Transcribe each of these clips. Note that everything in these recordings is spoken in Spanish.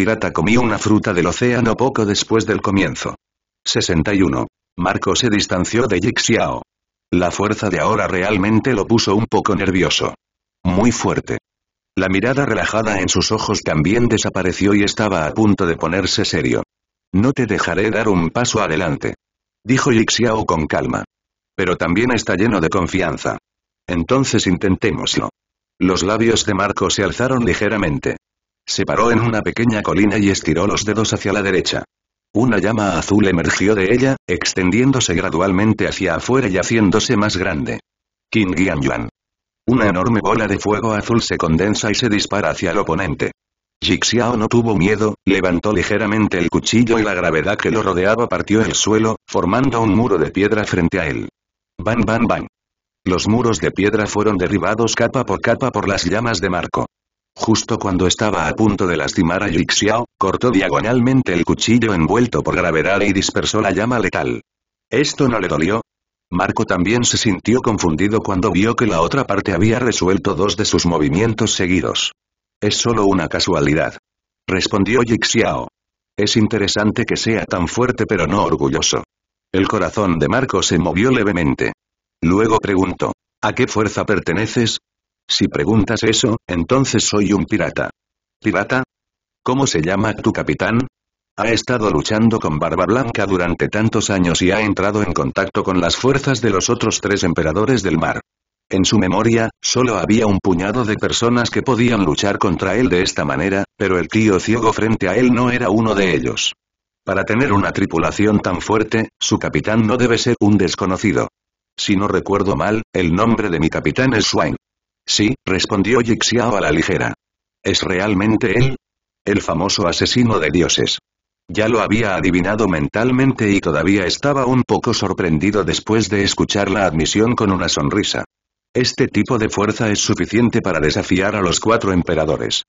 pirata comió una fruta del océano poco después del comienzo. 61. Marco se distanció de Yixiao. La fuerza de ahora realmente lo puso un poco nervioso. Muy fuerte. La mirada relajada en sus ojos también desapareció y estaba a punto de ponerse serio. No te dejaré dar un paso adelante. Dijo Yixiao con calma. Pero también está lleno de confianza. Entonces intentémoslo. Los labios de Marco se alzaron ligeramente. Se paró en una pequeña colina y estiró los dedos hacia la derecha. Una llama azul emergió de ella, extendiéndose gradualmente hacia afuera y haciéndose más grande. King Yuan. Una enorme bola de fuego azul se condensa y se dispara hacia el oponente. Jixiao no tuvo miedo, levantó ligeramente el cuchillo y la gravedad que lo rodeaba partió el suelo, formando un muro de piedra frente a él. Ban ban ban. Los muros de piedra fueron derribados capa por capa por las llamas de Marco. Justo cuando estaba a punto de lastimar a Yixiao, cortó diagonalmente el cuchillo envuelto por gravedad y dispersó la llama letal. ¿Esto no le dolió? Marco también se sintió confundido cuando vio que la otra parte había resuelto dos de sus movimientos seguidos. Es solo una casualidad. Respondió Yixiao. Es interesante que sea tan fuerte pero no orgulloso. El corazón de Marco se movió levemente. Luego preguntó. ¿A qué fuerza perteneces? Si preguntas eso, entonces soy un pirata. ¿Pirata? ¿Cómo se llama tu capitán? Ha estado luchando con Barba Blanca durante tantos años y ha entrado en contacto con las fuerzas de los otros tres emperadores del mar. En su memoria, solo había un puñado de personas que podían luchar contra él de esta manera, pero el tío ciego frente a él no era uno de ellos. Para tener una tripulación tan fuerte, su capitán no debe ser un desconocido. Si no recuerdo mal, el nombre de mi capitán es Swain. Sí, respondió Yixiao a la ligera. ¿Es realmente él? El famoso asesino de dioses. Ya lo había adivinado mentalmente y todavía estaba un poco sorprendido después de escuchar la admisión con una sonrisa. Este tipo de fuerza es suficiente para desafiar a los cuatro emperadores.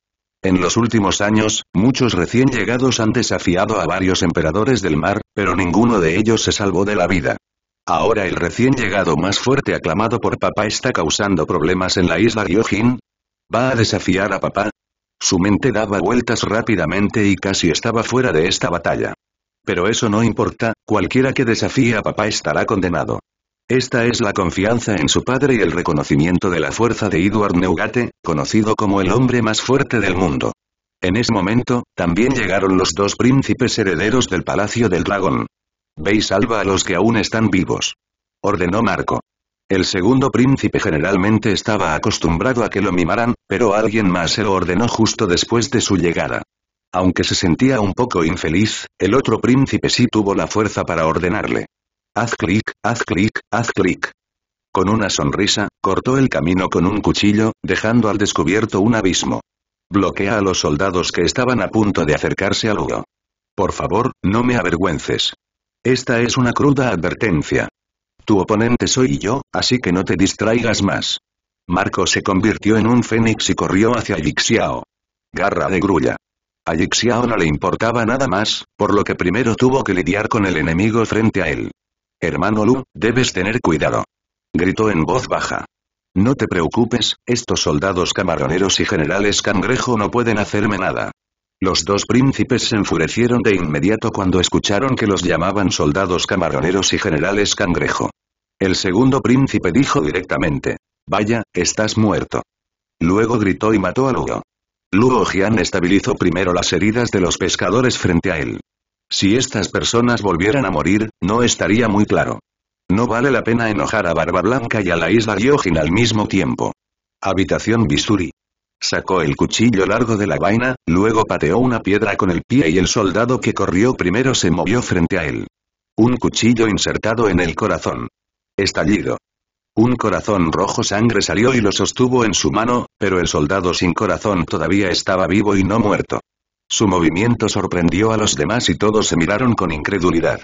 En los últimos años, muchos recién llegados han desafiado a varios emperadores del mar, pero ninguno de ellos se salvó de la vida. Ahora el recién llegado más fuerte aclamado por papá está causando problemas en la isla Gyojin. ¿Va a desafiar a papá? Su mente daba vueltas rápidamente y casi estaba fuera de esta batalla. Pero eso no importa, cualquiera que desafíe a papá estará condenado. Esta es la confianza en su padre y el reconocimiento de la fuerza de Edward Neugate, conocido como el hombre más fuerte del mundo. En ese momento, también llegaron los dos príncipes herederos del Palacio del Dragón. Veis salva a los que aún están vivos. Ordenó Marco. El segundo príncipe generalmente estaba acostumbrado a que lo mimaran, pero alguien más se lo ordenó justo después de su llegada. Aunque se sentía un poco infeliz, el otro príncipe sí tuvo la fuerza para ordenarle. Haz clic, haz clic, haz clic. Con una sonrisa, cortó el camino con un cuchillo, dejando al descubierto un abismo. Bloquea a los soldados que estaban a punto de acercarse al Hugo. Por favor, no me avergüences. Esta es una cruda advertencia. Tu oponente soy yo, así que no te distraigas más. Marco se convirtió en un fénix y corrió hacia Yixiao. Garra de grulla. A Yixiao no le importaba nada más, por lo que primero tuvo que lidiar con el enemigo frente a él. Hermano Lu, debes tener cuidado. Gritó en voz baja. No te preocupes, estos soldados camaroneros y generales cangrejo no pueden hacerme nada. Los dos príncipes se enfurecieron de inmediato cuando escucharon que los llamaban soldados camaroneros y generales cangrejo. El segundo príncipe dijo directamente, «Vaya, estás muerto». Luego gritó y mató a Luo. Luo Jian estabilizó primero las heridas de los pescadores frente a él. Si estas personas volvieran a morir, no estaría muy claro. No vale la pena enojar a Barba Blanca y a la isla Yojin al mismo tiempo. Habitación Bisturi. Sacó el cuchillo largo de la vaina, luego pateó una piedra con el pie y el soldado que corrió primero se movió frente a él. Un cuchillo insertado en el corazón. Estallido. Un corazón rojo sangre salió y lo sostuvo en su mano, pero el soldado sin corazón todavía estaba vivo y no muerto. Su movimiento sorprendió a los demás y todos se miraron con incredulidad.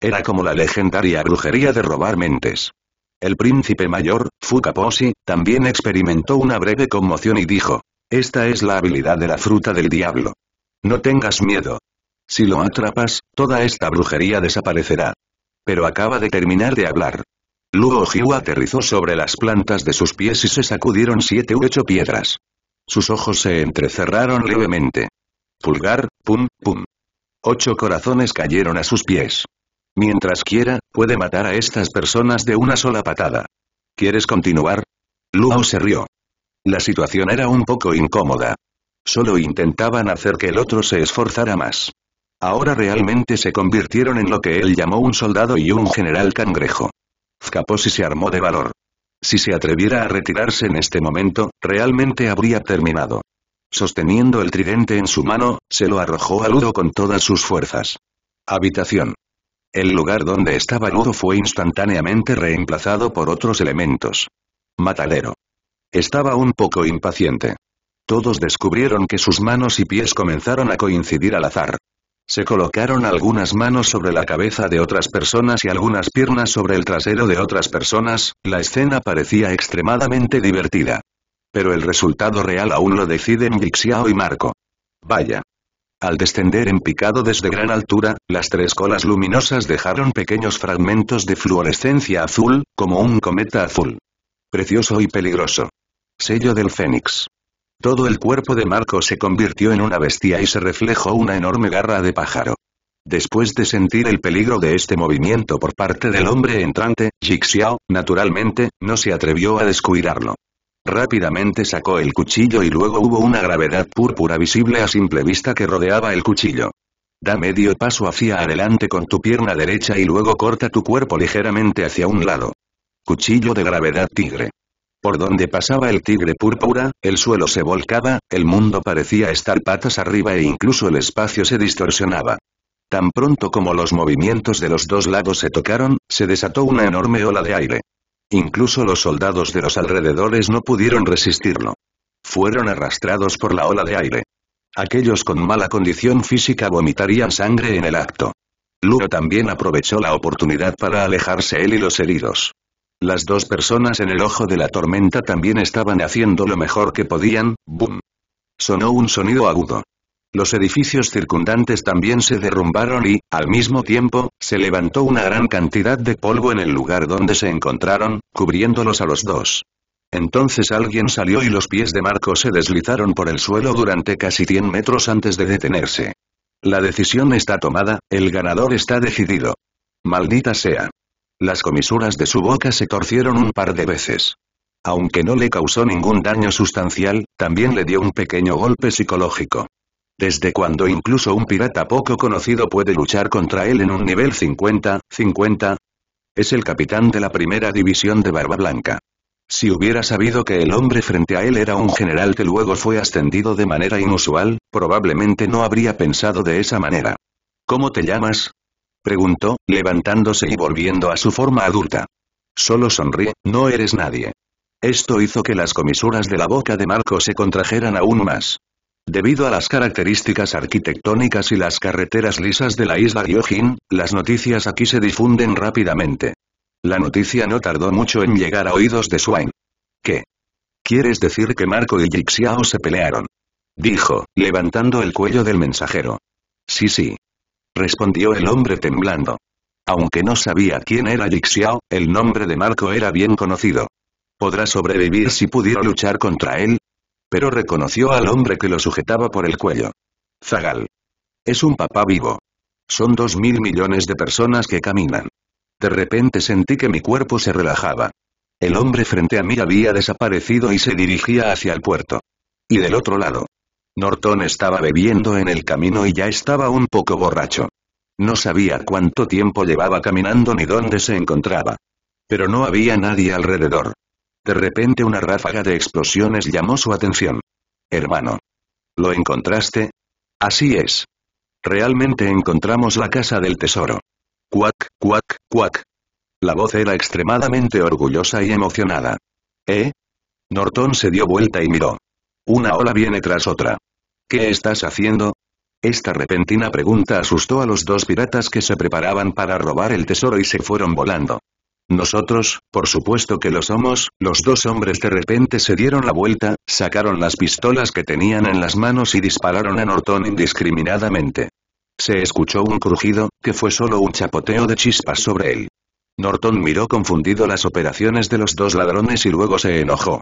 Era como la legendaria brujería de robar mentes. El príncipe mayor, posi también experimentó una breve conmoción y dijo. Esta es la habilidad de la fruta del diablo. No tengas miedo. Si lo atrapas, toda esta brujería desaparecerá. Pero acaba de terminar de hablar. Luo Jiu aterrizó sobre las plantas de sus pies y se sacudieron siete u ocho piedras. Sus ojos se entrecerraron levemente. Pulgar, pum, pum. Ocho corazones cayeron a sus pies. Mientras quiera, puede matar a estas personas de una sola patada. ¿Quieres continuar? Luo se rió. La situación era un poco incómoda. Solo intentaban hacer que el otro se esforzara más. Ahora realmente se convirtieron en lo que él llamó un soldado y un general cangrejo. Fcaposi se armó de valor. Si se atreviera a retirarse en este momento, realmente habría terminado. Sosteniendo el tridente en su mano, se lo arrojó a Ludo con todas sus fuerzas. Habitación. El lugar donde estaba nudo fue instantáneamente reemplazado por otros elementos. Matadero. Estaba un poco impaciente. Todos descubrieron que sus manos y pies comenzaron a coincidir al azar. Se colocaron algunas manos sobre la cabeza de otras personas y algunas piernas sobre el trasero de otras personas, la escena parecía extremadamente divertida. Pero el resultado real aún lo deciden Bixiao y Marco. Vaya. Al descender en picado desde gran altura, las tres colas luminosas dejaron pequeños fragmentos de fluorescencia azul, como un cometa azul. Precioso y peligroso. Sello del Fénix. Todo el cuerpo de Marco se convirtió en una bestia y se reflejó una enorme garra de pájaro. Después de sentir el peligro de este movimiento por parte del hombre entrante, Jixiao, naturalmente, no se atrevió a descuidarlo. Rápidamente sacó el cuchillo y luego hubo una gravedad púrpura visible a simple vista que rodeaba el cuchillo. Da medio paso hacia adelante con tu pierna derecha y luego corta tu cuerpo ligeramente hacia un lado. Cuchillo de gravedad tigre. Por donde pasaba el tigre púrpura, el suelo se volcaba, el mundo parecía estar patas arriba e incluso el espacio se distorsionaba. Tan pronto como los movimientos de los dos lados se tocaron, se desató una enorme ola de aire. Incluso los soldados de los alrededores no pudieron resistirlo. Fueron arrastrados por la ola de aire. Aquellos con mala condición física vomitarían sangre en el acto. Luo también aprovechó la oportunidad para alejarse él y los heridos. Las dos personas en el ojo de la tormenta también estaban haciendo lo mejor que podían, ¡boom! Sonó un sonido agudo. Los edificios circundantes también se derrumbaron y, al mismo tiempo, se levantó una gran cantidad de polvo en el lugar donde se encontraron, cubriéndolos a los dos. Entonces alguien salió y los pies de Marco se deslizaron por el suelo durante casi 100 metros antes de detenerse. La decisión está tomada, el ganador está decidido. Maldita sea. Las comisuras de su boca se torcieron un par de veces aunque no le causó ningún daño sustancial, también le dio un pequeño golpe psicológico desde cuando incluso un pirata poco conocido puede luchar contra él en un nivel 50, 50. Es el capitán de la primera división de Barba Blanca. Si hubiera sabido que el hombre frente a él era un general que luego fue ascendido de manera inusual, probablemente no habría pensado de esa manera. ¿Cómo te llamas? preguntó, levantándose y volviendo a su forma adulta. Solo sonríe, no eres nadie. Esto hizo que las comisuras de la boca de Marco se contrajeran aún más. Debido a las características arquitectónicas y las carreteras lisas de la isla Gyojin, las noticias aquí se difunden rápidamente. La noticia no tardó mucho en llegar a oídos de Swain. ¿Qué? ¿Quieres decir que Marco y Jixiao se pelearon? Dijo, levantando el cuello del mensajero. Sí sí. Respondió el hombre temblando. Aunque no sabía quién era Jixiao, el nombre de Marco era bien conocido. Podrá sobrevivir si pudiera luchar contra él, pero reconoció al hombre que lo sujetaba por el cuello. Zagal. Es un papá vivo. Son dos mil millones de personas que caminan. De repente sentí que mi cuerpo se relajaba. El hombre frente a mí había desaparecido y se dirigía hacia el puerto. Y del otro lado. Norton estaba bebiendo en el camino y ya estaba un poco borracho. No sabía cuánto tiempo llevaba caminando ni dónde se encontraba. Pero no había nadie alrededor. De repente una ráfaga de explosiones llamó su atención. Hermano. ¿Lo encontraste? Así es. Realmente encontramos la casa del tesoro. Cuac, cuac, cuac. La voz era extremadamente orgullosa y emocionada. ¿Eh? Norton se dio vuelta y miró. Una ola viene tras otra. ¿Qué estás haciendo? Esta repentina pregunta asustó a los dos piratas que se preparaban para robar el tesoro y se fueron volando. Nosotros, por supuesto que lo somos, los dos hombres de repente se dieron la vuelta, sacaron las pistolas que tenían en las manos y dispararon a Norton indiscriminadamente. Se escuchó un crujido, que fue solo un chapoteo de chispas sobre él. Norton miró confundido las operaciones de los dos ladrones y luego se enojó.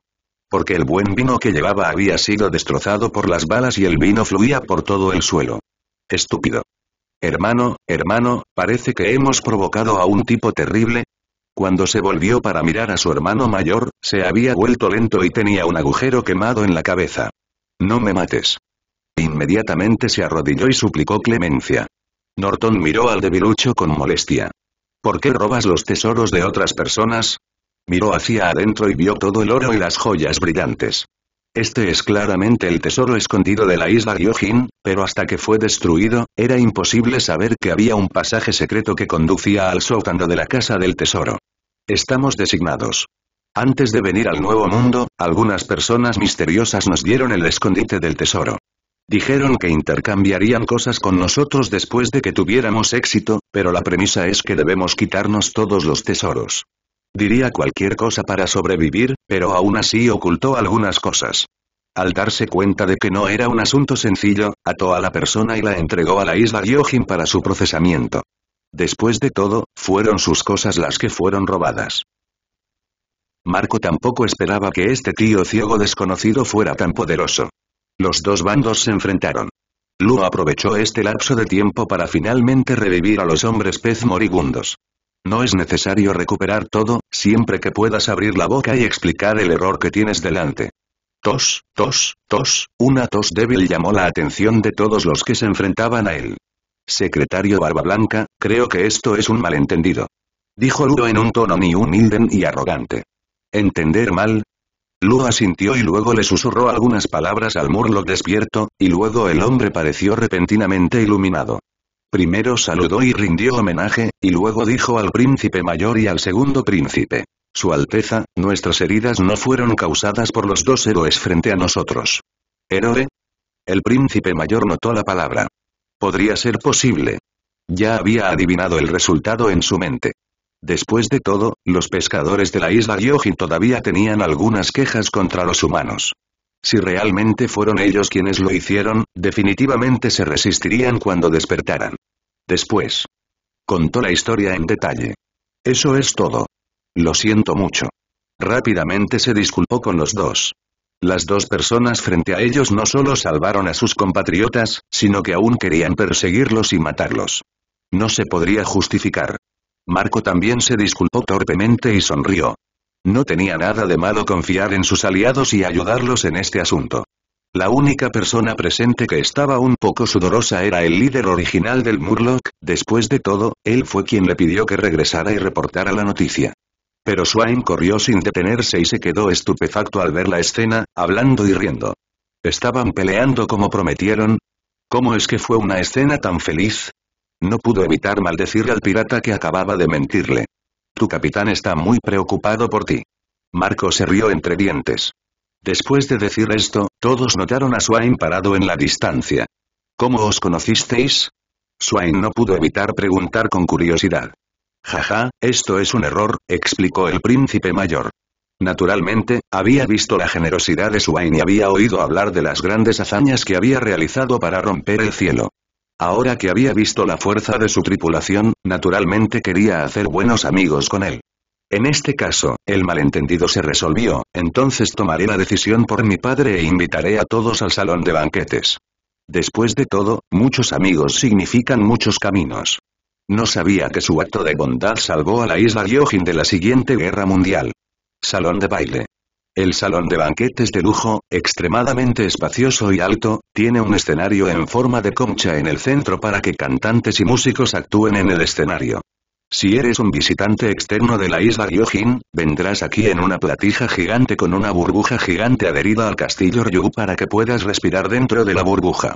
Porque el buen vino que llevaba había sido destrozado por las balas y el vino fluía por todo el suelo. Estúpido. Hermano, hermano, parece que hemos provocado a un tipo terrible, cuando se volvió para mirar a su hermano mayor, se había vuelto lento y tenía un agujero quemado en la cabeza. No me mates. Inmediatamente se arrodilló y suplicó clemencia. Norton miró al debilucho con molestia. ¿Por qué robas los tesoros de otras personas? Miró hacia adentro y vio todo el oro y las joyas brillantes. Este es claramente el tesoro escondido de la isla Gyojin, pero hasta que fue destruido, era imposible saber que había un pasaje secreto que conducía al sótano de la casa del tesoro. Estamos designados. Antes de venir al Nuevo Mundo, algunas personas misteriosas nos dieron el escondite del tesoro. Dijeron que intercambiarían cosas con nosotros después de que tuviéramos éxito, pero la premisa es que debemos quitarnos todos los tesoros. Diría cualquier cosa para sobrevivir, pero aún así ocultó algunas cosas. Al darse cuenta de que no era un asunto sencillo, ató a la persona y la entregó a la isla Gyojin para su procesamiento. Después de todo, fueron sus cosas las que fueron robadas. Marco tampoco esperaba que este tío ciego desconocido fuera tan poderoso. Los dos bandos se enfrentaron. Lu aprovechó este lapso de tiempo para finalmente revivir a los hombres pez moribundos. No es necesario recuperar todo, siempre que puedas abrir la boca y explicar el error que tienes delante. Tos, tos, tos, una tos débil llamó la atención de todos los que se enfrentaban a él. Secretario Barba Blanca, creo que esto es un malentendido. Dijo Luo en un tono ni humilde ni arrogante. ¿Entender mal? Luo asintió y luego le susurró algunas palabras al murlo despierto, y luego el hombre pareció repentinamente iluminado. Primero saludó y rindió homenaje, y luego dijo al príncipe mayor y al segundo príncipe. Su Alteza, nuestras heridas no fueron causadas por los dos héroes frente a nosotros. ¿Héroe? El príncipe mayor notó la palabra. Podría ser posible. Ya había adivinado el resultado en su mente. Después de todo, los pescadores de la isla Yoji todavía tenían algunas quejas contra los humanos. Si realmente fueron ellos quienes lo hicieron, definitivamente se resistirían cuando despertaran. Después. Contó la historia en detalle. Eso es todo. Lo siento mucho. Rápidamente se disculpó con los dos. Las dos personas frente a ellos no solo salvaron a sus compatriotas, sino que aún querían perseguirlos y matarlos. No se podría justificar. Marco también se disculpó torpemente y sonrió. No tenía nada de malo confiar en sus aliados y ayudarlos en este asunto. La única persona presente que estaba un poco sudorosa era el líder original del Murloc, después de todo, él fue quien le pidió que regresara y reportara la noticia. Pero Swain corrió sin detenerse y se quedó estupefacto al ver la escena, hablando y riendo. ¿Estaban peleando como prometieron? ¿Cómo es que fue una escena tan feliz? No pudo evitar maldecir al pirata que acababa de mentirle. Tu capitán está muy preocupado por ti. Marco se rió entre dientes. Después de decir esto, todos notaron a Swain parado en la distancia. ¿Cómo os conocisteis? Swain no pudo evitar preguntar con curiosidad. Jaja, esto es un error, explicó el príncipe mayor. Naturalmente, había visto la generosidad de Swain y había oído hablar de las grandes hazañas que había realizado para romper el cielo. Ahora que había visto la fuerza de su tripulación, naturalmente quería hacer buenos amigos con él. En este caso, el malentendido se resolvió, entonces tomaré la decisión por mi padre e invitaré a todos al salón de banquetes. Después de todo, muchos amigos significan muchos caminos. No sabía que su acto de bondad salvó a la isla Gyojin de la siguiente guerra mundial. Salón de baile. El salón de banquetes de lujo, extremadamente espacioso y alto, tiene un escenario en forma de concha en el centro para que cantantes y músicos actúen en el escenario. Si eres un visitante externo de la isla Ryojin, vendrás aquí en una platija gigante con una burbuja gigante adherida al castillo Ryu para que puedas respirar dentro de la burbuja.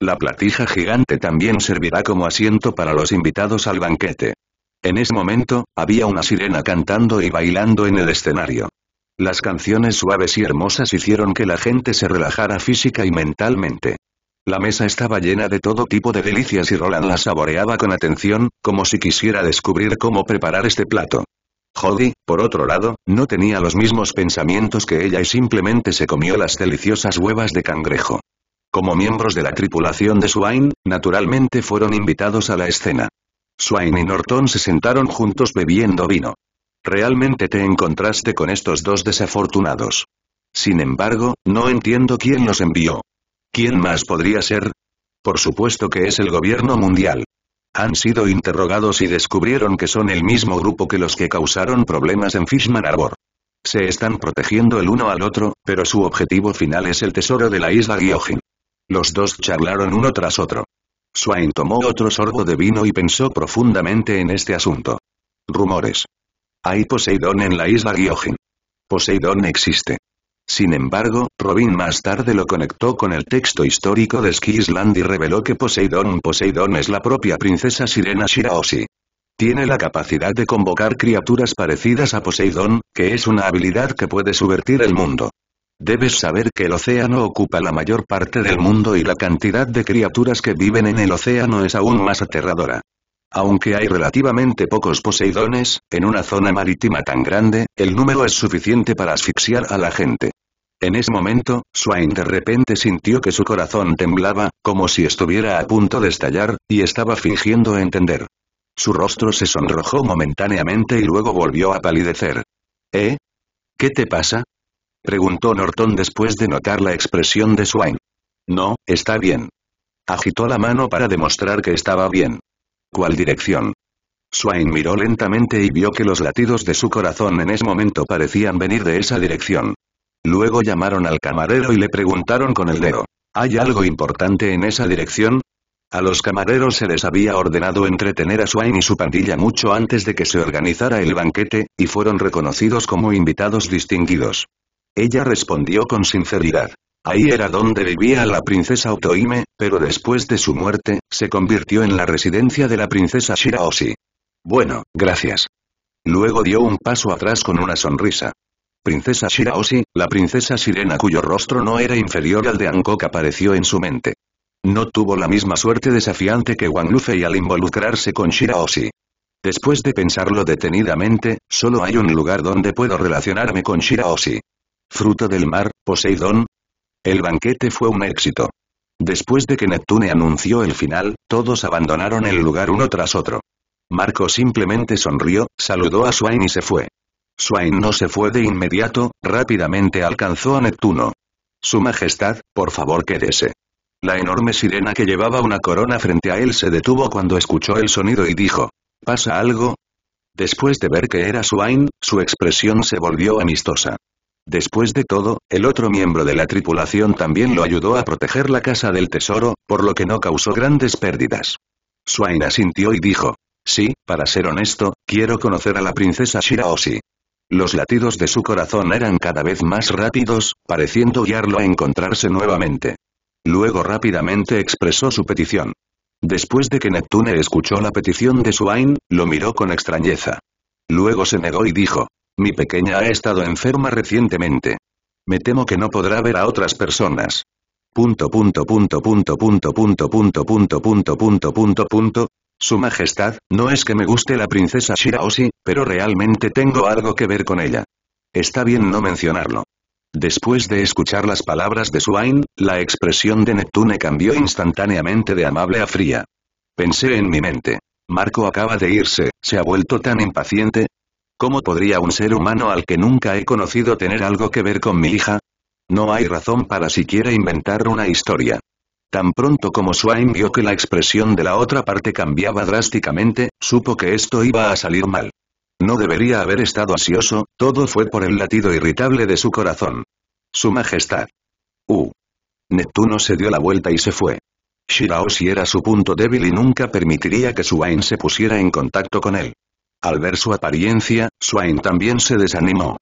La platija gigante también servirá como asiento para los invitados al banquete. En ese momento, había una sirena cantando y bailando en el escenario. Las canciones suaves y hermosas hicieron que la gente se relajara física y mentalmente. La mesa estaba llena de todo tipo de delicias y Roland la saboreaba con atención, como si quisiera descubrir cómo preparar este plato. Jody, por otro lado, no tenía los mismos pensamientos que ella y simplemente se comió las deliciosas huevas de cangrejo. Como miembros de la tripulación de Swain, naturalmente fueron invitados a la escena. Swain y Norton se sentaron juntos bebiendo vino. Realmente te encontraste con estos dos desafortunados. Sin embargo, no entiendo quién los envió. ¿Quién más podría ser? Por supuesto que es el gobierno mundial. Han sido interrogados y descubrieron que son el mismo grupo que los que causaron problemas en Fishman Arbor. Se están protegiendo el uno al otro, pero su objetivo final es el tesoro de la isla Gyojin. Los dos charlaron uno tras otro. Swain tomó otro sorbo de vino y pensó profundamente en este asunto. Rumores. Hay Poseidón en la isla Gyojin. Poseidón existe. Sin embargo, Robin más tarde lo conectó con el texto histórico de Skisland y reveló que Poseidón Poseidón es la propia princesa sirena Shiraoshi. Tiene la capacidad de convocar criaturas parecidas a Poseidón, que es una habilidad que puede subvertir el mundo. Debes saber que el océano ocupa la mayor parte del mundo y la cantidad de criaturas que viven en el océano es aún más aterradora. Aunque hay relativamente pocos Poseidones, en una zona marítima tan grande, el número es suficiente para asfixiar a la gente. En ese momento, Swain de repente sintió que su corazón temblaba, como si estuviera a punto de estallar, y estaba fingiendo entender. Su rostro se sonrojó momentáneamente y luego volvió a palidecer. ¿Eh? ¿Qué te pasa? preguntó Norton después de notar la expresión de Swain. No, está bien. Agitó la mano para demostrar que estaba bien. ¿Cuál dirección? Swain miró lentamente y vio que los latidos de su corazón en ese momento parecían venir de esa dirección. Luego llamaron al camarero y le preguntaron con el dedo. ¿Hay algo importante en esa dirección? A los camareros se les había ordenado entretener a Swain y su pandilla mucho antes de que se organizara el banquete, y fueron reconocidos como invitados distinguidos. Ella respondió con sinceridad. Ahí era donde vivía la princesa Otoime, pero después de su muerte, se convirtió en la residencia de la princesa Shiraoshi. Bueno, gracias. Luego dio un paso atrás con una sonrisa. Princesa Shiraoshi, la princesa sirena cuyo rostro no era inferior al de que apareció en su mente. No tuvo la misma suerte desafiante que Wang Lufei al involucrarse con Shiraoshi. Después de pensarlo detenidamente, solo hay un lugar donde puedo relacionarme con Shiraoshi. Fruto del mar, Poseidón, el banquete fue un éxito. Después de que Neptune anunció el final, todos abandonaron el lugar uno tras otro. Marco simplemente sonrió, saludó a Swain y se fue. Swain no se fue de inmediato, rápidamente alcanzó a Neptuno. Su Majestad, por favor quédese. La enorme sirena que llevaba una corona frente a él se detuvo cuando escuchó el sonido y dijo, ¿pasa algo? Después de ver que era Swain, su expresión se volvió amistosa. Después de todo, el otro miembro de la tripulación también lo ayudó a proteger la casa del tesoro, por lo que no causó grandes pérdidas. Swain asintió y dijo, sí, para ser honesto, quiero conocer a la princesa Shiraoshi. Los latidos de su corazón eran cada vez más rápidos, pareciendo guiarlo a encontrarse nuevamente. Luego rápidamente expresó su petición. Después de que Neptune escuchó la petición de Swain, lo miró con extrañeza. Luego se negó y dijo, mi pequeña ha estado enferma recientemente. Me temo que no podrá ver a otras personas. Punto punto punto punto punto punto punto punto punto punto punto punto. Su Majestad, no es que me guste la princesa Shiraoshi, pero realmente tengo algo que ver con ella. Está bien no mencionarlo. Después de escuchar las palabras de Swain, la expresión de Neptune cambió instantáneamente de amable a fría. Pensé en mi mente. Marco acaba de irse, se ha vuelto tan impaciente, ¿Cómo podría un ser humano al que nunca he conocido tener algo que ver con mi hija? No hay razón para siquiera inventar una historia. Tan pronto como Swain vio que la expresión de la otra parte cambiaba drásticamente, supo que esto iba a salir mal. No debería haber estado ansioso, todo fue por el latido irritable de su corazón. Su Majestad. Uh. Neptuno se dio la vuelta y se fue. Shiraoshi era su punto débil y nunca permitiría que Swain se pusiera en contacto con él. Al ver su apariencia, Swain también se desanimó.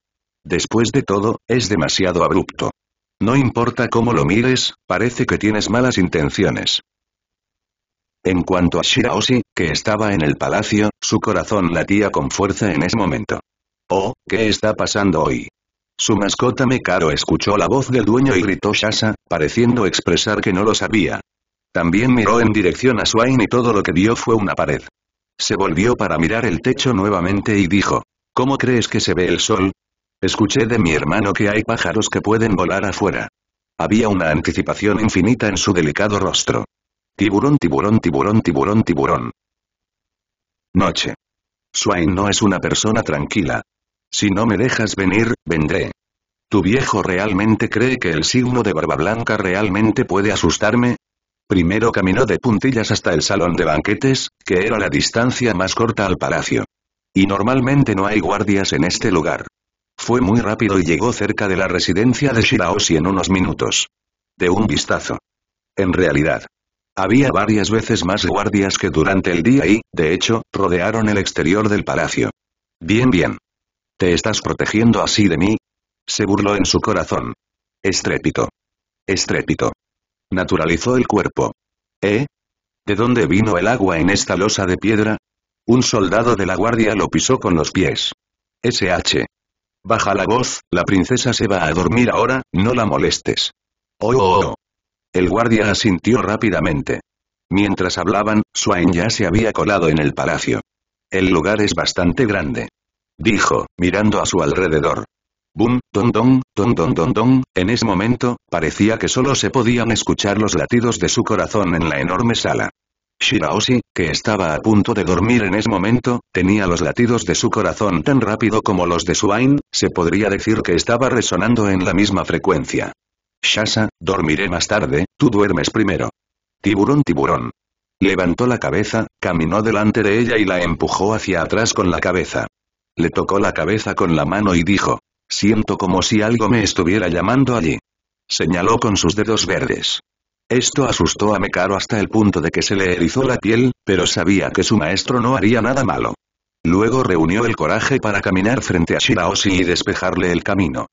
Después de todo, es demasiado abrupto. No importa cómo lo mires, parece que tienes malas intenciones. En cuanto a Shiraoshi, que estaba en el palacio, su corazón latía con fuerza en ese momento. Oh, ¿qué está pasando hoy? Su mascota caro, escuchó la voz del dueño y gritó Shasa, pareciendo expresar que no lo sabía. También miró en dirección a Swain y todo lo que vio fue una pared. Se volvió para mirar el techo nuevamente y dijo. ¿Cómo crees que se ve el sol? Escuché de mi hermano que hay pájaros que pueden volar afuera. Había una anticipación infinita en su delicado rostro. Tiburón, tiburón, tiburón, tiburón, tiburón. Noche. Swain no es una persona tranquila. Si no me dejas venir, vendré. ¿Tu viejo realmente cree que el signo de barba blanca realmente puede asustarme? Primero caminó de puntillas hasta el salón de banquetes, que era la distancia más corta al palacio. Y normalmente no hay guardias en este lugar. Fue muy rápido y llegó cerca de la residencia de Shiraoshi en unos minutos. De un vistazo. En realidad. Había varias veces más guardias que durante el día y, de hecho, rodearon el exterior del palacio. Bien, bien. ¿Te estás protegiendo así de mí? Se burló en su corazón. Estrépito. Estrépito. Naturalizó el cuerpo. ¿Eh? ¿De dónde vino el agua en esta losa de piedra? Un soldado de la guardia lo pisó con los pies. SH. Baja la voz, la princesa se va a dormir ahora, no la molestes. Oh, oh, oh, El guardia asintió rápidamente. Mientras hablaban, Swain ya se había colado en el palacio. El lugar es bastante grande. Dijo, mirando a su alrededor. Bum, don don, don don don don, en ese momento, parecía que solo se podían escuchar los latidos de su corazón en la enorme sala. Shiraoshi, que estaba a punto de dormir en ese momento, tenía los latidos de su corazón tan rápido como los de su se podría decir que estaba resonando en la misma frecuencia. Shasa, dormiré más tarde, tú duermes primero. Tiburón tiburón. Levantó la cabeza, caminó delante de ella y la empujó hacia atrás con la cabeza. Le tocó la cabeza con la mano y dijo, Siento como si algo me estuviera llamando allí. Señaló con sus dedos verdes. Esto asustó a Mekaro hasta el punto de que se le erizó la piel, pero sabía que su maestro no haría nada malo. Luego reunió el coraje para caminar frente a Shiraoshi y despejarle el camino.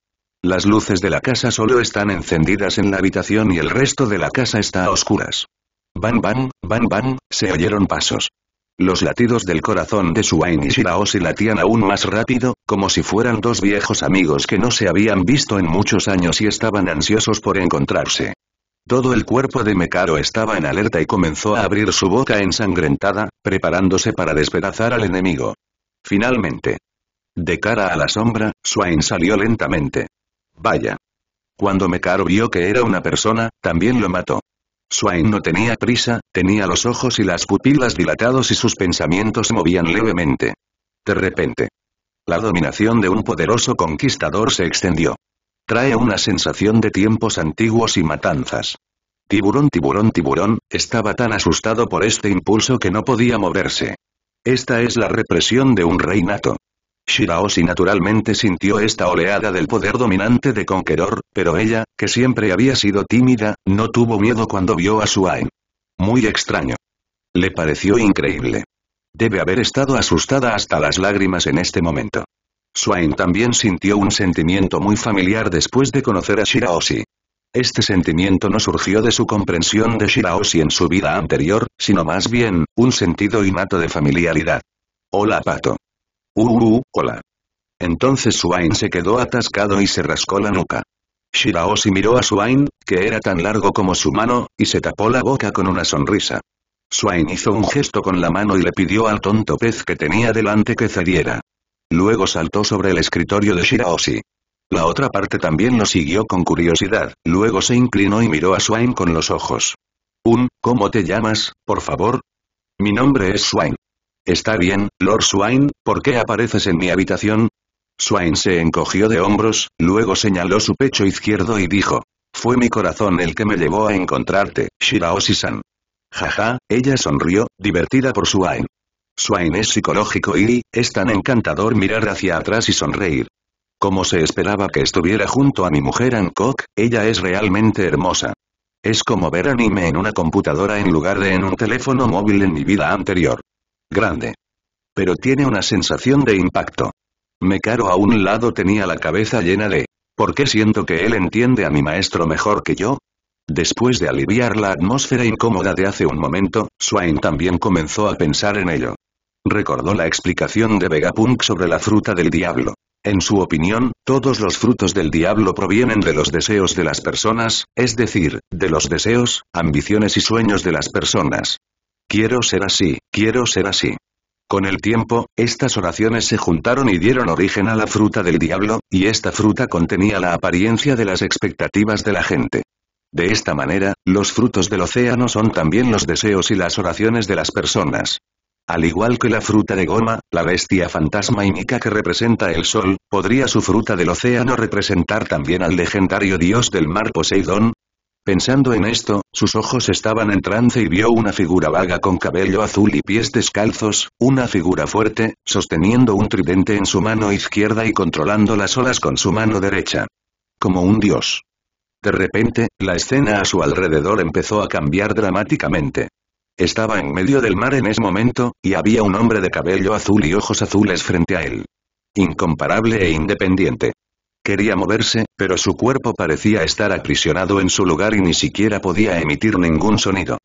Las luces de la casa solo están encendidas en la habitación y el resto de la casa está a oscuras. Van van, van van, se oyeron pasos. Los latidos del corazón de Suain y se latían aún más rápido, como si fueran dos viejos amigos que no se habían visto en muchos años y estaban ansiosos por encontrarse. Todo el cuerpo de Mekaro estaba en alerta y comenzó a abrir su boca ensangrentada, preparándose para despedazar al enemigo. Finalmente. De cara a la sombra, Swain salió lentamente. Vaya. Cuando Mekaro vio que era una persona, también lo mató. Swain no tenía prisa, tenía los ojos y las pupilas dilatados y sus pensamientos movían levemente. De repente. La dominación de un poderoso conquistador se extendió. Trae una sensación de tiempos antiguos y matanzas. Tiburón, tiburón, tiburón, estaba tan asustado por este impulso que no podía moverse. Esta es la represión de un reinato. Shiraoshi naturalmente sintió esta oleada del poder dominante de Conqueror, pero ella, que siempre había sido tímida, no tuvo miedo cuando vio a Swain. Muy extraño. Le pareció increíble. Debe haber estado asustada hasta las lágrimas en este momento. Swain también sintió un sentimiento muy familiar después de conocer a Shiraoshi. Este sentimiento no surgió de su comprensión de Shiraoshi en su vida anterior, sino más bien, un sentido innato de familiaridad. Hola Pato. Uh, uh, hola. Entonces Swain se quedó atascado y se rascó la nuca. Shiraoshi miró a Swain, que era tan largo como su mano, y se tapó la boca con una sonrisa. Swain hizo un gesto con la mano y le pidió al tonto pez que tenía delante que cediera. Luego saltó sobre el escritorio de Shiraoshi. La otra parte también lo siguió con curiosidad, luego se inclinó y miró a Swain con los ojos. Un, ¿cómo te llamas, por favor? Mi nombre es Swain. Está bien, Lord Swain, ¿por qué apareces en mi habitación? Swain se encogió de hombros, luego señaló su pecho izquierdo y dijo. Fue mi corazón el que me llevó a encontrarte, Shiraoshi-san. Jaja, ella sonrió, divertida por Swain. Swain es psicológico y, es tan encantador mirar hacia atrás y sonreír. Como se esperaba que estuviera junto a mi mujer Hancock, ella es realmente hermosa. Es como ver anime en una computadora en lugar de en un teléfono móvil en mi vida anterior grande. Pero tiene una sensación de impacto. Me caro a un lado tenía la cabeza llena de ¿Por qué siento que él entiende a mi maestro mejor que yo? Después de aliviar la atmósfera incómoda de hace un momento, Swain también comenzó a pensar en ello. Recordó la explicación de Vegapunk sobre la fruta del diablo. En su opinión, todos los frutos del diablo provienen de los deseos de las personas, es decir, de los deseos, ambiciones y sueños de las personas. Quiero ser así, quiero ser así. Con el tiempo, estas oraciones se juntaron y dieron origen a la fruta del diablo, y esta fruta contenía la apariencia de las expectativas de la gente. De esta manera, los frutos del océano son también los deseos y las oraciones de las personas. Al igual que la fruta de goma, la bestia fantasma y mica que representa el sol, ¿podría su fruta del océano representar también al legendario dios del mar Poseidón? Pensando en esto, sus ojos estaban en trance y vio una figura vaga con cabello azul y pies descalzos, una figura fuerte, sosteniendo un tridente en su mano izquierda y controlando las olas con su mano derecha. Como un dios. De repente, la escena a su alrededor empezó a cambiar dramáticamente. Estaba en medio del mar en ese momento, y había un hombre de cabello azul y ojos azules frente a él. Incomparable e independiente. Quería moverse, pero su cuerpo parecía estar aprisionado en su lugar y ni siquiera podía emitir ningún sonido.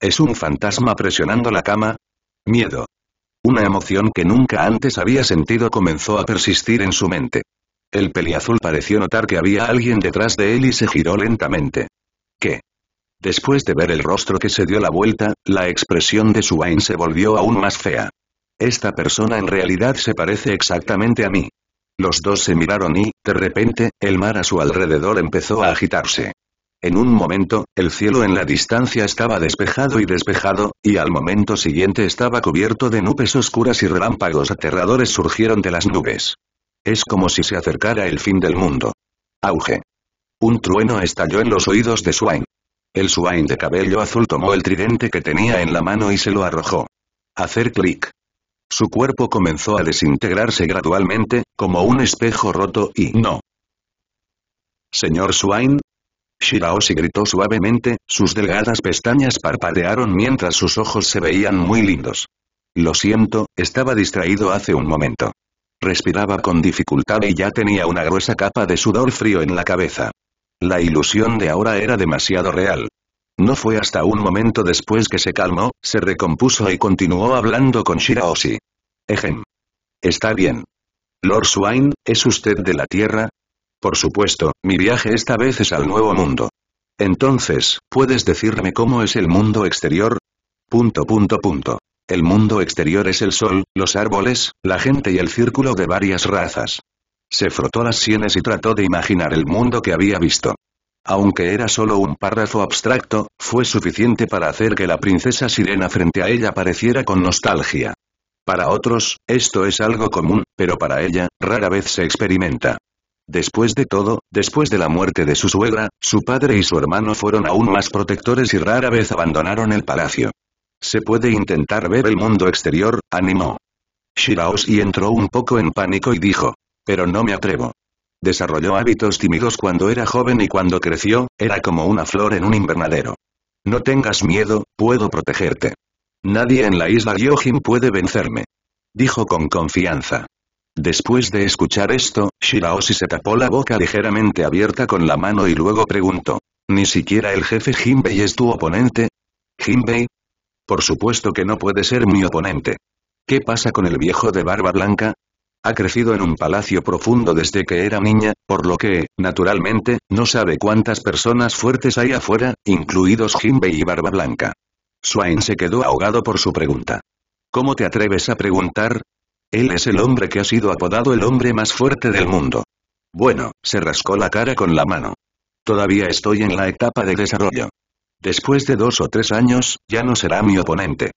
¿Es un fantasma presionando la cama? Miedo. Una emoción que nunca antes había sentido comenzó a persistir en su mente. El peliazul pareció notar que había alguien detrás de él y se giró lentamente. ¿Qué? Después de ver el rostro que se dio la vuelta, la expresión de su Swain se volvió aún más fea. Esta persona en realidad se parece exactamente a mí. Los dos se miraron y, de repente, el mar a su alrededor empezó a agitarse. En un momento, el cielo en la distancia estaba despejado y despejado, y al momento siguiente estaba cubierto de nubes oscuras y relámpagos aterradores surgieron de las nubes. Es como si se acercara el fin del mundo. Auge. Un trueno estalló en los oídos de Swain. El Swain de cabello azul tomó el tridente que tenía en la mano y se lo arrojó. Hacer clic. Su cuerpo comenzó a desintegrarse gradualmente, como un espejo roto y no. Señor Swain. Shiraoshi gritó suavemente, sus delgadas pestañas parpadearon mientras sus ojos se veían muy lindos. Lo siento, estaba distraído hace un momento. Respiraba con dificultad y ya tenía una gruesa capa de sudor frío en la cabeza. La ilusión de ahora era demasiado real. No fue hasta un momento después que se calmó, se recompuso y continuó hablando con Shiraoshi. Ejem. Está bien. Lord Swain, ¿es usted de la Tierra? Por supuesto, mi viaje esta vez es al Nuevo Mundo. Entonces, ¿puedes decirme cómo es el mundo exterior? Punto punto punto. El mundo exterior es el sol, los árboles, la gente y el círculo de varias razas. Se frotó las sienes y trató de imaginar el mundo que había visto. Aunque era solo un párrafo abstracto, fue suficiente para hacer que la princesa sirena frente a ella pareciera con nostalgia. Para otros, esto es algo común, pero para ella, rara vez se experimenta. Después de todo, después de la muerte de su suegra, su padre y su hermano fueron aún más protectores y rara vez abandonaron el palacio. Se puede intentar ver el mundo exterior, animó. y entró un poco en pánico y dijo. Pero no me atrevo. Desarrolló hábitos tímidos cuando era joven y cuando creció, era como una flor en un invernadero. No tengas miedo, puedo protegerte. Nadie en la isla Gyojin puede vencerme. Dijo con confianza. Después de escuchar esto, Shiraoshi se tapó la boca ligeramente abierta con la mano y luego preguntó. ¿Ni siquiera el jefe Jinbei es tu oponente? ¿Jinbei? Por supuesto que no puede ser mi oponente. ¿Qué pasa con el viejo de barba blanca? Ha crecido en un palacio profundo desde que era niña, por lo que, naturalmente, no sabe cuántas personas fuertes hay afuera, incluidos Jinbei y Barba Blanca. Swain se quedó ahogado por su pregunta. ¿Cómo te atreves a preguntar? Él es el hombre que ha sido apodado el hombre más fuerte del mundo. Bueno, se rascó la cara con la mano. Todavía estoy en la etapa de desarrollo. Después de dos o tres años, ya no será mi oponente.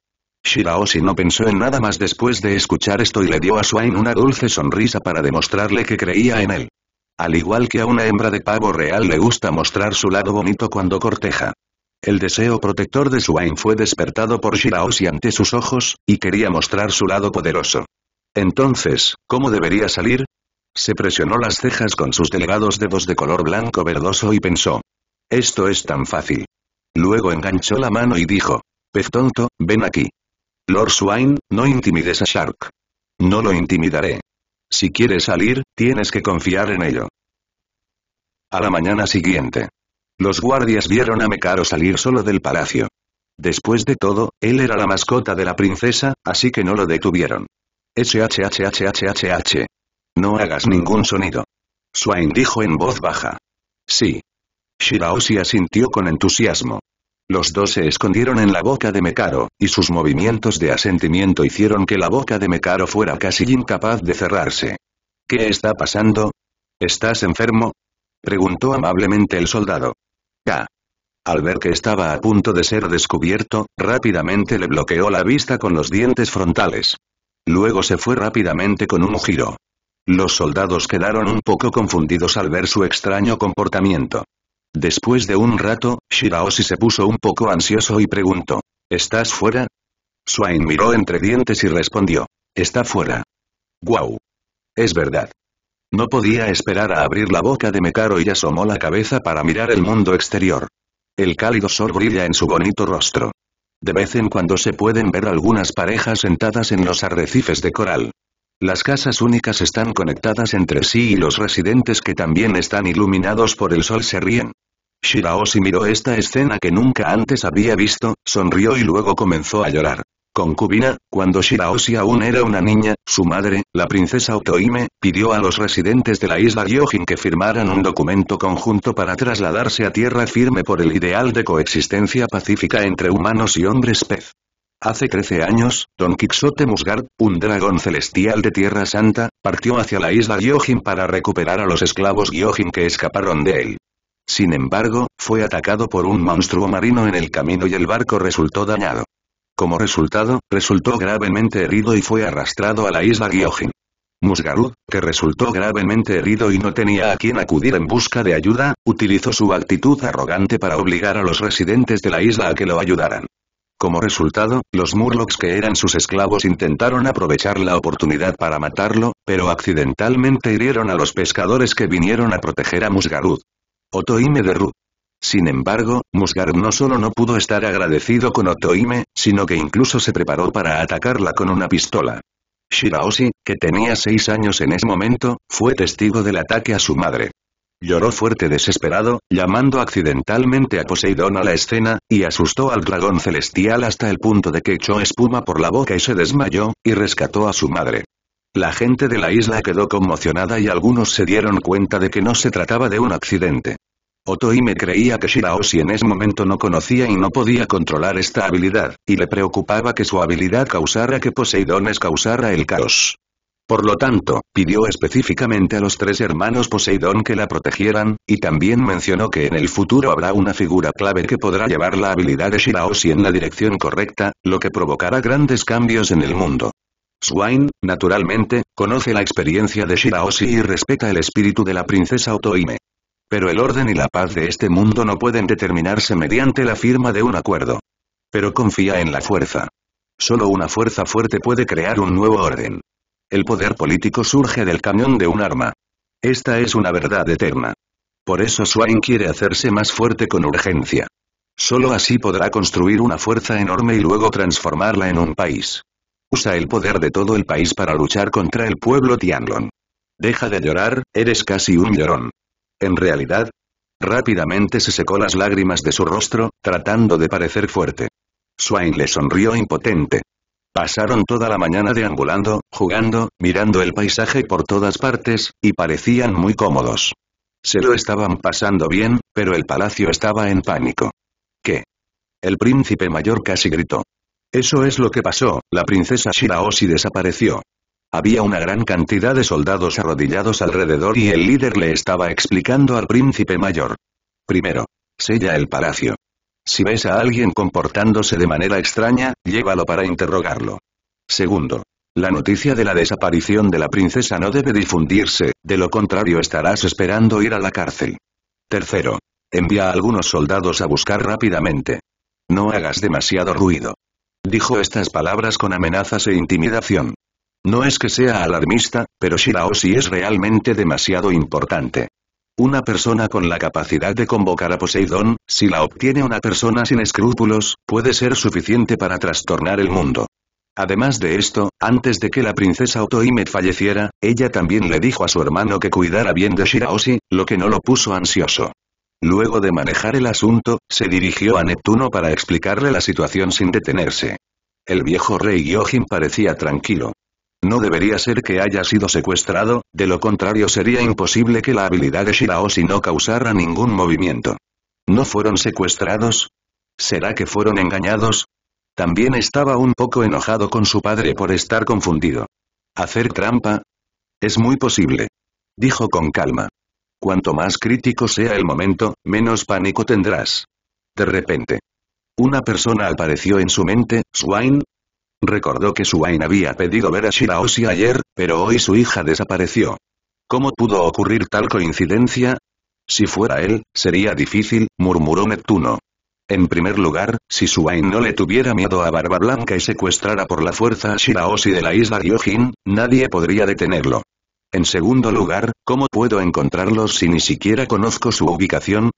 Shiraoshi no pensó en nada más después de escuchar esto y le dio a Swain una dulce sonrisa para demostrarle que creía en él. Al igual que a una hembra de pavo real le gusta mostrar su lado bonito cuando corteja. El deseo protector de Swain fue despertado por Shiraoshi ante sus ojos, y quería mostrar su lado poderoso. Entonces, ¿cómo debería salir? Se presionó las cejas con sus delgados dedos de color blanco verdoso y pensó. Esto es tan fácil. Luego enganchó la mano y dijo. Pez tonto, ven aquí. Lord Swain, no intimides a Shark. No lo intimidaré. Si quieres salir, tienes que confiar en ello. A la mañana siguiente. Los guardias vieron a Mekaro salir solo del palacio. Después de todo, él era la mascota de la princesa, así que no lo detuvieron. HHHHHH. No hagas ningún sonido. Swain dijo en voz baja. Sí. Shiraoshi asintió con entusiasmo. Los dos se escondieron en la boca de Mecaro, y sus movimientos de asentimiento hicieron que la boca de Mecaro fuera casi incapaz de cerrarse. ¿Qué está pasando? ¿Estás enfermo? Preguntó amablemente el soldado. Ya. Al ver que estaba a punto de ser descubierto, rápidamente le bloqueó la vista con los dientes frontales. Luego se fue rápidamente con un giro. Los soldados quedaron un poco confundidos al ver su extraño comportamiento. Después de un rato, Shiraoshi se puso un poco ansioso y preguntó. ¿Estás fuera? Swain miró entre dientes y respondió. Está fuera. Guau. Es verdad. No podía esperar a abrir la boca de Mekaro y asomó la cabeza para mirar el mundo exterior. El cálido sol brilla en su bonito rostro. De vez en cuando se pueden ver algunas parejas sentadas en los arrecifes de coral. Las casas únicas están conectadas entre sí y los residentes que también están iluminados por el sol se ríen. Shiraoshi miró esta escena que nunca antes había visto, sonrió y luego comenzó a llorar. Concubina, cuando Shiraoshi aún era una niña, su madre, la princesa Otoime, pidió a los residentes de la isla Gyojin que firmaran un documento conjunto para trasladarse a tierra firme por el ideal de coexistencia pacífica entre humanos y hombres pez. Hace 13 años, Don Quixote Musgard, un dragón celestial de Tierra Santa, partió hacia la isla Gyojin para recuperar a los esclavos Gyojin que escaparon de él. Sin embargo, fue atacado por un monstruo marino en el camino y el barco resultó dañado. Como resultado, resultó gravemente herido y fue arrastrado a la isla Gyojin. Musgarud, que resultó gravemente herido y no tenía a quien acudir en busca de ayuda, utilizó su actitud arrogante para obligar a los residentes de la isla a que lo ayudaran. Como resultado, los Murlocs que eran sus esclavos intentaron aprovechar la oportunidad para matarlo, pero accidentalmente hirieron a los pescadores que vinieron a proteger a Musgarud. Otoime de Ru. Sin embargo, Musgar no solo no pudo estar agradecido con Otoime, sino que incluso se preparó para atacarla con una pistola. Shiraoshi, que tenía seis años en ese momento, fue testigo del ataque a su madre. Lloró fuerte desesperado, llamando accidentalmente a Poseidón a la escena, y asustó al dragón celestial hasta el punto de que echó espuma por la boca y se desmayó, y rescató a su madre. La gente de la isla quedó conmocionada y algunos se dieron cuenta de que no se trataba de un accidente. Otoime creía que Shiraoshi en ese momento no conocía y no podía controlar esta habilidad, y le preocupaba que su habilidad causara que poseidón causara el caos. Por lo tanto, pidió específicamente a los tres hermanos Poseidón que la protegieran, y también mencionó que en el futuro habrá una figura clave que podrá llevar la habilidad de Shiraoshi en la dirección correcta, lo que provocará grandes cambios en el mundo. Swain, naturalmente, conoce la experiencia de Shiraoshi y respeta el espíritu de la princesa Otoime. Pero el orden y la paz de este mundo no pueden determinarse mediante la firma de un acuerdo. Pero confía en la fuerza. Solo una fuerza fuerte puede crear un nuevo orden. El poder político surge del cañón de un arma. Esta es una verdad eterna. Por eso Swain quiere hacerse más fuerte con urgencia. Solo así podrá construir una fuerza enorme y luego transformarla en un país. Usa el poder de todo el país para luchar contra el pueblo Tianlong. Deja de llorar, eres casi un llorón. En realidad, rápidamente se secó las lágrimas de su rostro, tratando de parecer fuerte. Swain le sonrió impotente. Pasaron toda la mañana deambulando, jugando, mirando el paisaje por todas partes, y parecían muy cómodos. Se lo estaban pasando bien, pero el palacio estaba en pánico. ¿Qué? El príncipe mayor casi gritó. Eso es lo que pasó, la princesa Shiraoshi desapareció. Había una gran cantidad de soldados arrodillados alrededor y el líder le estaba explicando al príncipe mayor. Primero, sella el palacio. Si ves a alguien comportándose de manera extraña, llévalo para interrogarlo. Segundo, la noticia de la desaparición de la princesa no debe difundirse, de lo contrario estarás esperando ir a la cárcel. Tercero, envía a algunos soldados a buscar rápidamente. No hagas demasiado ruido. Dijo estas palabras con amenazas e intimidación. No es que sea alarmista, pero Shiraoshi es realmente demasiado importante. Una persona con la capacidad de convocar a Poseidón, si la obtiene una persona sin escrúpulos, puede ser suficiente para trastornar el mundo. Además de esto, antes de que la princesa Otoimet falleciera, ella también le dijo a su hermano que cuidara bien de Shiraoshi, lo que no lo puso ansioso. Luego de manejar el asunto, se dirigió a Neptuno para explicarle la situación sin detenerse. El viejo rey Gyojin parecía tranquilo. No debería ser que haya sido secuestrado, de lo contrario sería imposible que la habilidad de Shiraoshi no causara ningún movimiento. ¿No fueron secuestrados? ¿Será que fueron engañados? También estaba un poco enojado con su padre por estar confundido. ¿Hacer trampa? Es muy posible. Dijo con calma. Cuanto más crítico sea el momento, menos pánico tendrás. De repente. Una persona apareció en su mente, Swain. Recordó que Swain había pedido ver a Shiraoshi ayer, pero hoy su hija desapareció. ¿Cómo pudo ocurrir tal coincidencia? Si fuera él, sería difícil, murmuró Neptuno. En primer lugar, si Swain no le tuviera miedo a Barba Blanca y secuestrara por la fuerza a Shiraoshi de la isla Gyojin, nadie podría detenerlo. En segundo lugar, ¿cómo puedo encontrarlos si ni siquiera conozco su ubicación?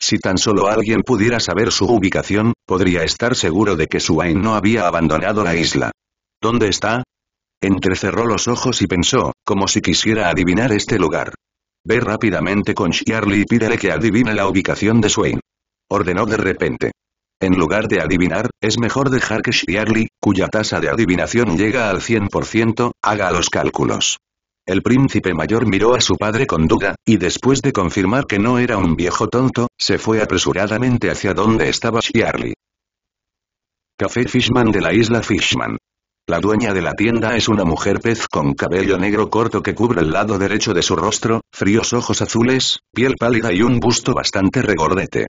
Si tan solo alguien pudiera saber su ubicación, podría estar seguro de que Swain no había abandonado la isla. ¿Dónde está? Entrecerró los ojos y pensó, como si quisiera adivinar este lugar. Ve rápidamente con Shirley y pídele que adivine la ubicación de Swain. Ordenó de repente. En lugar de adivinar, es mejor dejar que Shirley, cuya tasa de adivinación llega al 100%, haga los cálculos. El príncipe mayor miró a su padre con duda, y después de confirmar que no era un viejo tonto, se fue apresuradamente hacia donde estaba Shirley. Café Fishman de la isla Fishman. La dueña de la tienda es una mujer pez con cabello negro corto que cubre el lado derecho de su rostro, fríos ojos azules, piel pálida y un busto bastante regordete.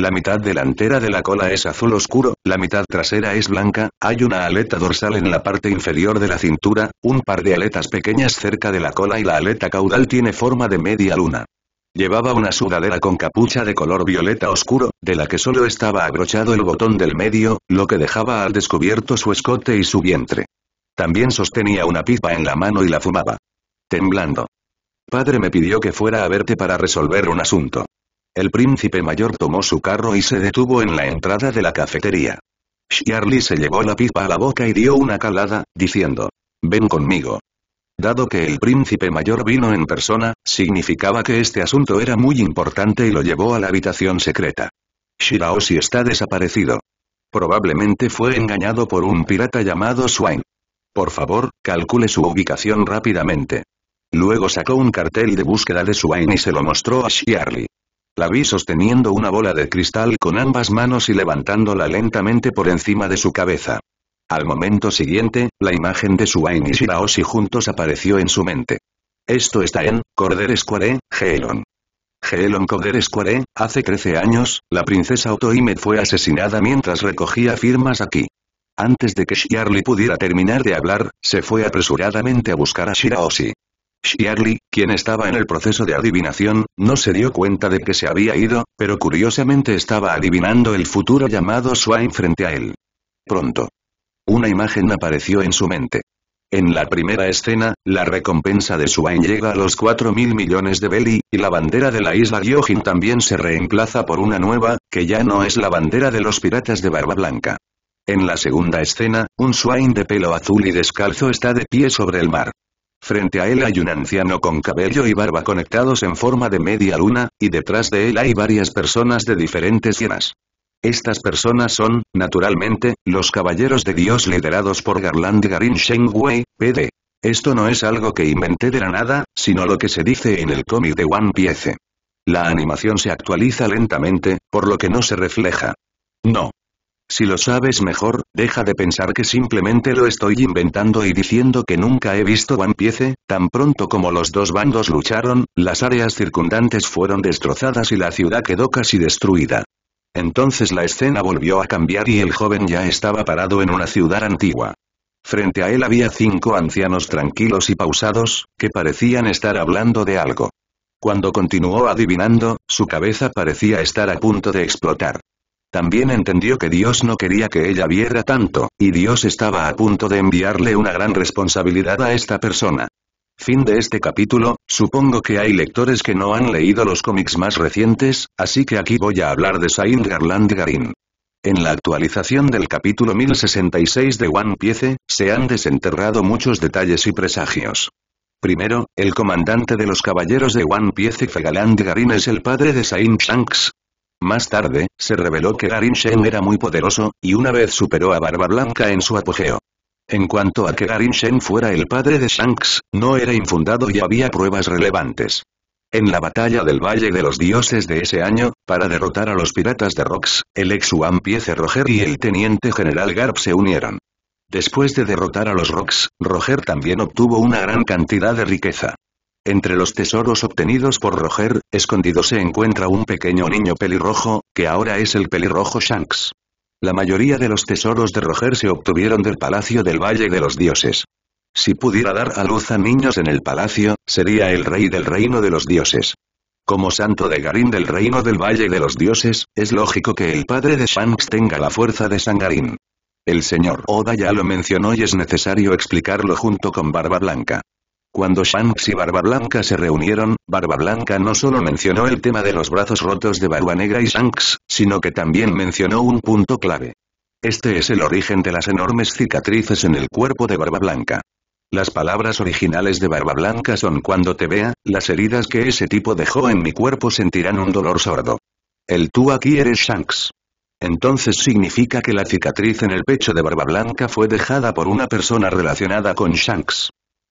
La mitad delantera de la cola es azul oscuro, la mitad trasera es blanca, hay una aleta dorsal en la parte inferior de la cintura, un par de aletas pequeñas cerca de la cola y la aleta caudal tiene forma de media luna. Llevaba una sudadera con capucha de color violeta oscuro, de la que solo estaba abrochado el botón del medio, lo que dejaba al descubierto su escote y su vientre. También sostenía una pipa en la mano y la fumaba. Temblando. Padre me pidió que fuera a verte para resolver un asunto. El príncipe mayor tomó su carro y se detuvo en la entrada de la cafetería. Shirley se llevó la pipa a la boca y dio una calada, diciendo, «Ven conmigo». Dado que el príncipe mayor vino en persona, significaba que este asunto era muy importante y lo llevó a la habitación secreta. Shiraoshi está desaparecido. Probablemente fue engañado por un pirata llamado Swain. Por favor, calcule su ubicación rápidamente. Luego sacó un cartel de búsqueda de Swain y se lo mostró a Shirley. La vi sosteniendo una bola de cristal con ambas manos y levantándola lentamente por encima de su cabeza. Al momento siguiente, la imagen de Suain y Shiraoshi juntos apareció en su mente. Esto está en, Corder Square, Gelon. Geelon Corder Square, hace 13 años, la princesa Otoime fue asesinada mientras recogía firmas aquí. Antes de que Shirley pudiera terminar de hablar, se fue apresuradamente a buscar a Shiraoshi. Shirley, quien estaba en el proceso de adivinación, no se dio cuenta de que se había ido, pero curiosamente estaba adivinando el futuro llamado Swain frente a él. Pronto. Una imagen apareció en su mente. En la primera escena, la recompensa de Swain llega a los mil millones de Belly, y la bandera de la isla Gyojin también se reemplaza por una nueva, que ya no es la bandera de los piratas de Barba Blanca. En la segunda escena, un Swain de pelo azul y descalzo está de pie sobre el mar. Frente a él hay un anciano con cabello y barba conectados en forma de media luna, y detrás de él hay varias personas de diferentes hienas. Estas personas son, naturalmente, los caballeros de Dios liderados por Garland Garin Shengwei, PD. Esto no es algo que inventé de la nada, sino lo que se dice en el cómic de One Piece. La animación se actualiza lentamente, por lo que no se refleja. No, si lo sabes mejor, deja de pensar que simplemente lo estoy inventando y diciendo que nunca he visto One Piece, tan pronto como los dos bandos lucharon, las áreas circundantes fueron destrozadas y la ciudad quedó casi destruida. Entonces la escena volvió a cambiar y el joven ya estaba parado en una ciudad antigua. Frente a él había cinco ancianos tranquilos y pausados, que parecían estar hablando de algo. Cuando continuó adivinando, su cabeza parecía estar a punto de explotar. También entendió que Dios no quería que ella viera tanto, y Dios estaba a punto de enviarle una gran responsabilidad a esta persona. Fin de este capítulo, supongo que hay lectores que no han leído los cómics más recientes, así que aquí voy a hablar de Saint Garland Garin. En la actualización del capítulo 1066 de One Piece, se han desenterrado muchos detalles y presagios. Primero, el comandante de los caballeros de One Piece Fegaland Garin es el padre de Saint Shanks, más tarde, se reveló que Garin Shen era muy poderoso, y una vez superó a Barba Blanca en su apogeo. En cuanto a que Garin Shen fuera el padre de Shanks, no era infundado y había pruebas relevantes. En la batalla del Valle de los Dioses de ese año, para derrotar a los piratas de Rocks, el ex piece Roger y el teniente general Garp se unieron. Después de derrotar a los Rocks, Roger también obtuvo una gran cantidad de riqueza. Entre los tesoros obtenidos por Roger, escondido se encuentra un pequeño niño pelirrojo, que ahora es el pelirrojo Shanks. La mayoría de los tesoros de Roger se obtuvieron del Palacio del Valle de los Dioses. Si pudiera dar a luz a niños en el palacio, sería el rey del reino de los dioses. Como santo de Garín del reino del Valle de los Dioses, es lógico que el padre de Shanks tenga la fuerza de Sangarín. El señor Oda ya lo mencionó y es necesario explicarlo junto con Barba Blanca. Cuando Shanks y Barba Blanca se reunieron, Barba Blanca no solo mencionó el tema de los brazos rotos de Barba Negra y Shanks, sino que también mencionó un punto clave. Este es el origen de las enormes cicatrices en el cuerpo de Barba Blanca. Las palabras originales de Barba Blanca son cuando te vea, las heridas que ese tipo dejó en mi cuerpo sentirán un dolor sordo. El tú aquí eres Shanks. Entonces significa que la cicatriz en el pecho de Barba Blanca fue dejada por una persona relacionada con Shanks.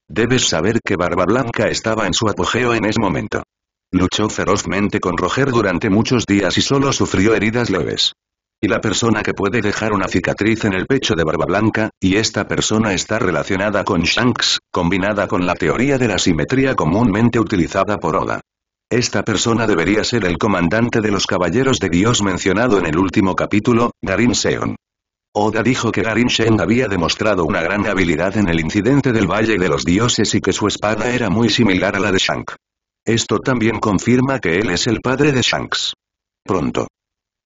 Debes saber que Barba Blanca estaba en su apogeo en ese momento. Luchó ferozmente con Roger durante muchos días y solo sufrió heridas leves. Y la persona que puede dejar una cicatriz en el pecho de Barba Blanca, y esta persona está relacionada con Shanks, combinada con la teoría de la simetría comúnmente utilizada por Oda. Esta persona debería ser el comandante de los caballeros de Dios mencionado en el último capítulo, Darin Seon. Oda dijo que Garin Shen había demostrado una gran habilidad en el incidente del Valle de los Dioses y que su espada era muy similar a la de Shanks. Esto también confirma que él es el padre de Shanks. Pronto.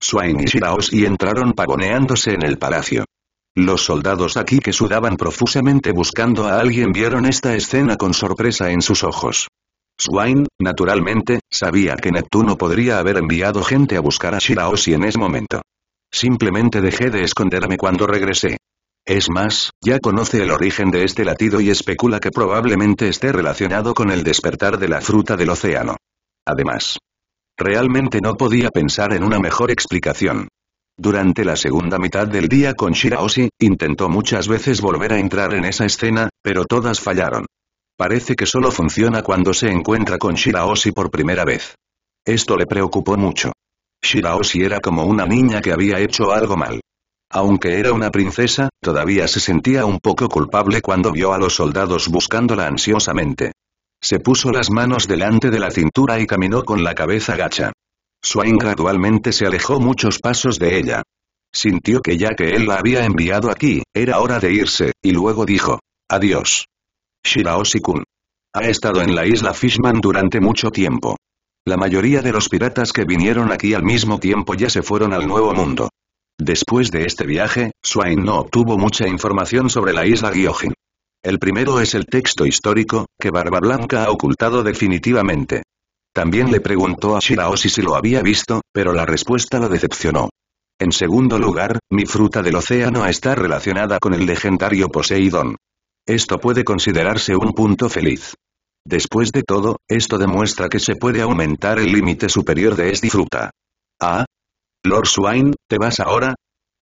Swain y Shiraoshi entraron pavoneándose en el palacio. Los soldados aquí que sudaban profusamente buscando a alguien vieron esta escena con sorpresa en sus ojos. Swain, naturalmente, sabía que Neptuno podría haber enviado gente a buscar a Shiraoshi en ese momento. Simplemente dejé de esconderme cuando regresé. Es más, ya conoce el origen de este latido y especula que probablemente esté relacionado con el despertar de la fruta del océano. Además, realmente no podía pensar en una mejor explicación. Durante la segunda mitad del día con Shiraoshi, intentó muchas veces volver a entrar en esa escena, pero todas fallaron. Parece que solo funciona cuando se encuentra con Shiraoshi por primera vez. Esto le preocupó mucho. Shiraoshi era como una niña que había hecho algo mal. Aunque era una princesa, todavía se sentía un poco culpable cuando vio a los soldados buscándola ansiosamente. Se puso las manos delante de la cintura y caminó con la cabeza gacha. Swain gradualmente se alejó muchos pasos de ella. Sintió que ya que él la había enviado aquí, era hora de irse, y luego dijo, adiós. Shiraoshi-kun. Ha estado en la isla Fishman durante mucho tiempo. La mayoría de los piratas que vinieron aquí al mismo tiempo ya se fueron al Nuevo Mundo. Después de este viaje, Swain no obtuvo mucha información sobre la isla Gyojin. El primero es el texto histórico, que Barba Blanca ha ocultado definitivamente. También le preguntó a Shirao si lo había visto, pero la respuesta lo decepcionó. En segundo lugar, mi fruta del océano está relacionada con el legendario Poseidón. Esto puede considerarse un punto feliz. Después de todo, esto demuestra que se puede aumentar el límite superior de este disfruta. Ah. Lord Swain, ¿te vas ahora?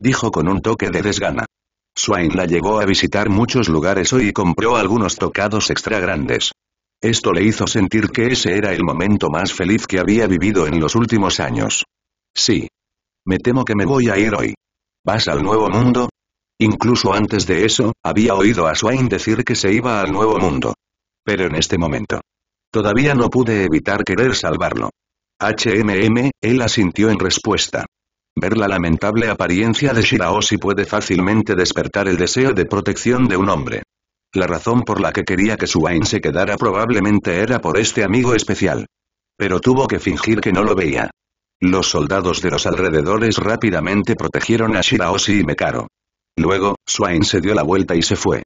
Dijo con un toque de desgana. Swain la llegó a visitar muchos lugares hoy y compró algunos tocados extra grandes. Esto le hizo sentir que ese era el momento más feliz que había vivido en los últimos años. Sí. Me temo que me voy a ir hoy. ¿Vas al Nuevo Mundo? Incluso antes de eso, había oído a Swain decir que se iba al Nuevo Mundo. Pero en este momento. Todavía no pude evitar querer salvarlo. HMM, él asintió en respuesta. Ver la lamentable apariencia de Shiraoshi puede fácilmente despertar el deseo de protección de un hombre. La razón por la que quería que Suain se quedara probablemente era por este amigo especial. Pero tuvo que fingir que no lo veía. Los soldados de los alrededores rápidamente protegieron a Shiraoshi y Mekaro. Luego, Swain se dio la vuelta y se fue.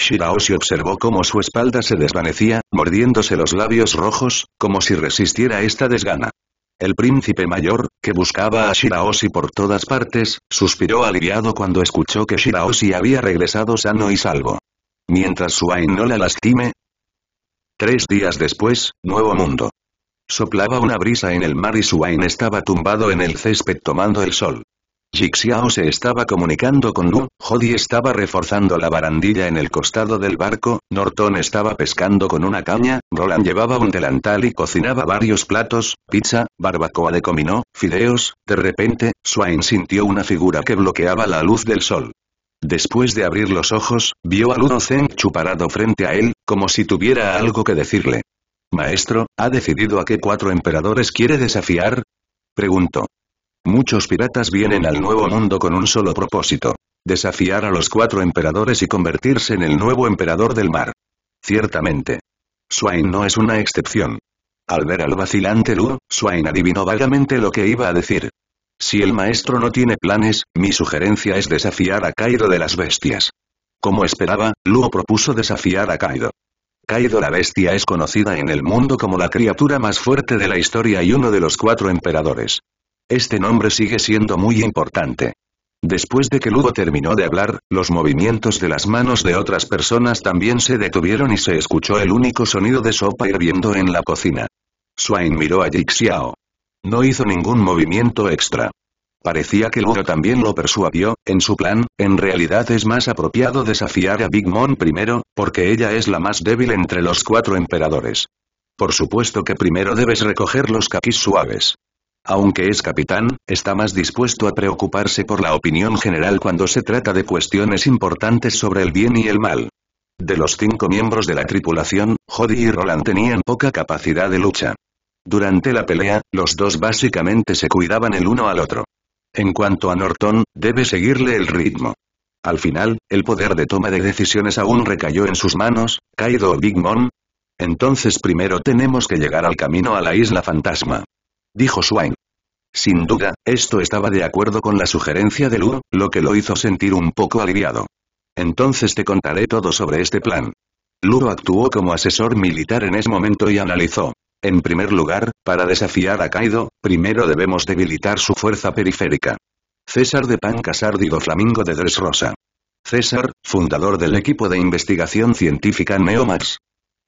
Shiraoshi observó cómo su espalda se desvanecía, mordiéndose los labios rojos, como si resistiera esta desgana. El príncipe mayor, que buscaba a Shiraoshi por todas partes, suspiró aliviado cuando escuchó que Shiraoshi había regresado sano y salvo. Mientras Suain no la lastime. Tres días después, Nuevo Mundo. Soplaba una brisa en el mar y Suain estaba tumbado en el césped tomando el sol. Jixiao se estaba comunicando con Lu, Jodi estaba reforzando la barandilla en el costado del barco, Norton estaba pescando con una caña, Roland llevaba un delantal y cocinaba varios platos, pizza, barbacoa de comino, fideos, de repente, Swain sintió una figura que bloqueaba la luz del sol. Después de abrir los ojos, vio a Ludo Zeng chuparado frente a él, como si tuviera algo que decirle. Maestro, ¿ha decidido a qué cuatro emperadores quiere desafiar? Preguntó. Muchos piratas vienen al Nuevo Mundo con un solo propósito. Desafiar a los cuatro emperadores y convertirse en el nuevo emperador del mar. Ciertamente. Swain no es una excepción. Al ver al vacilante Luo, Swain adivinó vagamente lo que iba a decir. Si el maestro no tiene planes, mi sugerencia es desafiar a Kaido de las bestias. Como esperaba, Luo propuso desafiar a Kaido. Kaido la bestia es conocida en el mundo como la criatura más fuerte de la historia y uno de los cuatro emperadores. Este nombre sigue siendo muy importante. Después de que Ludo terminó de hablar, los movimientos de las manos de otras personas también se detuvieron y se escuchó el único sonido de sopa hirviendo en la cocina. Swain miró a Jixiao. No hizo ningún movimiento extra. Parecía que Ludo también lo persuadió, en su plan, en realidad es más apropiado desafiar a Big Mom primero, porque ella es la más débil entre los cuatro emperadores. Por supuesto que primero debes recoger los kakis suaves aunque es capitán, está más dispuesto a preocuparse por la opinión general cuando se trata de cuestiones importantes sobre el bien y el mal. De los cinco miembros de la tripulación, Jody y Roland tenían poca capacidad de lucha. Durante la pelea, los dos básicamente se cuidaban el uno al otro. En cuanto a Norton, debe seguirle el ritmo. Al final, el poder de toma de decisiones aún recayó en sus manos, Kaido Big Mom. Entonces primero tenemos que llegar al camino a la isla fantasma dijo Swain. Sin duda, esto estaba de acuerdo con la sugerencia de Lu, lo que lo hizo sentir un poco aliviado. Entonces te contaré todo sobre este plan. Luro actuó como asesor militar en ese momento y analizó. En primer lugar, para desafiar a Kaido, primero debemos debilitar su fuerza periférica. César de y digo Flamingo de Rosa. César, fundador del equipo de investigación científica Neomax,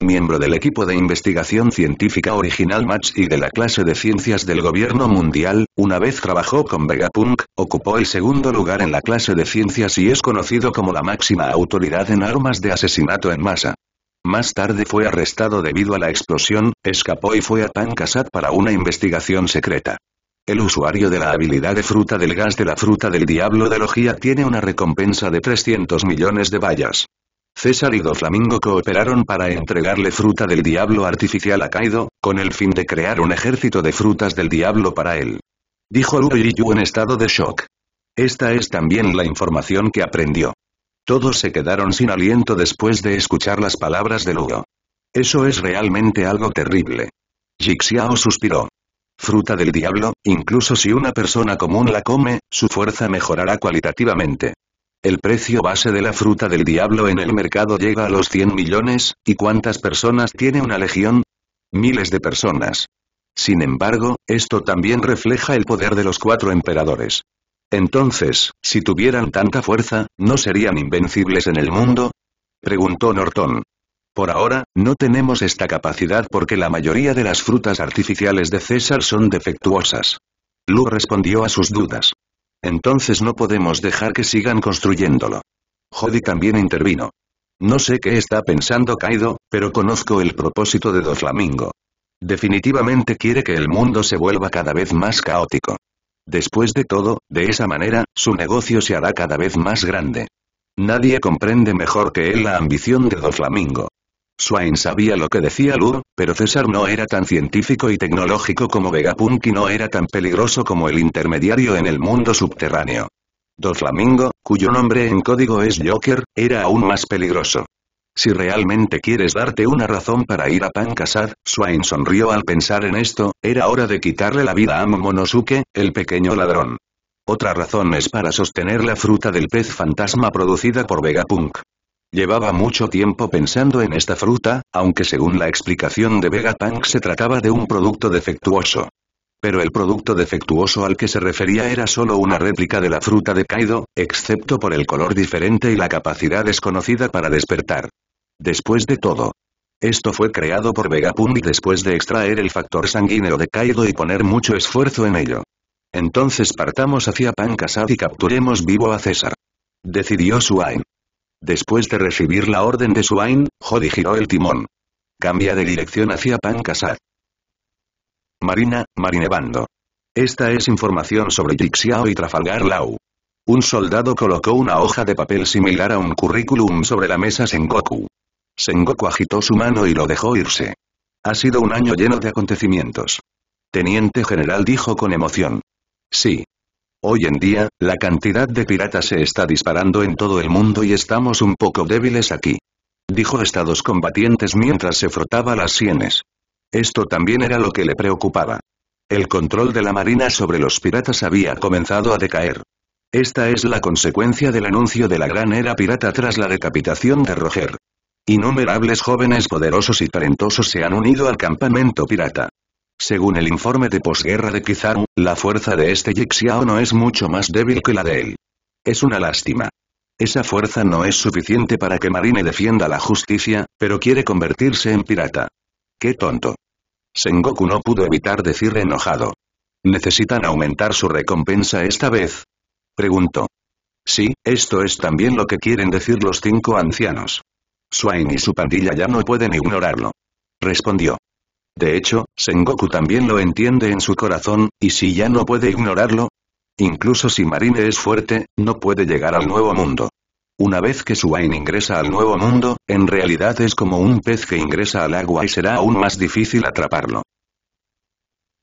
miembro del equipo de investigación científica original Match y de la clase de ciencias del gobierno mundial, una vez trabajó con Vegapunk, ocupó el segundo lugar en la clase de ciencias y es conocido como la máxima autoridad en armas de asesinato en masa. Más tarde fue arrestado debido a la explosión, escapó y fue a Pankasat para una investigación secreta. El usuario de la habilidad de fruta del gas de la fruta del diablo de Logia tiene una recompensa de 300 millones de vallas. César y Doflamingo cooperaron para entregarle fruta del diablo artificial a Kaido, con el fin de crear un ejército de frutas del diablo para él. Dijo Yu en estado de shock. Esta es también la información que aprendió. Todos se quedaron sin aliento después de escuchar las palabras de Lugo. Eso es realmente algo terrible. Jixiao suspiró. Fruta del diablo, incluso si una persona común la come, su fuerza mejorará cualitativamente. El precio base de la fruta del diablo en el mercado llega a los 100 millones, ¿y cuántas personas tiene una legión? Miles de personas. Sin embargo, esto también refleja el poder de los cuatro emperadores. Entonces, si tuvieran tanta fuerza, ¿no serían invencibles en el mundo? Preguntó Norton. Por ahora, no tenemos esta capacidad porque la mayoría de las frutas artificiales de César son defectuosas. Lu respondió a sus dudas. Entonces no podemos dejar que sigan construyéndolo. Jody también intervino. No sé qué está pensando Kaido, pero conozco el propósito de Doflamingo. Definitivamente quiere que el mundo se vuelva cada vez más caótico. Después de todo, de esa manera, su negocio se hará cada vez más grande. Nadie comprende mejor que él la ambición de Doflamingo. Swain sabía lo que decía Lu, pero César no era tan científico y tecnológico como Vegapunk y no era tan peligroso como el intermediario en el mundo subterráneo. Flamingo, cuyo nombre en código es Joker, era aún más peligroso. Si realmente quieres darte una razón para ir a Pankasad, Swain sonrió al pensar en esto, era hora de quitarle la vida a Momonosuke, el pequeño ladrón. Otra razón es para sostener la fruta del pez fantasma producida por Vegapunk. Llevaba mucho tiempo pensando en esta fruta, aunque según la explicación de Vegapunk se trataba de un producto defectuoso. Pero el producto defectuoso al que se refería era solo una réplica de la fruta de Kaido, excepto por el color diferente y la capacidad desconocida para despertar. Después de todo, esto fue creado por Vegapunk después de extraer el factor sanguíneo de Kaido y poner mucho esfuerzo en ello. Entonces partamos hacia Pancasad y capturemos vivo a César. Decidió Suain. Después de recibir la orden de Swain, Jodi giró el timón. Cambia de dirección hacia Pancasar. Marina, marinevando. Esta es información sobre Jixiao y Trafalgar Lau. Un soldado colocó una hoja de papel similar a un currículum sobre la mesa Sengoku. Sengoku agitó su mano y lo dejó irse. Ha sido un año lleno de acontecimientos. Teniente general dijo con emoción. Sí, Hoy en día, la cantidad de piratas se está disparando en todo el mundo y estamos un poco débiles aquí. Dijo Estados combatientes mientras se frotaba las sienes. Esto también era lo que le preocupaba. El control de la marina sobre los piratas había comenzado a decaer. Esta es la consecuencia del anuncio de la gran era pirata tras la decapitación de Roger. Innumerables jóvenes poderosos y talentosos se han unido al campamento pirata. Según el informe de posguerra de Kizaru, la fuerza de este Yixiao no es mucho más débil que la de él. Es una lástima. Esa fuerza no es suficiente para que Marine defienda la justicia, pero quiere convertirse en pirata. ¡Qué tonto! Sengoku no pudo evitar decir enojado. ¿Necesitan aumentar su recompensa esta vez? Preguntó. Sí, esto es también lo que quieren decir los cinco ancianos. Swain y su pandilla ya no pueden ignorarlo. Respondió. De hecho, Sengoku también lo entiende en su corazón, y si ya no puede ignorarlo, incluso si Marine es fuerte, no puede llegar al nuevo mundo. Una vez que Suain ingresa al nuevo mundo, en realidad es como un pez que ingresa al agua y será aún más difícil atraparlo.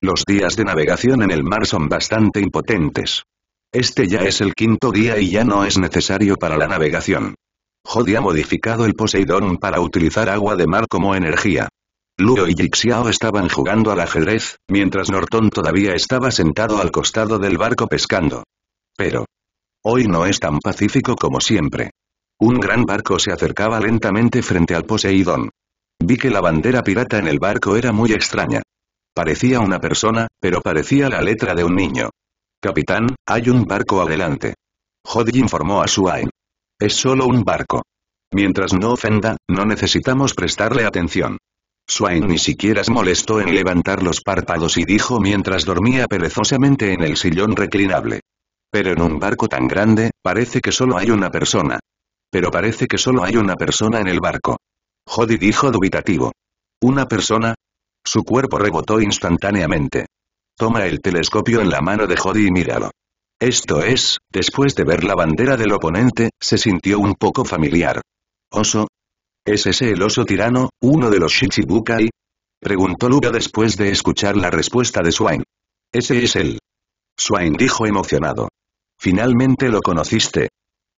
Los días de navegación en el mar son bastante impotentes. Este ya es el quinto día y ya no es necesario para la navegación. Jodi ha modificado el Poseidón para utilizar agua de mar como energía. Luo y Jixiao estaban jugando al ajedrez, mientras Norton todavía estaba sentado al costado del barco pescando. Pero. Hoy no es tan pacífico como siempre. Un gran barco se acercaba lentamente frente al Poseidón. Vi que la bandera pirata en el barco era muy extraña. Parecía una persona, pero parecía la letra de un niño. Capitán, hay un barco adelante. Jody informó a Suain. Es solo un barco. Mientras no ofenda, no necesitamos prestarle atención. Swain ni siquiera se molestó en levantar los párpados y dijo mientras dormía perezosamente en el sillón reclinable. Pero en un barco tan grande, parece que solo hay una persona. Pero parece que solo hay una persona en el barco. Jody dijo dubitativo. ¿Una persona? Su cuerpo rebotó instantáneamente. Toma el telescopio en la mano de Jody y míralo. Esto es, después de ver la bandera del oponente, se sintió un poco familiar. Oso, ¿Es ese el oso tirano, uno de los Shichibukai? Preguntó Luca después de escuchar la respuesta de Swain. Ese es él. Swain dijo emocionado. Finalmente lo conociste.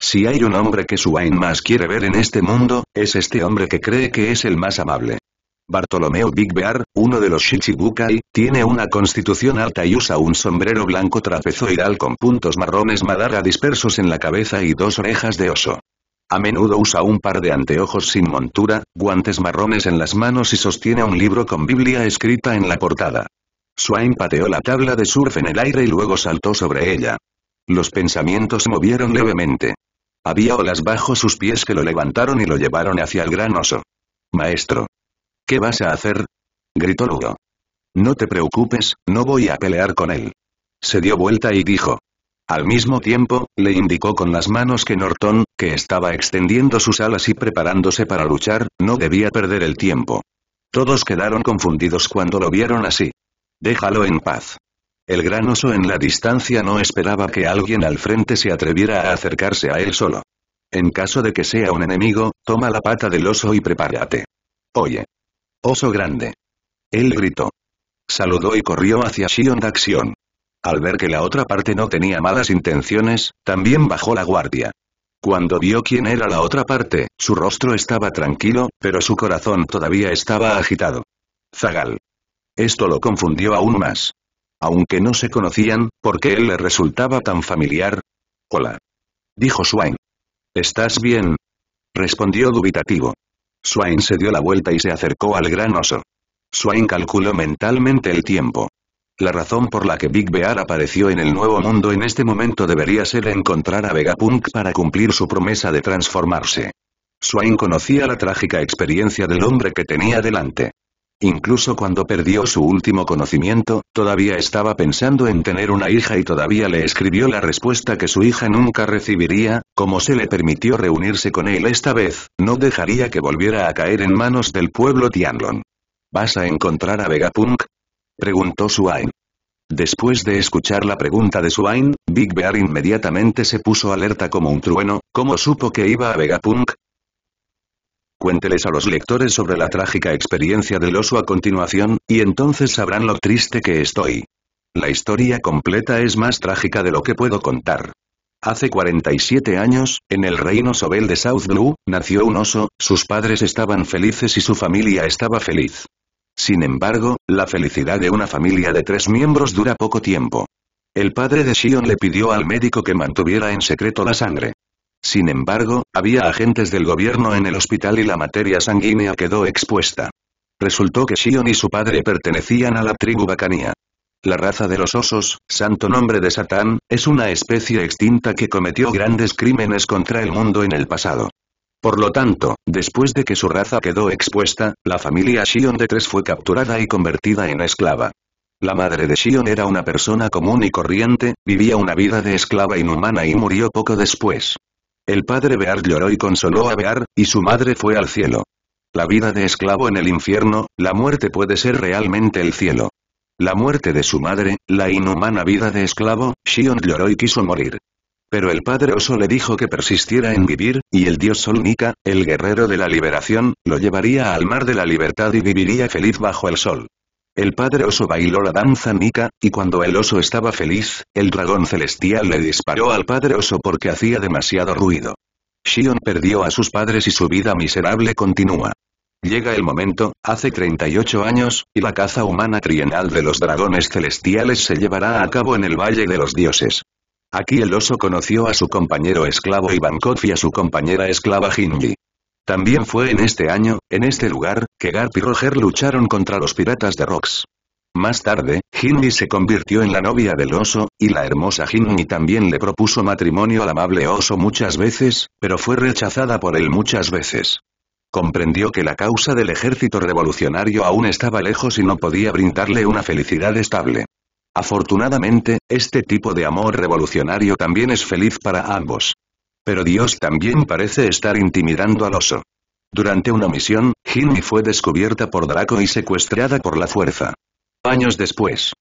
Si hay un hombre que Swain más quiere ver en este mundo, es este hombre que cree que es el más amable. Bartolomeo Big Bear, uno de los Shichibukai, tiene una constitución alta y usa un sombrero blanco trapezoidal con puntos marrones madara dispersos en la cabeza y dos orejas de oso. A menudo usa un par de anteojos sin montura, guantes marrones en las manos y sostiene un libro con Biblia escrita en la portada. Swain pateó la tabla de surf en el aire y luego saltó sobre ella. Los pensamientos se movieron levemente. Había olas bajo sus pies que lo levantaron y lo llevaron hacia el gran oso. Maestro. ¿Qué vas a hacer? gritó Ludo. No te preocupes, no voy a pelear con él. Se dio vuelta y dijo. Al mismo tiempo, le indicó con las manos que Norton, que estaba extendiendo sus alas y preparándose para luchar, no debía perder el tiempo. Todos quedaron confundidos cuando lo vieron así. Déjalo en paz. El gran oso en la distancia no esperaba que alguien al frente se atreviera a acercarse a él solo. En caso de que sea un enemigo, toma la pata del oso y prepárate. Oye. Oso grande. Él gritó. Saludó y corrió hacia Shion Daxion. Al ver que la otra parte no tenía malas intenciones, también bajó la guardia. Cuando vio quién era la otra parte, su rostro estaba tranquilo, pero su corazón todavía estaba agitado. Zagal. Esto lo confundió aún más. Aunque no se conocían, ¿por qué él le resultaba tan familiar? Hola. Dijo Swain. ¿Estás bien? Respondió dubitativo. Swain se dio la vuelta y se acercó al gran oso. Swain calculó mentalmente el tiempo. La razón por la que Big Bear apareció en el Nuevo Mundo en este momento debería ser encontrar a Vegapunk para cumplir su promesa de transformarse. Swain conocía la trágica experiencia del hombre que tenía delante. Incluso cuando perdió su último conocimiento, todavía estaba pensando en tener una hija y todavía le escribió la respuesta que su hija nunca recibiría, como se le permitió reunirse con él esta vez, no dejaría que volviera a caer en manos del pueblo Tianlong. ¿Vas a encontrar a Vegapunk? preguntó Swain. Después de escuchar la pregunta de Swain, Big Bear inmediatamente se puso alerta como un trueno, ¿cómo supo que iba a Vegapunk? Cuénteles a los lectores sobre la trágica experiencia del oso a continuación, y entonces sabrán lo triste que estoy. La historia completa es más trágica de lo que puedo contar. Hace 47 años, en el reino Sobel de South Blue, nació un oso, sus padres estaban felices y su familia estaba feliz. Sin embargo, la felicidad de una familia de tres miembros dura poco tiempo. El padre de Shion le pidió al médico que mantuviera en secreto la sangre. Sin embargo, había agentes del gobierno en el hospital y la materia sanguínea quedó expuesta. Resultó que Shion y su padre pertenecían a la tribu Bacanía. La raza de los osos, santo nombre de Satán, es una especie extinta que cometió grandes crímenes contra el mundo en el pasado. Por lo tanto, después de que su raza quedó expuesta, la familia Shion de tres fue capturada y convertida en esclava. La madre de Shion era una persona común y corriente, vivía una vida de esclava inhumana y murió poco después. El padre Bear lloró y consoló a Bear, y su madre fue al cielo. La vida de esclavo en el infierno, la muerte puede ser realmente el cielo. La muerte de su madre, la inhumana vida de esclavo, Shion lloró y quiso morir. Pero el padre oso le dijo que persistiera en vivir, y el dios Sol Nika, el guerrero de la liberación, lo llevaría al mar de la libertad y viviría feliz bajo el sol. El padre oso bailó la danza Nika, y cuando el oso estaba feliz, el dragón celestial le disparó al padre oso porque hacía demasiado ruido. Shion perdió a sus padres y su vida miserable continúa. Llega el momento, hace 38 años, y la caza humana trienal de los dragones celestiales se llevará a cabo en el Valle de los Dioses. Aquí el oso conoció a su compañero esclavo Ivankov y a su compañera esclava hindi También fue en este año, en este lugar, que Garp y Roger lucharon contra los piratas de Rox. Más tarde, hindi se convirtió en la novia del oso, y la hermosa Hindi también le propuso matrimonio al amable oso muchas veces, pero fue rechazada por él muchas veces. Comprendió que la causa del ejército revolucionario aún estaba lejos y no podía brindarle una felicidad estable. Afortunadamente, este tipo de amor revolucionario también es feliz para ambos. Pero Dios también parece estar intimidando al oso. Durante una misión, Jimmy fue descubierta por Draco y secuestrada por la fuerza. Años después.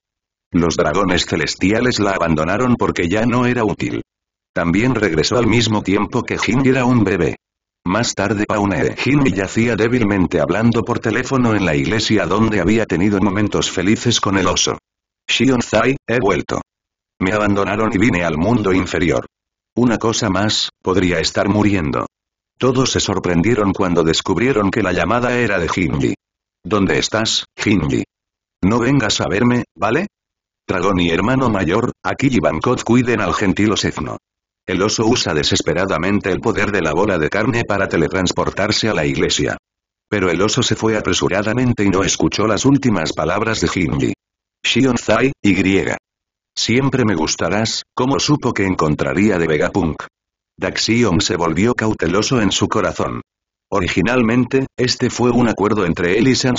Los dragones celestiales la abandonaron porque ya no era útil. También regresó al mismo tiempo que Jimmy era un bebé. Más tarde Paune eh, Jimmy yacía débilmente hablando por teléfono en la iglesia donde había tenido momentos felices con el oso. Shion he vuelto. Me abandonaron y vine al mundo inferior. Una cosa más, podría estar muriendo. Todos se sorprendieron cuando descubrieron que la llamada era de Jinli. ¿Dónde estás, Jinli? No vengas a verme, ¿vale? Dragón y hermano mayor, aquí y Bangkok cuiden al gentil Osefno. El oso usa desesperadamente el poder de la bola de carne para teletransportarse a la iglesia. Pero el oso se fue apresuradamente y no escuchó las últimas palabras de Jinli. Shion-Zai, Y. Siempre me gustarás, como supo que encontraría de Vegapunk. Daxion se volvió cauteloso en su corazón. Originalmente, este fue un acuerdo entre él y San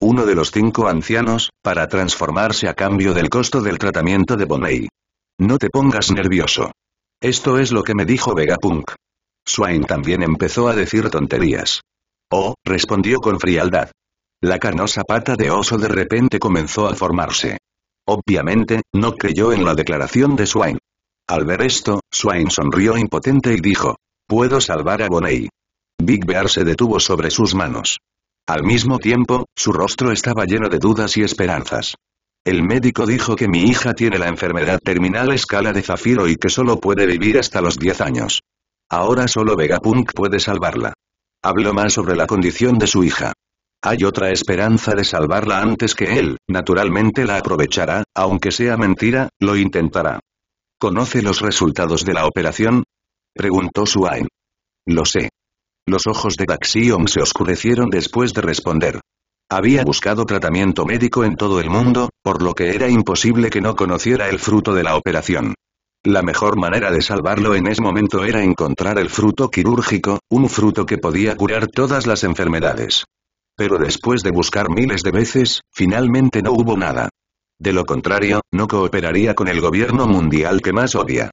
uno de los cinco ancianos, para transformarse a cambio del costo del tratamiento de Bonei. No te pongas nervioso. Esto es lo que me dijo Vegapunk. Swain también empezó a decir tonterías. Oh, respondió con frialdad. La canosa pata de oso de repente comenzó a formarse. Obviamente, no creyó en la declaración de Swain. Al ver esto, Swain sonrió impotente y dijo, «Puedo salvar a Bonney». Big Bear se detuvo sobre sus manos. Al mismo tiempo, su rostro estaba lleno de dudas y esperanzas. El médico dijo que mi hija tiene la enfermedad terminal escala de zafiro y que solo puede vivir hasta los 10 años. Ahora solo Vegapunk puede salvarla. Habló más sobre la condición de su hija hay otra esperanza de salvarla antes que él, naturalmente la aprovechará, aunque sea mentira, lo intentará. ¿Conoce los resultados de la operación? Preguntó Suain. Lo sé. Los ojos de Daxion se oscurecieron después de responder. Había buscado tratamiento médico en todo el mundo, por lo que era imposible que no conociera el fruto de la operación. La mejor manera de salvarlo en ese momento era encontrar el fruto quirúrgico, un fruto que podía curar todas las enfermedades. Pero después de buscar miles de veces, finalmente no hubo nada. De lo contrario, no cooperaría con el gobierno mundial que más odia.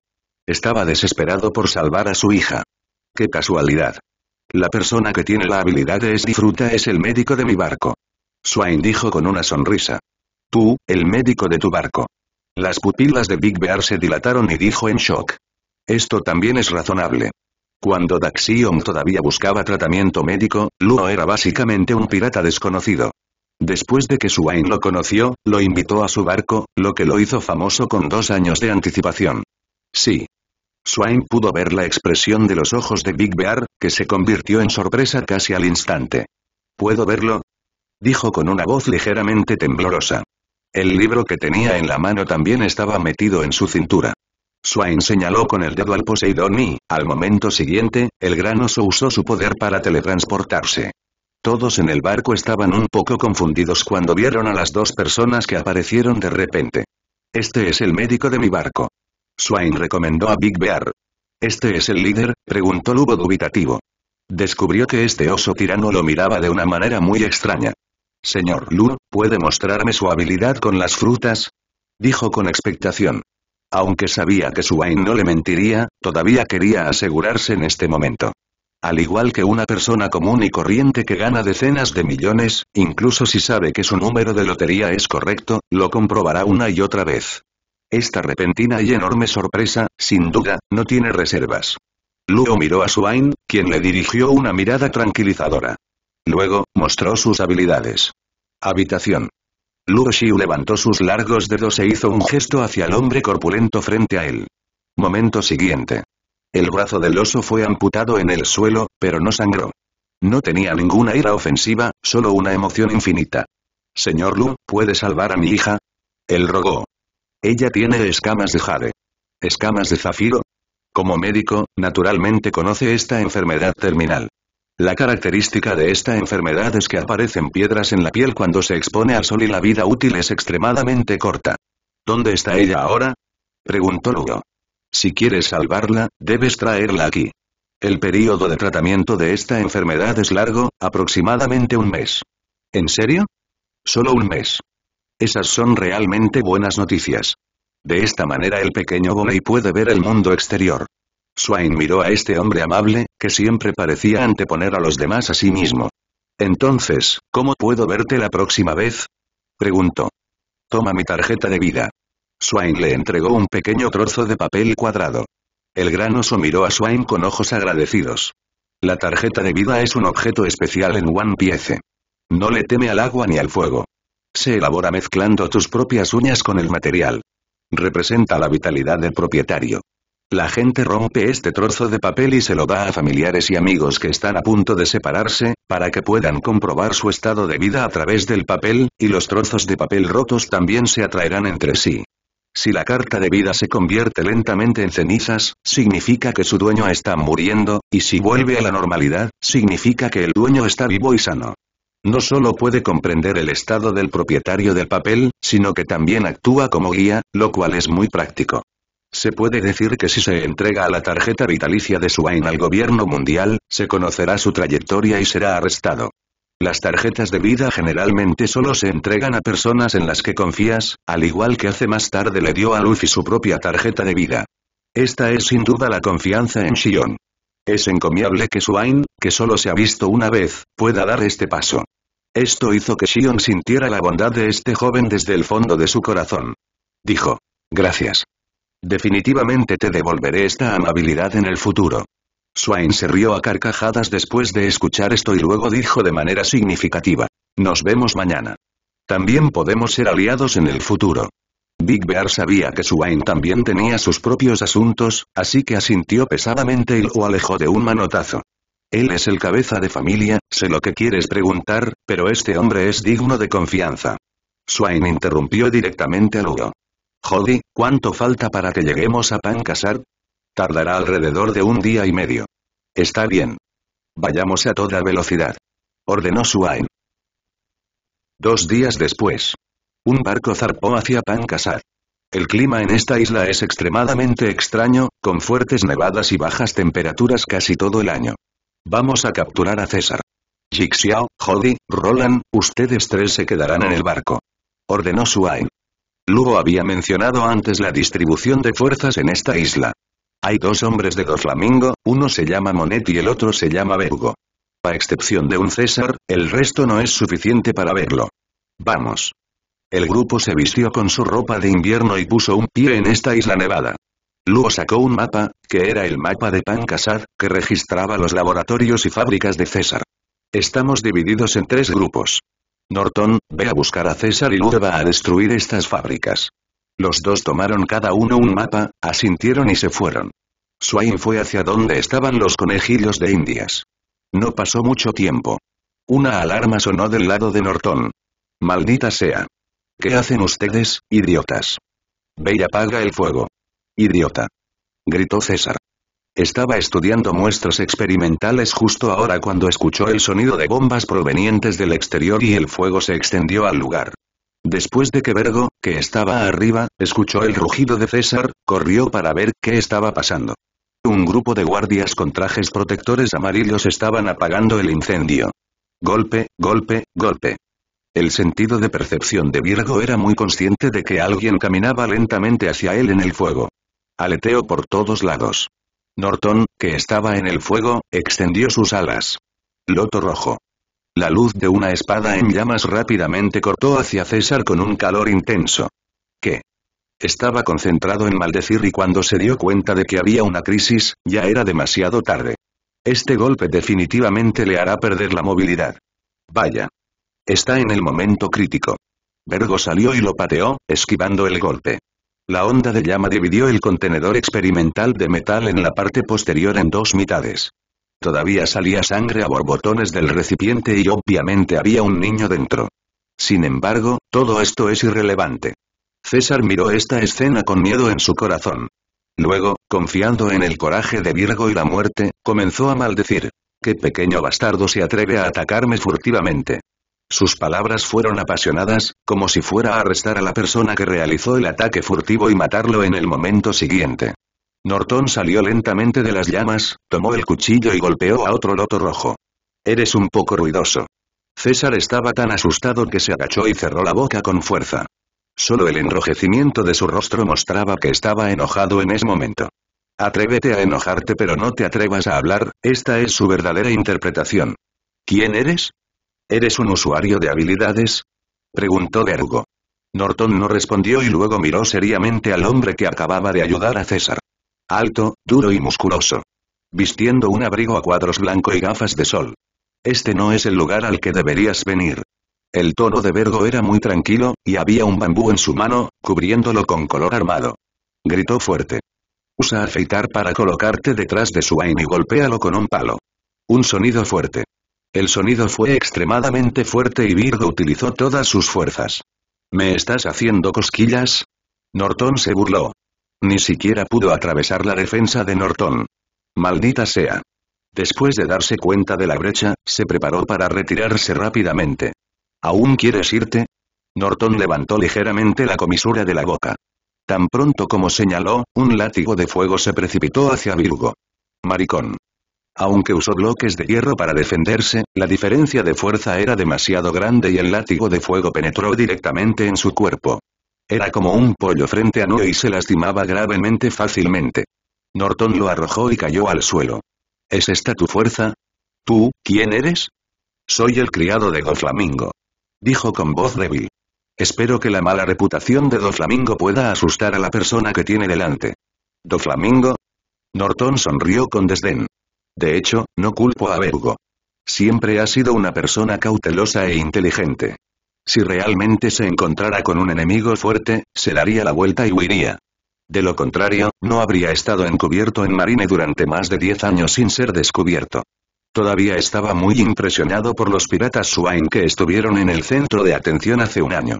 Estaba desesperado por salvar a su hija. ¡Qué casualidad! La persona que tiene la habilidad de es disfruta es el médico de mi barco. Swain dijo con una sonrisa. Tú, el médico de tu barco. Las pupilas de Big Bear se dilataron y dijo en shock. Esto también es razonable. Cuando Daxion todavía buscaba tratamiento médico, Luo era básicamente un pirata desconocido. Después de que Suain lo conoció, lo invitó a su barco, lo que lo hizo famoso con dos años de anticipación. Sí. Swain pudo ver la expresión de los ojos de Big Bear, que se convirtió en sorpresa casi al instante. ¿Puedo verlo? Dijo con una voz ligeramente temblorosa. El libro que tenía en la mano también estaba metido en su cintura. Swain señaló con el dedo al Poseidón y, al momento siguiente, el gran oso usó su poder para teletransportarse. Todos en el barco estaban un poco confundidos cuando vieron a las dos personas que aparecieron de repente. Este es el médico de mi barco. Swain recomendó a Big Bear. ¿Este es el líder? preguntó Lugo dubitativo. Descubrió que este oso tirano lo miraba de una manera muy extraña. Señor Lu, ¿puede mostrarme su habilidad con las frutas? Dijo con expectación. Aunque sabía que Swain no le mentiría, todavía quería asegurarse en este momento. Al igual que una persona común y corriente que gana decenas de millones, incluso si sabe que su número de lotería es correcto, lo comprobará una y otra vez. Esta repentina y enorme sorpresa, sin duda, no tiene reservas. Luo miró a Swain, quien le dirigió una mirada tranquilizadora. Luego, mostró sus habilidades. Habitación. Lu Xiu levantó sus largos dedos e hizo un gesto hacia el hombre corpulento frente a él. Momento siguiente. El brazo del oso fue amputado en el suelo, pero no sangró. No tenía ninguna ira ofensiva, solo una emoción infinita. Señor Lu, ¿puede salvar a mi hija? Él rogó. Ella tiene escamas de jade. ¿Escamas de zafiro? Como médico, naturalmente conoce esta enfermedad terminal. La característica de esta enfermedad es que aparecen piedras en la piel cuando se expone al sol y la vida útil es extremadamente corta. ¿Dónde está ella ahora? preguntó Lugo. Si quieres salvarla, debes traerla aquí. El periodo de tratamiento de esta enfermedad es largo, aproximadamente un mes. ¿En serio? Solo un mes. Esas son realmente buenas noticias. De esta manera el pequeño Bonnie puede ver el mundo exterior. Swain miró a este hombre amable, que siempre parecía anteponer a los demás a sí mismo. Entonces, ¿cómo puedo verte la próxima vez? Preguntó. Toma mi tarjeta de vida. Swain le entregó un pequeño trozo de papel cuadrado. El gran oso miró a Swain con ojos agradecidos. La tarjeta de vida es un objeto especial en One Piece. No le teme al agua ni al fuego. Se elabora mezclando tus propias uñas con el material. Representa la vitalidad del propietario. La gente rompe este trozo de papel y se lo da a familiares y amigos que están a punto de separarse, para que puedan comprobar su estado de vida a través del papel, y los trozos de papel rotos también se atraerán entre sí. Si la carta de vida se convierte lentamente en cenizas, significa que su dueño está muriendo, y si vuelve a la normalidad, significa que el dueño está vivo y sano. No solo puede comprender el estado del propietario del papel, sino que también actúa como guía, lo cual es muy práctico. Se puede decir que si se entrega a la tarjeta vitalicia de Swain al gobierno mundial, se conocerá su trayectoria y será arrestado. Las tarjetas de vida generalmente solo se entregan a personas en las que confías, al igual que hace más tarde le dio a Luffy su propia tarjeta de vida. Esta es sin duda la confianza en Shion. Es encomiable que Swain, que solo se ha visto una vez, pueda dar este paso. Esto hizo que Shion sintiera la bondad de este joven desde el fondo de su corazón. Dijo. Gracias. Definitivamente te devolveré esta amabilidad en el futuro. Swain se rió a carcajadas después de escuchar esto y luego dijo de manera significativa. Nos vemos mañana. También podemos ser aliados en el futuro. Big Bear sabía que Swain también tenía sus propios asuntos, así que asintió pesadamente y lo alejó de un manotazo. Él es el cabeza de familia, sé lo que quieres preguntar, pero este hombre es digno de confianza. Swain interrumpió directamente a Lugo. Jody, ¿cuánto falta para que lleguemos a Pancasar? Tardará alrededor de un día y medio. Está bien. Vayamos a toda velocidad. Ordenó Suain. Dos días después. Un barco zarpó hacia Pancasar. El clima en esta isla es extremadamente extraño, con fuertes nevadas y bajas temperaturas casi todo el año. Vamos a capturar a César. Jixiao, Jody, Roland, ustedes tres se quedarán en el barco. Ordenó Suain. Lugo había mencionado antes la distribución de fuerzas en esta isla. Hay dos hombres de Doflamingo, uno se llama Monet y el otro se llama Berugo. A excepción de un César, el resto no es suficiente para verlo. Vamos. El grupo se vistió con su ropa de invierno y puso un pie en esta isla nevada. Lugo sacó un mapa, que era el mapa de Pancasad, que registraba los laboratorios y fábricas de César. Estamos divididos en tres grupos. Norton, ve a buscar a César y luego va a destruir estas fábricas. Los dos tomaron cada uno un mapa, asintieron y se fueron. Swain fue hacia donde estaban los conejillos de indias. No pasó mucho tiempo. Una alarma sonó del lado de Norton. Maldita sea. ¿Qué hacen ustedes, idiotas? Ve y apaga el fuego. Idiota. Gritó César. Estaba estudiando muestras experimentales justo ahora cuando escuchó el sonido de bombas provenientes del exterior y el fuego se extendió al lugar. Después de que Virgo, que estaba arriba, escuchó el rugido de César, corrió para ver qué estaba pasando. Un grupo de guardias con trajes protectores amarillos estaban apagando el incendio. Golpe, golpe, golpe. El sentido de percepción de Virgo era muy consciente de que alguien caminaba lentamente hacia él en el fuego. Aleteo por todos lados. Norton, que estaba en el fuego, extendió sus alas. Loto rojo. La luz de una espada en llamas rápidamente cortó hacia César con un calor intenso. ¿Qué? Estaba concentrado en maldecir y cuando se dio cuenta de que había una crisis, ya era demasiado tarde. Este golpe definitivamente le hará perder la movilidad. Vaya. Está en el momento crítico. Vergo salió y lo pateó, esquivando el golpe. La onda de llama dividió el contenedor experimental de metal en la parte posterior en dos mitades. Todavía salía sangre a borbotones del recipiente y obviamente había un niño dentro. Sin embargo, todo esto es irrelevante. César miró esta escena con miedo en su corazón. Luego, confiando en el coraje de Virgo y la muerte, comenzó a maldecir. ¿Qué pequeño bastardo se atreve a atacarme furtivamente? Sus palabras fueron apasionadas, como si fuera a arrestar a la persona que realizó el ataque furtivo y matarlo en el momento siguiente. Norton salió lentamente de las llamas, tomó el cuchillo y golpeó a otro loto rojo. Eres un poco ruidoso. César estaba tan asustado que se agachó y cerró la boca con fuerza. Solo el enrojecimiento de su rostro mostraba que estaba enojado en ese momento. Atrévete a enojarte pero no te atrevas a hablar, esta es su verdadera interpretación. ¿Quién eres? ¿Eres un usuario de habilidades? Preguntó Gerugo. Norton no respondió y luego miró seriamente al hombre que acababa de ayudar a César. Alto, duro y musculoso. Vistiendo un abrigo a cuadros blanco y gafas de sol. Este no es el lugar al que deberías venir. El tono de Vergo era muy tranquilo, y había un bambú en su mano, cubriéndolo con color armado. Gritó fuerte. Usa afeitar para colocarte detrás de su vaina y golpéalo con un palo. Un sonido fuerte. El sonido fue extremadamente fuerte y Virgo utilizó todas sus fuerzas. ¿Me estás haciendo cosquillas? Norton se burló. Ni siquiera pudo atravesar la defensa de Norton. Maldita sea. Después de darse cuenta de la brecha, se preparó para retirarse rápidamente. ¿Aún quieres irte? Norton levantó ligeramente la comisura de la boca. Tan pronto como señaló, un látigo de fuego se precipitó hacia Virgo. Maricón. Aunque usó bloques de hierro para defenderse, la diferencia de fuerza era demasiado grande y el látigo de fuego penetró directamente en su cuerpo. Era como un pollo frente a Noé y se lastimaba gravemente fácilmente. Norton lo arrojó y cayó al suelo. ¿Es esta tu fuerza? ¿Tú, quién eres? Soy el criado de Doflamingo. Dijo con voz débil. Espero que la mala reputación de Doflamingo pueda asustar a la persona que tiene delante. ¿Doflamingo? Norton sonrió con desdén. De hecho, no culpo a Bergo. Siempre ha sido una persona cautelosa e inteligente. Si realmente se encontrara con un enemigo fuerte, se daría la vuelta y huiría. De lo contrario, no habría estado encubierto en Marine durante más de 10 años sin ser descubierto. Todavía estaba muy impresionado por los piratas Swain que estuvieron en el centro de atención hace un año.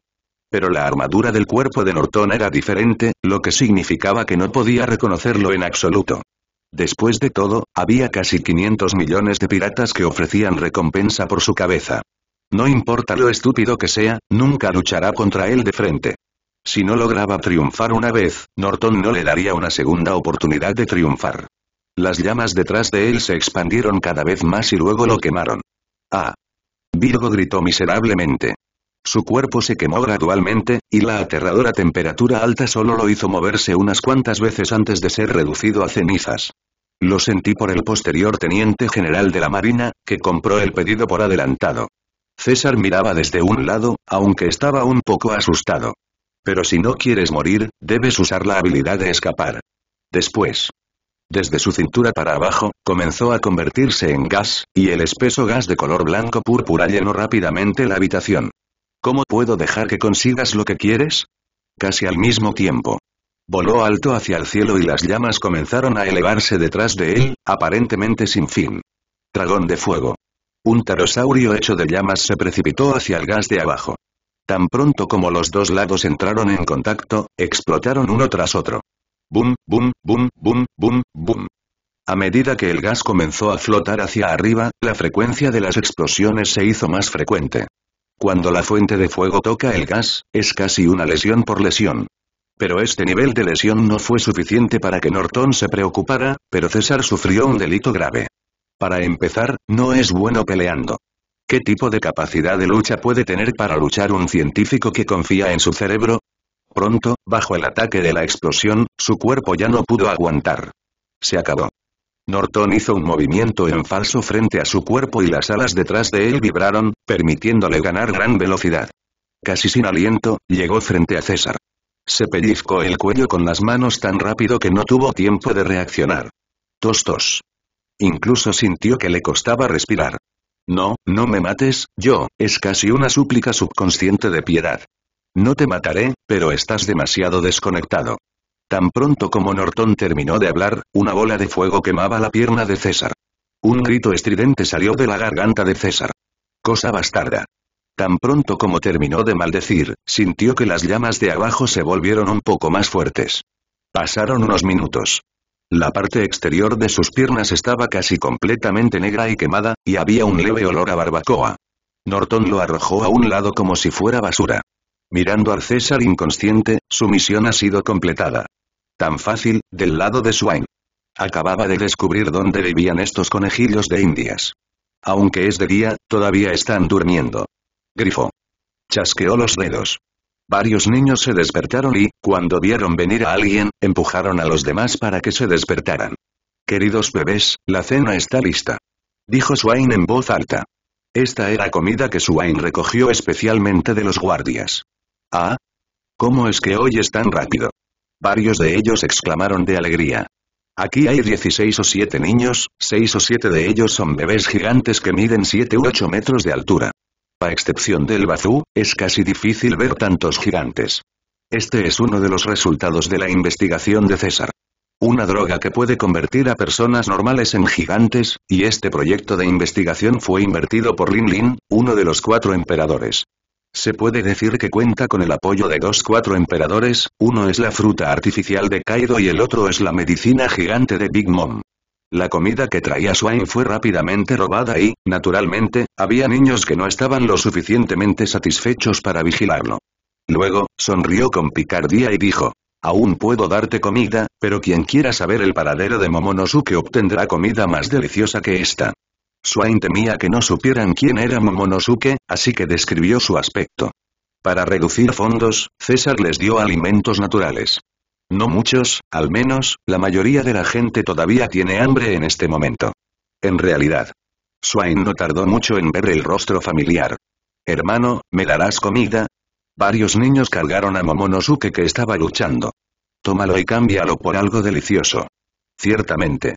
Pero la armadura del cuerpo de Norton era diferente, lo que significaba que no podía reconocerlo en absoluto. Después de todo, había casi 500 millones de piratas que ofrecían recompensa por su cabeza. No importa lo estúpido que sea, nunca luchará contra él de frente. Si no lograba triunfar una vez, Norton no le daría una segunda oportunidad de triunfar. Las llamas detrás de él se expandieron cada vez más y luego lo quemaron. ¡Ah! Virgo gritó miserablemente. Su cuerpo se quemó gradualmente, y la aterradora temperatura alta solo lo hizo moverse unas cuantas veces antes de ser reducido a cenizas. Lo sentí por el posterior teniente general de la Marina, que compró el pedido por adelantado. César miraba desde un lado, aunque estaba un poco asustado. Pero si no quieres morir, debes usar la habilidad de escapar. Después. Desde su cintura para abajo, comenzó a convertirse en gas, y el espeso gas de color blanco púrpura llenó rápidamente la habitación. ¿Cómo puedo dejar que consigas lo que quieres? Casi al mismo tiempo. Voló alto hacia el cielo y las llamas comenzaron a elevarse detrás de él, aparentemente sin fin. Dragón de fuego. Un pterosaurio hecho de llamas se precipitó hacia el gas de abajo. Tan pronto como los dos lados entraron en contacto, explotaron uno tras otro. Boom, boom, boom, boom, boom, boom. A medida que el gas comenzó a flotar hacia arriba, la frecuencia de las explosiones se hizo más frecuente. Cuando la fuente de fuego toca el gas, es casi una lesión por lesión. Pero este nivel de lesión no fue suficiente para que Norton se preocupara, pero César sufrió un delito grave. Para empezar, no es bueno peleando. ¿Qué tipo de capacidad de lucha puede tener para luchar un científico que confía en su cerebro? Pronto, bajo el ataque de la explosión, su cuerpo ya no pudo aguantar. Se acabó. Norton hizo un movimiento en falso frente a su cuerpo y las alas detrás de él vibraron, permitiéndole ganar gran velocidad. Casi sin aliento, llegó frente a César. Se pellizcó el cuello con las manos tan rápido que no tuvo tiempo de reaccionar. Tostos. Incluso sintió que le costaba respirar. No, no me mates, yo, es casi una súplica subconsciente de piedad. No te mataré, pero estás demasiado desconectado. Tan pronto como Norton terminó de hablar, una bola de fuego quemaba la pierna de César. Un grito estridente salió de la garganta de César. Cosa bastarda. Tan pronto como terminó de maldecir, sintió que las llamas de abajo se volvieron un poco más fuertes. Pasaron unos minutos. La parte exterior de sus piernas estaba casi completamente negra y quemada, y había un leve olor a barbacoa. Norton lo arrojó a un lado como si fuera basura. Mirando al César inconsciente, su misión ha sido completada tan fácil, del lado de Swain. Acababa de descubrir dónde vivían estos conejillos de indias. Aunque es de día, todavía están durmiendo. Grifo. Chasqueó los dedos. Varios niños se despertaron y, cuando vieron venir a alguien, empujaron a los demás para que se despertaran. Queridos bebés, la cena está lista. Dijo Swain en voz alta. Esta era comida que Swain recogió especialmente de los guardias. Ah. ¿Cómo es que hoy es tan rápido? Varios de ellos exclamaron de alegría. Aquí hay 16 o 7 niños, 6 o 7 de ellos son bebés gigantes que miden 7 u 8 metros de altura. A excepción del Bazú, es casi difícil ver tantos gigantes. Este es uno de los resultados de la investigación de César. Una droga que puede convertir a personas normales en gigantes, y este proyecto de investigación fue invertido por Lin Lin, uno de los cuatro emperadores. Se puede decir que cuenta con el apoyo de dos cuatro emperadores, uno es la fruta artificial de Kaido y el otro es la medicina gigante de Big Mom. La comida que traía Swain fue rápidamente robada y, naturalmente, había niños que no estaban lo suficientemente satisfechos para vigilarlo. Luego, sonrió con picardía y dijo, Aún puedo darte comida, pero quien quiera saber el paradero de Momonosuke obtendrá comida más deliciosa que esta. Swain temía que no supieran quién era Momonosuke, así que describió su aspecto. Para reducir fondos, César les dio alimentos naturales. No muchos, al menos, la mayoría de la gente todavía tiene hambre en este momento. En realidad. Swain no tardó mucho en ver el rostro familiar. Hermano, ¿me darás comida? Varios niños cargaron a Momonosuke que estaba luchando. Tómalo y cámbialo por algo delicioso. Ciertamente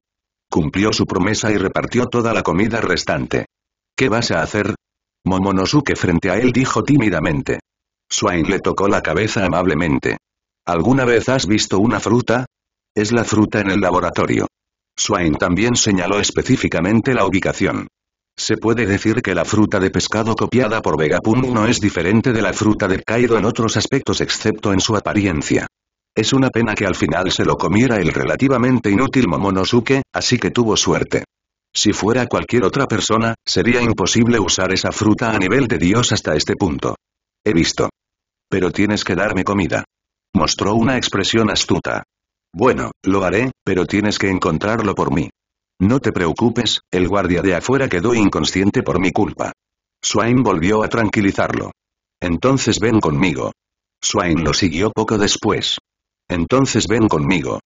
cumplió su promesa y repartió toda la comida restante. ¿Qué vas a hacer? Momonosuke frente a él dijo tímidamente. Swain le tocó la cabeza amablemente. ¿Alguna vez has visto una fruta? Es la fruta en el laboratorio. Swain también señaló específicamente la ubicación. Se puede decir que la fruta de pescado copiada por Vegapunk no es diferente de la fruta de Kaido en otros aspectos excepto en su apariencia. Es una pena que al final se lo comiera el relativamente inútil Momonosuke, así que tuvo suerte. Si fuera cualquier otra persona, sería imposible usar esa fruta a nivel de Dios hasta este punto. He visto. Pero tienes que darme comida. Mostró una expresión astuta. Bueno, lo haré, pero tienes que encontrarlo por mí. No te preocupes, el guardia de afuera quedó inconsciente por mi culpa. Swain volvió a tranquilizarlo. Entonces ven conmigo. Swain lo siguió poco después. Entonces ven conmigo.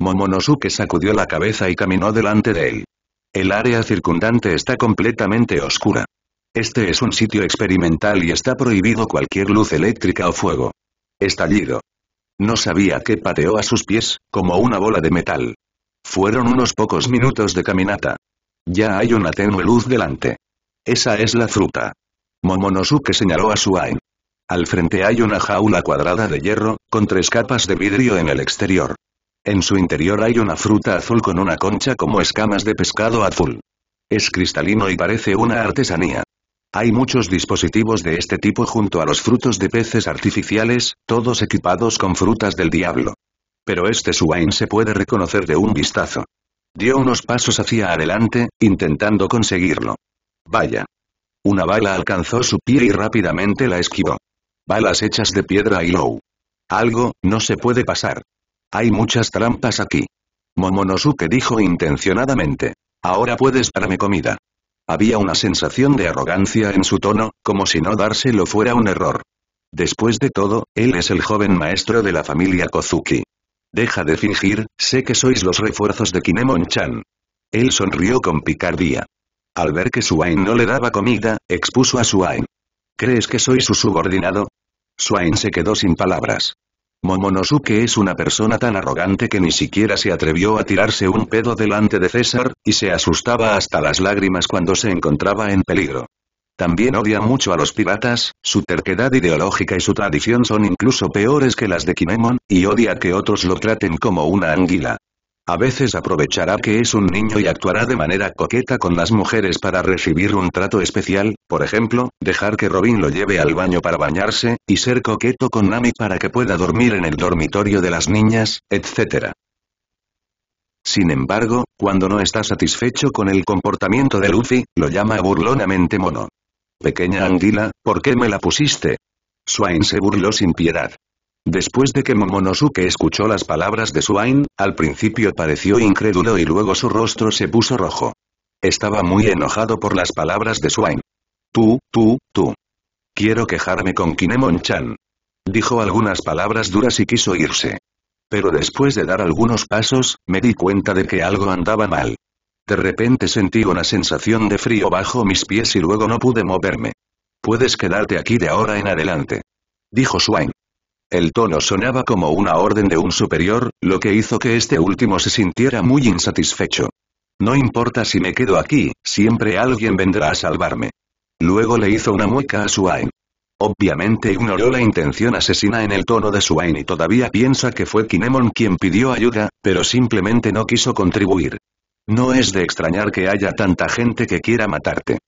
Momonosuke sacudió la cabeza y caminó delante de él. El área circundante está completamente oscura. Este es un sitio experimental y está prohibido cualquier luz eléctrica o fuego. Estallido. No sabía que pateó a sus pies, como una bola de metal. Fueron unos pocos minutos de caminata. Ya hay una tenue luz delante. Esa es la fruta. Momonosuke señaló a Suain. Al frente hay una jaula cuadrada de hierro, con tres capas de vidrio en el exterior. En su interior hay una fruta azul con una concha como escamas de pescado azul. Es cristalino y parece una artesanía. Hay muchos dispositivos de este tipo junto a los frutos de peces artificiales, todos equipados con frutas del diablo. Pero este Swain se puede reconocer de un vistazo. Dio unos pasos hacia adelante, intentando conseguirlo. Vaya. Una bala alcanzó su pie y rápidamente la esquivó. Balas hechas de piedra y low. Algo, no se puede pasar. Hay muchas trampas aquí. Momonosuke dijo intencionadamente. Ahora puedes darme comida. Había una sensación de arrogancia en su tono, como si no dárselo fuera un error. Después de todo, él es el joven maestro de la familia Kozuki. Deja de fingir, sé que sois los refuerzos de Kinemon-chan. Él sonrió con picardía. Al ver que Suain no le daba comida, expuso a Suain. ¿Crees que soy su subordinado? Swain se quedó sin palabras. Momonosuke es una persona tan arrogante que ni siquiera se atrevió a tirarse un pedo delante de César, y se asustaba hasta las lágrimas cuando se encontraba en peligro. También odia mucho a los piratas, su terquedad ideológica y su tradición son incluso peores que las de Kimemon y odia que otros lo traten como una anguila. A veces aprovechará que es un niño y actuará de manera coqueta con las mujeres para recibir un trato especial, por ejemplo, dejar que Robin lo lleve al baño para bañarse, y ser coqueto con Nami para que pueda dormir en el dormitorio de las niñas, etc. Sin embargo, cuando no está satisfecho con el comportamiento de Luffy, lo llama burlonamente mono. Pequeña anguila, ¿por qué me la pusiste? Swain se burló sin piedad. Después de que Momonosuke escuchó las palabras de Swain, al principio pareció incrédulo y luego su rostro se puso rojo. Estaba muy enojado por las palabras de Swain. Tú, tú, tú. Quiero quejarme con Kinemon-chan. Dijo algunas palabras duras y quiso irse. Pero después de dar algunos pasos, me di cuenta de que algo andaba mal. De repente sentí una sensación de frío bajo mis pies y luego no pude moverme. Puedes quedarte aquí de ahora en adelante. Dijo Swain. El tono sonaba como una orden de un superior, lo que hizo que este último se sintiera muy insatisfecho. No importa si me quedo aquí, siempre alguien vendrá a salvarme. Luego le hizo una mueca a Swain. Obviamente ignoró la intención asesina en el tono de Swain y todavía piensa que fue Kinemon quien pidió ayuda, pero simplemente no quiso contribuir. No es de extrañar que haya tanta gente que quiera matarte.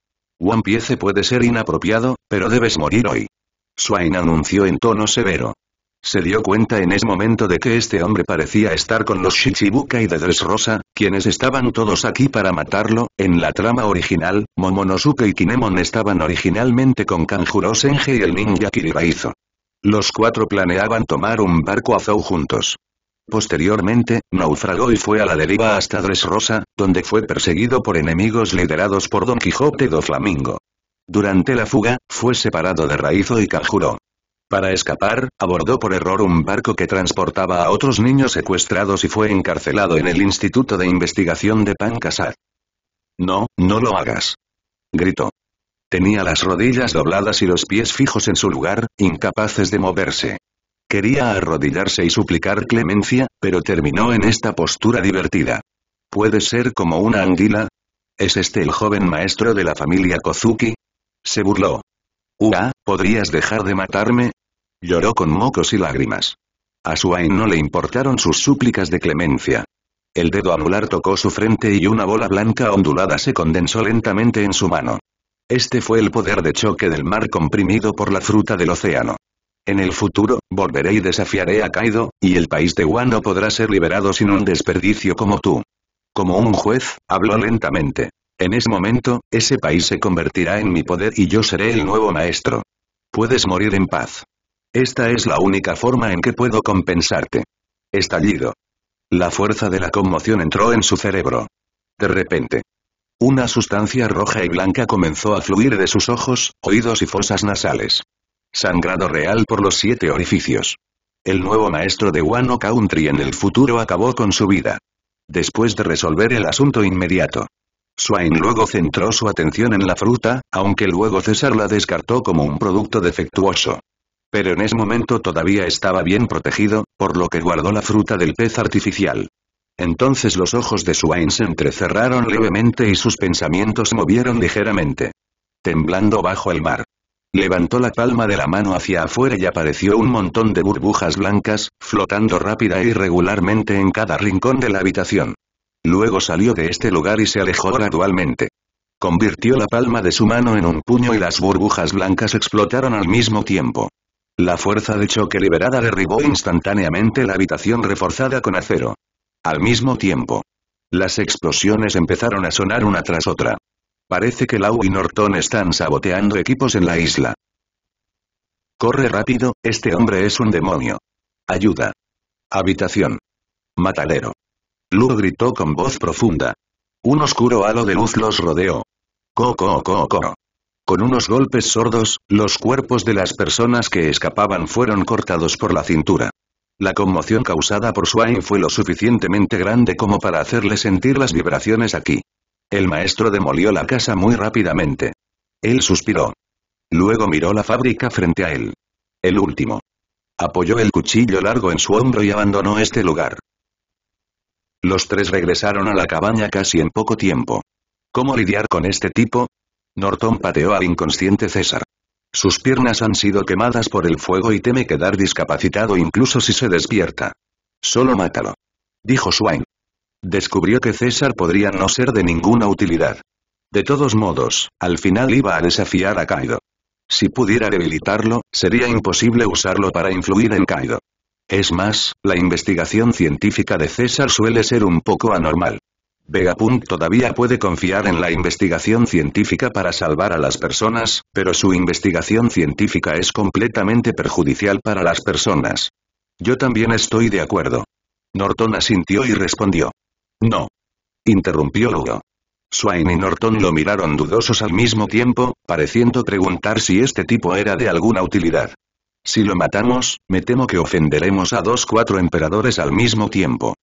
One Piece puede ser inapropiado, pero debes morir hoy. Swain anunció en tono severo. Se dio cuenta en ese momento de que este hombre parecía estar con los y de Dressrosa, quienes estaban todos aquí para matarlo, en la trama original, Momonosuke y Kinemon estaban originalmente con Kanjuro Senge y el ninja Kiribaizo. Los cuatro planeaban tomar un barco a Zou juntos. Posteriormente, naufragó y fue a la deriva hasta Dressrosa, donde fue perseguido por enemigos liderados por Don Quijote do Flamingo. Durante la fuga, fue separado de Raizo y Kanjuro. Para escapar, abordó por error un barco que transportaba a otros niños secuestrados y fue encarcelado en el Instituto de Investigación de Pancasat. No, no lo hagas. Gritó. Tenía las rodillas dobladas y los pies fijos en su lugar, incapaces de moverse. Quería arrodillarse y suplicar clemencia, pero terminó en esta postura divertida. ¿Puede ser como una anguila? ¿Es este el joven maestro de la familia Kozuki? Se burló. Ua, ¿podrías dejar de matarme? Lloró con mocos y lágrimas. A Suain no le importaron sus súplicas de clemencia. El dedo anular tocó su frente y una bola blanca ondulada se condensó lentamente en su mano. Este fue el poder de choque del mar comprimido por la fruta del océano. En el futuro, volveré y desafiaré a Kaido, y el país de Wano podrá ser liberado sin un desperdicio como tú. Como un juez, habló lentamente. En ese momento, ese país se convertirá en mi poder y yo seré el nuevo maestro. Puedes morir en paz. Esta es la única forma en que puedo compensarte. Estallido. La fuerza de la conmoción entró en su cerebro. De repente. Una sustancia roja y blanca comenzó a fluir de sus ojos, oídos y fosas nasales. Sangrado real por los siete orificios. El nuevo maestro de Wano Country en el futuro acabó con su vida. Después de resolver el asunto inmediato. Swain luego centró su atención en la fruta, aunque luego César la descartó como un producto defectuoso. Pero en ese momento todavía estaba bien protegido, por lo que guardó la fruta del pez artificial. Entonces los ojos de Swain se entrecerraron levemente y sus pensamientos movieron ligeramente. Temblando bajo el mar. Levantó la palma de la mano hacia afuera y apareció un montón de burbujas blancas, flotando rápida e irregularmente en cada rincón de la habitación. Luego salió de este lugar y se alejó gradualmente. Convirtió la palma de su mano en un puño y las burbujas blancas explotaron al mismo tiempo. La fuerza de choque liberada derribó instantáneamente la habitación reforzada con acero. Al mismo tiempo. Las explosiones empezaron a sonar una tras otra. Parece que Lau y Norton están saboteando equipos en la isla. Corre rápido, este hombre es un demonio. Ayuda. Habitación. Matadero. Lu gritó con voz profunda. Un oscuro halo de luz los rodeó. Co, co, co, Con unos golpes sordos, los cuerpos de las personas que escapaban fueron cortados por la cintura. La conmoción causada por Swain fue lo suficientemente grande como para hacerle sentir las vibraciones aquí. El maestro demolió la casa muy rápidamente. Él suspiró. Luego miró la fábrica frente a él. El último. Apoyó el cuchillo largo en su hombro y abandonó este lugar. Los tres regresaron a la cabaña casi en poco tiempo. ¿Cómo lidiar con este tipo? Norton pateó al inconsciente César. Sus piernas han sido quemadas por el fuego y teme quedar discapacitado incluso si se despierta. Solo mátalo. Dijo Swain. Descubrió que César podría no ser de ninguna utilidad. De todos modos, al final iba a desafiar a Kaido. Si pudiera debilitarlo, sería imposible usarlo para influir en Kaido. Es más, la investigación científica de César suele ser un poco anormal. Vegapunk todavía puede confiar en la investigación científica para salvar a las personas, pero su investigación científica es completamente perjudicial para las personas. Yo también estoy de acuerdo. Norton asintió y respondió. No. Interrumpió Lugo. Swain y Norton lo miraron dudosos al mismo tiempo, pareciendo preguntar si este tipo era de alguna utilidad. Si lo matamos, me temo que ofenderemos a dos cuatro emperadores al mismo tiempo.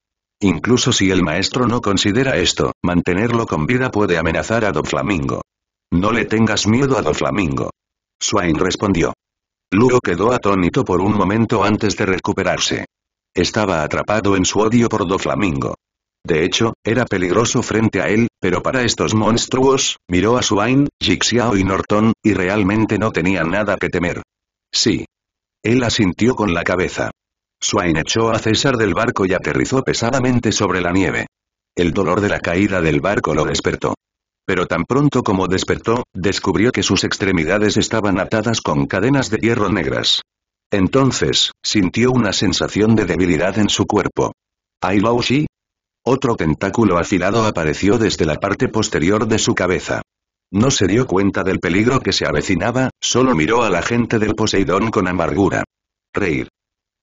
Incluso si el maestro no considera esto, mantenerlo con vida puede amenazar a Doflamingo. No le tengas miedo a Doflamingo. Swain respondió. Luo quedó atónito por un momento antes de recuperarse. Estaba atrapado en su odio por Doflamingo. De hecho, era peligroso frente a él, pero para estos monstruos, miró a Swain, Jixiao y Norton, y realmente no tenían nada que temer. Sí, él asintió con la cabeza. Swain echó a César del barco y aterrizó pesadamente sobre la nieve. El dolor de la caída del barco lo despertó. Pero tan pronto como despertó, descubrió que sus extremidades estaban atadas con cadenas de hierro negras. Entonces, sintió una sensación de debilidad en su cuerpo. ¿Ai Shi? Otro tentáculo afilado apareció desde la parte posterior de su cabeza. No se dio cuenta del peligro que se avecinaba, solo miró a la gente del Poseidón con amargura. Reír.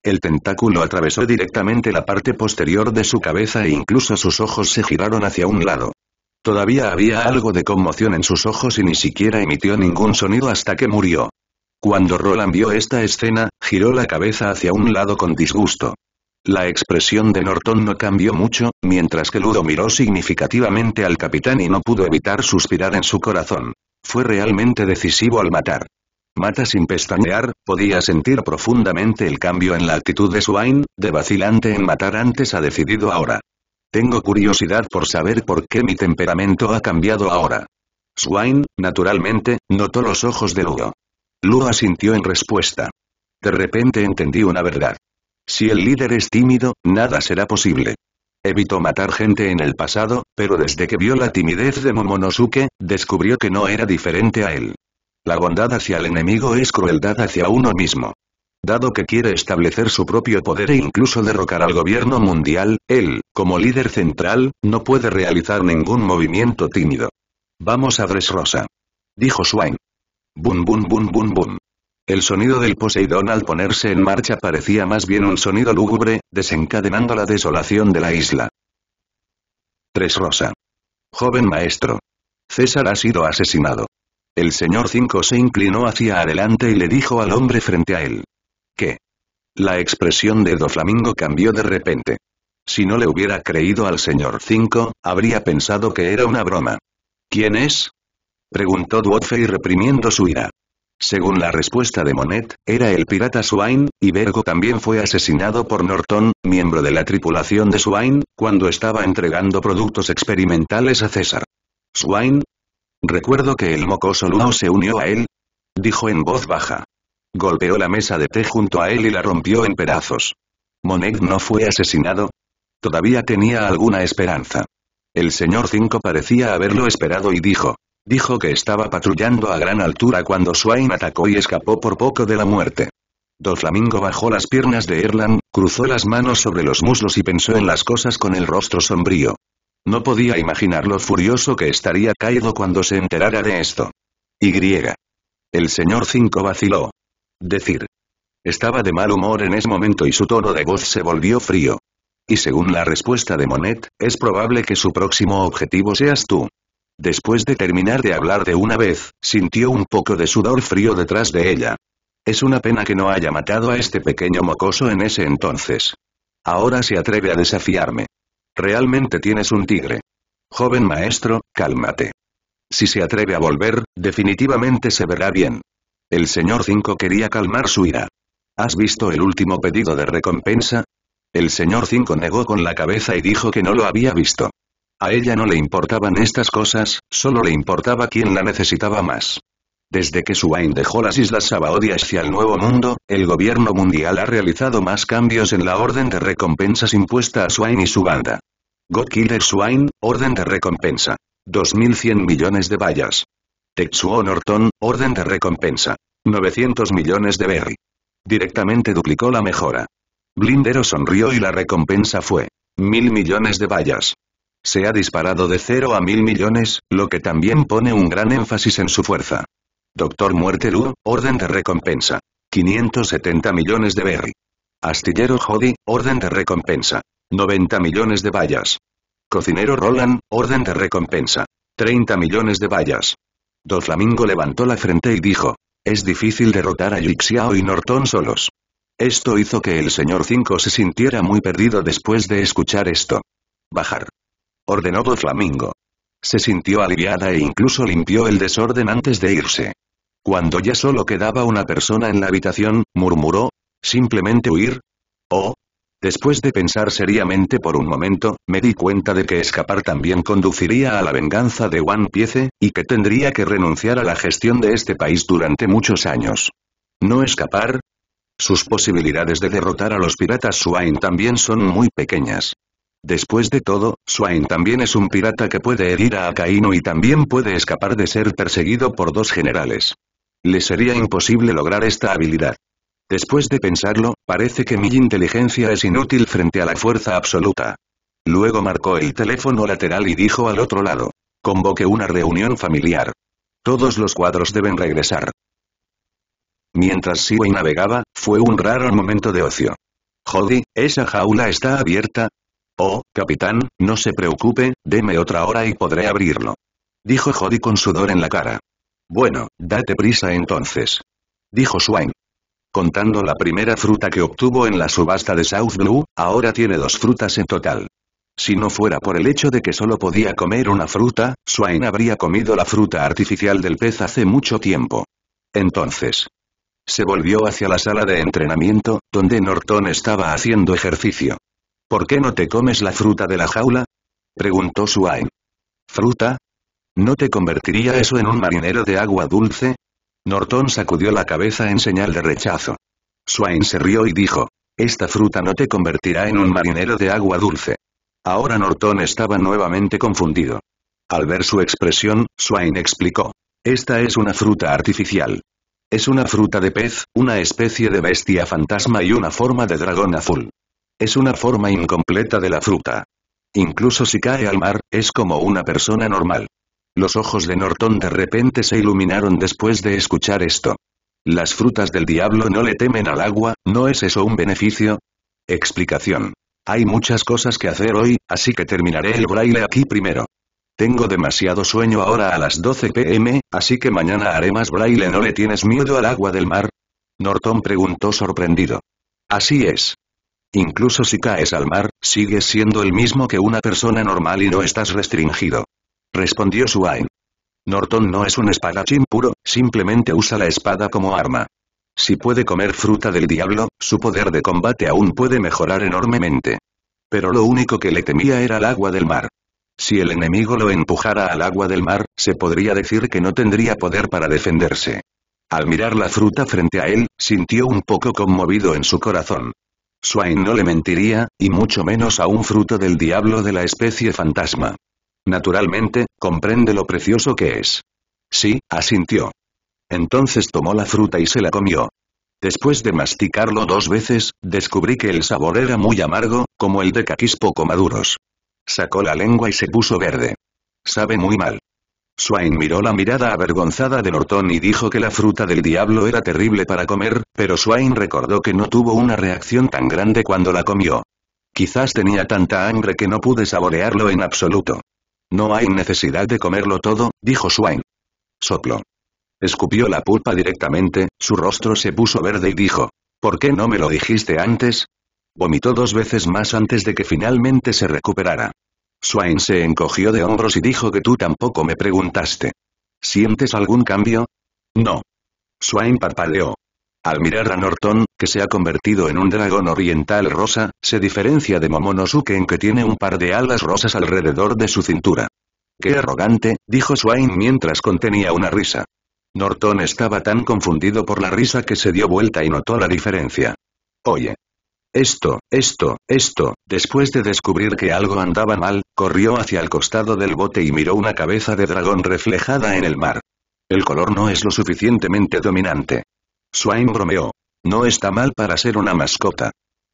El tentáculo atravesó directamente la parte posterior de su cabeza e incluso sus ojos se giraron hacia un lado. Todavía había algo de conmoción en sus ojos y ni siquiera emitió ningún sonido hasta que murió. Cuando Roland vio esta escena, giró la cabeza hacia un lado con disgusto. La expresión de Norton no cambió mucho, mientras que Ludo miró significativamente al capitán y no pudo evitar suspirar en su corazón. Fue realmente decisivo al matar. Mata sin pestañear, podía sentir profundamente el cambio en la actitud de Swain, de vacilante en matar antes a decidido ahora. Tengo curiosidad por saber por qué mi temperamento ha cambiado ahora. Swain, naturalmente, notó los ojos de Ludo. Ludo asintió en respuesta. De repente entendí una verdad. Si el líder es tímido, nada será posible. Evitó matar gente en el pasado, pero desde que vio la timidez de Momonosuke, descubrió que no era diferente a él. La bondad hacia el enemigo es crueldad hacia uno mismo. Dado que quiere establecer su propio poder e incluso derrocar al gobierno mundial, él, como líder central, no puede realizar ningún movimiento tímido. Vamos a Dressrosa. Dijo Swain. Bum bum bum bum bum. El sonido del Poseidón al ponerse en marcha parecía más bien un sonido lúgubre, desencadenando la desolación de la isla. 3 Rosa. Joven maestro. César ha sido asesinado. El señor 5 se inclinó hacia adelante y le dijo al hombre frente a él. ¿Qué? La expresión de Doflamingo cambió de repente. Si no le hubiera creído al señor 5, habría pensado que era una broma. ¿Quién es? Preguntó Duofe y reprimiendo su ira. Según la respuesta de Monet, era el pirata Swain, y Bergo también fue asesinado por Norton, miembro de la tripulación de Swain, cuando estaba entregando productos experimentales a César. Swain. Recuerdo que el mocoso luo se unió a él. Dijo en voz baja. Golpeó la mesa de té junto a él y la rompió en pedazos. Monet no fue asesinado. Todavía tenía alguna esperanza. El señor Cinco parecía haberlo esperado y dijo, Dijo que estaba patrullando a gran altura cuando Swain atacó y escapó por poco de la muerte. flamingo bajó las piernas de Erland, cruzó las manos sobre los muslos y pensó en las cosas con el rostro sombrío. No podía imaginar lo furioso que estaría caído cuando se enterara de esto. Y. El señor cinco vaciló. Decir. Estaba de mal humor en ese momento y su tono de voz se volvió frío. Y según la respuesta de Monet, es probable que su próximo objetivo seas tú. Después de terminar de hablar de una vez, sintió un poco de sudor frío detrás de ella. Es una pena que no haya matado a este pequeño mocoso en ese entonces. Ahora se atreve a desafiarme. Realmente tienes un tigre. Joven maestro, cálmate. Si se atreve a volver, definitivamente se verá bien. El señor 5 quería calmar su ira. ¿Has visto el último pedido de recompensa? El señor 5 negó con la cabeza y dijo que no lo había visto. A ella no le importaban estas cosas, solo le importaba quién la necesitaba más. Desde que Swain dejó las Islas Sabaody hacia el Nuevo Mundo, el gobierno mundial ha realizado más cambios en la orden de recompensas impuesta a Swain y su banda. God Killer Swain, orden de recompensa. 2.100 millones de vallas. Tetsuo Norton, orden de recompensa. 900 millones de berry. Directamente duplicó la mejora. Blindero sonrió y la recompensa fue. 1.000 millones de vallas. Se ha disparado de 0 a mil millones, lo que también pone un gran énfasis en su fuerza. Doctor Muerte orden de recompensa. 570 millones de berry. Astillero Jody, orden de recompensa. 90 millones de vallas. Cocinero Roland, orden de recompensa. 30 millones de vallas. flamingo levantó la frente y dijo, es difícil derrotar a Yixiao y Norton solos. Esto hizo que el señor 5 se sintiera muy perdido después de escuchar esto. Bajar ordenó flamingo Se sintió aliviada e incluso limpió el desorden antes de irse. Cuando ya solo quedaba una persona en la habitación, murmuró, ¿simplemente huir? ¿O? Oh. Después de pensar seriamente por un momento, me di cuenta de que escapar también conduciría a la venganza de One Piece, y que tendría que renunciar a la gestión de este país durante muchos años. ¿No escapar? Sus posibilidades de derrotar a los piratas Swain también son muy pequeñas. Después de todo, Swain también es un pirata que puede herir a Akainu y también puede escapar de ser perseguido por dos generales. Le sería imposible lograr esta habilidad. Después de pensarlo, parece que mi inteligencia es inútil frente a la fuerza absoluta. Luego marcó el teléfono lateral y dijo al otro lado. Convoque una reunión familiar. Todos los cuadros deben regresar. Mientras Siwei navegaba, fue un raro momento de ocio. Jody, esa jaula está abierta, Oh, capitán, no se preocupe, deme otra hora y podré abrirlo. Dijo Jody con sudor en la cara. Bueno, date prisa entonces. Dijo Swain. Contando la primera fruta que obtuvo en la subasta de South Blue, ahora tiene dos frutas en total. Si no fuera por el hecho de que solo podía comer una fruta, Swain habría comido la fruta artificial del pez hace mucho tiempo. Entonces. Se volvió hacia la sala de entrenamiento, donde Norton estaba haciendo ejercicio. ¿Por qué no te comes la fruta de la jaula? Preguntó Swain. ¿Fruta? ¿No te convertiría eso en un marinero de agua dulce? Norton sacudió la cabeza en señal de rechazo. Swain se rió y dijo, esta fruta no te convertirá en un marinero de agua dulce. Ahora Norton estaba nuevamente confundido. Al ver su expresión, Swain explicó, esta es una fruta artificial. Es una fruta de pez, una especie de bestia fantasma y una forma de dragón azul. Es una forma incompleta de la fruta. Incluso si cae al mar, es como una persona normal. Los ojos de Norton de repente se iluminaron después de escuchar esto. Las frutas del diablo no le temen al agua, ¿no es eso un beneficio? Explicación. Hay muchas cosas que hacer hoy, así que terminaré el braille aquí primero. Tengo demasiado sueño ahora a las 12 pm, así que mañana haré más braille. ¿No le tienes miedo al agua del mar? Norton preguntó sorprendido. Así es. Incluso si caes al mar, sigues siendo el mismo que una persona normal y no estás restringido. Respondió Swain. Norton no es un espadachín puro, simplemente usa la espada como arma. Si puede comer fruta del diablo, su poder de combate aún puede mejorar enormemente. Pero lo único que le temía era el agua del mar. Si el enemigo lo empujara al agua del mar, se podría decir que no tendría poder para defenderse. Al mirar la fruta frente a él, sintió un poco conmovido en su corazón. Swain no le mentiría, y mucho menos a un fruto del diablo de la especie fantasma. Naturalmente, comprende lo precioso que es. Sí, asintió. Entonces tomó la fruta y se la comió. Después de masticarlo dos veces, descubrí que el sabor era muy amargo, como el de caquis poco maduros. Sacó la lengua y se puso verde. Sabe muy mal. Swain miró la mirada avergonzada de Norton y dijo que la fruta del diablo era terrible para comer, pero Swain recordó que no tuvo una reacción tan grande cuando la comió. Quizás tenía tanta hambre que no pude saborearlo en absoluto. No hay necesidad de comerlo todo, dijo Swain. Soplo. Escupió la pulpa directamente, su rostro se puso verde y dijo, ¿por qué no me lo dijiste antes? Vomitó dos veces más antes de que finalmente se recuperara. Swain se encogió de hombros y dijo que tú tampoco me preguntaste. ¿Sientes algún cambio? No. Swain parpadeó. Al mirar a Norton, que se ha convertido en un dragón oriental rosa, se diferencia de Momonosuke en que tiene un par de alas rosas alrededor de su cintura. ¡Qué arrogante! dijo Swain mientras contenía una risa. Norton estaba tan confundido por la risa que se dio vuelta y notó la diferencia. Oye, esto, esto, esto, después de descubrir que algo andaba mal, corrió hacia el costado del bote y miró una cabeza de dragón reflejada en el mar. El color no es lo suficientemente dominante. Swain bromeó. No está mal para ser una mascota.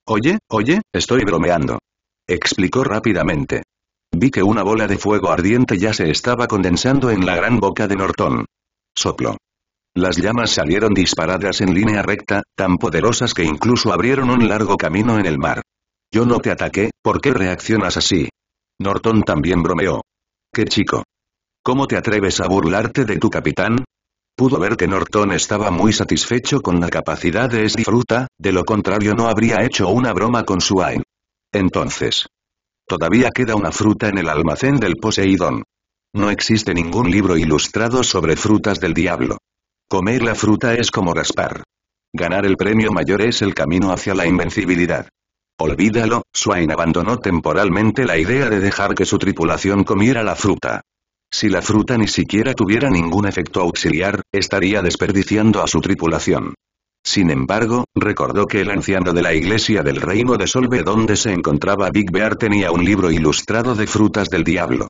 Oye, oye, estoy bromeando. Explicó rápidamente. Vi que una bola de fuego ardiente ya se estaba condensando en la gran boca de Norton. Soplo. Las llamas salieron disparadas en línea recta, tan poderosas que incluso abrieron un largo camino en el mar. Yo no te ataqué, ¿por qué reaccionas así? Norton también bromeó. ¡Qué chico! ¿Cómo te atreves a burlarte de tu capitán? Pudo ver que Norton estaba muy satisfecho con la capacidad de disfruta, de lo contrario no habría hecho una broma con su AIM. Entonces. Todavía queda una fruta en el almacén del Poseidón. No existe ningún libro ilustrado sobre frutas del diablo. Comer la fruta es como raspar. Ganar el premio mayor es el camino hacia la invencibilidad. Olvídalo, Swain abandonó temporalmente la idea de dejar que su tripulación comiera la fruta. Si la fruta ni siquiera tuviera ningún efecto auxiliar, estaría desperdiciando a su tripulación. Sin embargo, recordó que el anciano de la iglesia del reino de Solve donde se encontraba Big Bear tenía un libro ilustrado de frutas del diablo.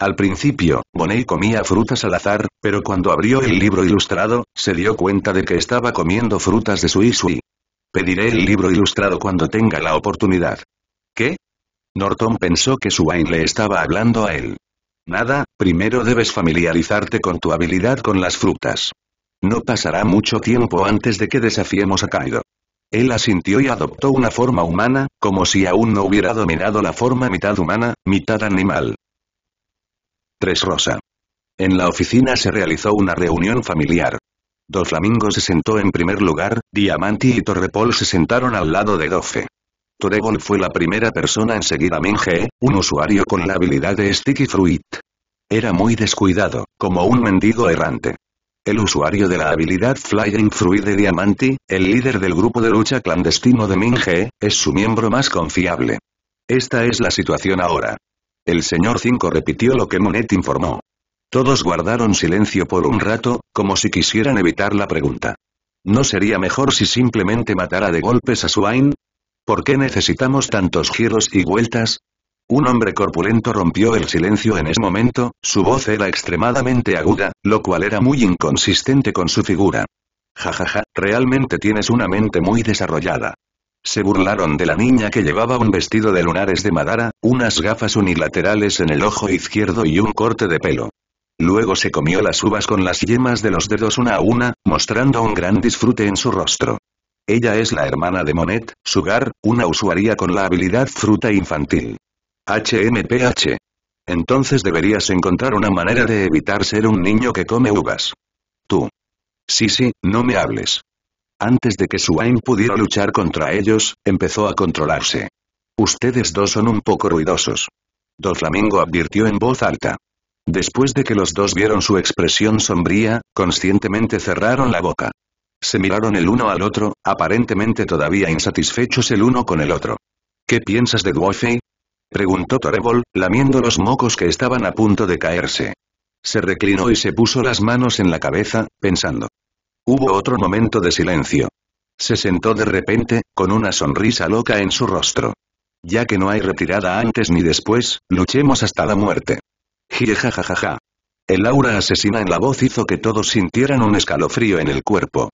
Al principio, Bonnie comía frutas al azar, pero cuando abrió el libro ilustrado, se dio cuenta de que estaba comiendo frutas de su isui. Pediré el libro ilustrado cuando tenga la oportunidad. ¿Qué? Norton pensó que Swain le estaba hablando a él. Nada, primero debes familiarizarte con tu habilidad con las frutas. No pasará mucho tiempo antes de que desafiemos a Kaido. Él asintió y adoptó una forma humana, como si aún no hubiera dominado la forma mitad humana, mitad animal. 3 Rosa. En la oficina se realizó una reunión familiar. Dos flamingos se sentó en primer lugar, Diamanti y Torrepol se sentaron al lado de Dofe. Torebol fue la primera persona en seguir a Minge, un usuario con la habilidad de Sticky Fruit. Era muy descuidado, como un mendigo errante. El usuario de la habilidad Flying Fruit de Diamanti, el líder del grupo de lucha clandestino de Minge, es su miembro más confiable. Esta es la situación ahora. El señor 5 repitió lo que Monet informó. Todos guardaron silencio por un rato, como si quisieran evitar la pregunta. ¿No sería mejor si simplemente matara de golpes a Swain? ¿Por qué necesitamos tantos giros y vueltas? Un hombre corpulento rompió el silencio en ese momento, su voz era extremadamente aguda, lo cual era muy inconsistente con su figura. Jajaja, ja, ja, realmente tienes una mente muy desarrollada. Se burlaron de la niña que llevaba un vestido de lunares de madara, unas gafas unilaterales en el ojo izquierdo y un corte de pelo. Luego se comió las uvas con las yemas de los dedos una a una, mostrando un gran disfrute en su rostro. Ella es la hermana de Monet, Sugar, una usuaria con la habilidad fruta infantil. HMPH. Entonces deberías encontrar una manera de evitar ser un niño que come uvas. Tú. Sí, sí, no me hables. Antes de que Swain pudiera luchar contra ellos, empezó a controlarse. Ustedes dos son un poco ruidosos. Doflamingo advirtió en voz alta. Después de que los dos vieron su expresión sombría, conscientemente cerraron la boca. Se miraron el uno al otro, aparentemente todavía insatisfechos el uno con el otro. ¿Qué piensas de Guofei? Preguntó Torebol, lamiendo los mocos que estaban a punto de caerse. Se reclinó y se puso las manos en la cabeza, pensando. Hubo otro momento de silencio. Se sentó de repente, con una sonrisa loca en su rostro. Ya que no hay retirada antes ni después, luchemos hasta la muerte. Jie jajajaja. El aura asesina en la voz hizo que todos sintieran un escalofrío en el cuerpo.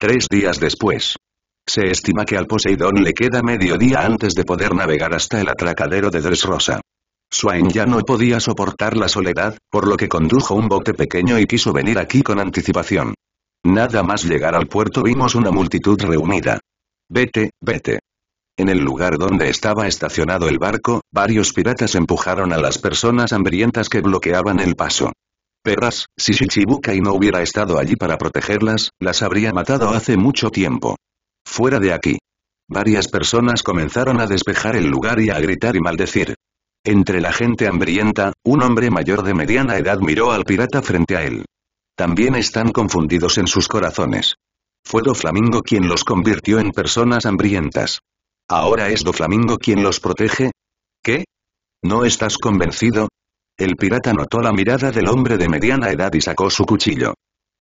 Tres días después. Se estima que al Poseidón le queda medio día antes de poder navegar hasta el atracadero de Dressrosa. Swain ya no podía soportar la soledad, por lo que condujo un bote pequeño y quiso venir aquí con anticipación. Nada más llegar al puerto vimos una multitud reunida. Vete, vete. En el lugar donde estaba estacionado el barco, varios piratas empujaron a las personas hambrientas que bloqueaban el paso. Perras, si Shichibukai no hubiera estado allí para protegerlas, las habría matado hace mucho tiempo. Fuera de aquí. Varias personas comenzaron a despejar el lugar y a gritar y maldecir. Entre la gente hambrienta, un hombre mayor de mediana edad miró al pirata frente a él. También están confundidos en sus corazones. Fue Doflamingo quien los convirtió en personas hambrientas. ¿Ahora es Doflamingo quien los protege? ¿Qué? ¿No estás convencido? El pirata notó la mirada del hombre de mediana edad y sacó su cuchillo.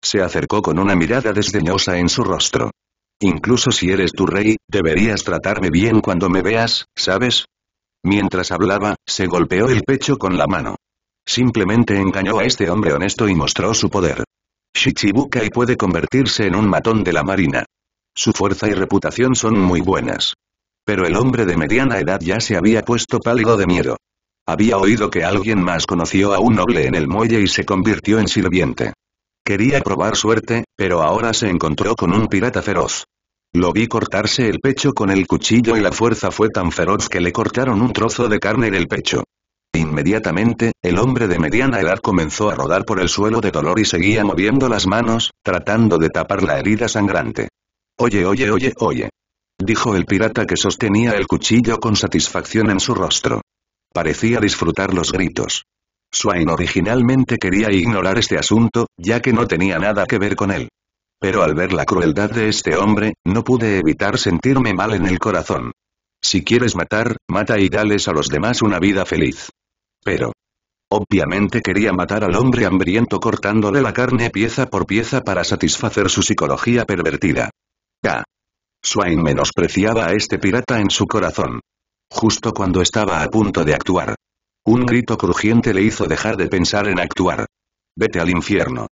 Se acercó con una mirada desdeñosa en su rostro. Incluso si eres tu rey, deberías tratarme bien cuando me veas, ¿sabes? Mientras hablaba, se golpeó el pecho con la mano. Simplemente engañó a este hombre honesto y mostró su poder. Shichibukai puede convertirse en un matón de la marina. Su fuerza y reputación son muy buenas. Pero el hombre de mediana edad ya se había puesto pálido de miedo. Había oído que alguien más conoció a un noble en el muelle y se convirtió en sirviente. Quería probar suerte, pero ahora se encontró con un pirata feroz. Lo vi cortarse el pecho con el cuchillo y la fuerza fue tan feroz que le cortaron un trozo de carne del pecho. Inmediatamente, el hombre de mediana edad comenzó a rodar por el suelo de dolor y seguía moviendo las manos, tratando de tapar la herida sangrante. Oye, oye, oye, oye. Dijo el pirata que sostenía el cuchillo con satisfacción en su rostro. Parecía disfrutar los gritos. Swain originalmente quería ignorar este asunto, ya que no tenía nada que ver con él. Pero al ver la crueldad de este hombre, no pude evitar sentirme mal en el corazón. Si quieres matar, mata y dales a los demás una vida feliz. Pero, Obviamente quería matar al hombre hambriento cortándole la carne pieza por pieza para satisfacer su psicología pervertida. K. Swain menospreciaba a este pirata en su corazón. Justo cuando estaba a punto de actuar. Un grito crujiente le hizo dejar de pensar en actuar. Vete al infierno.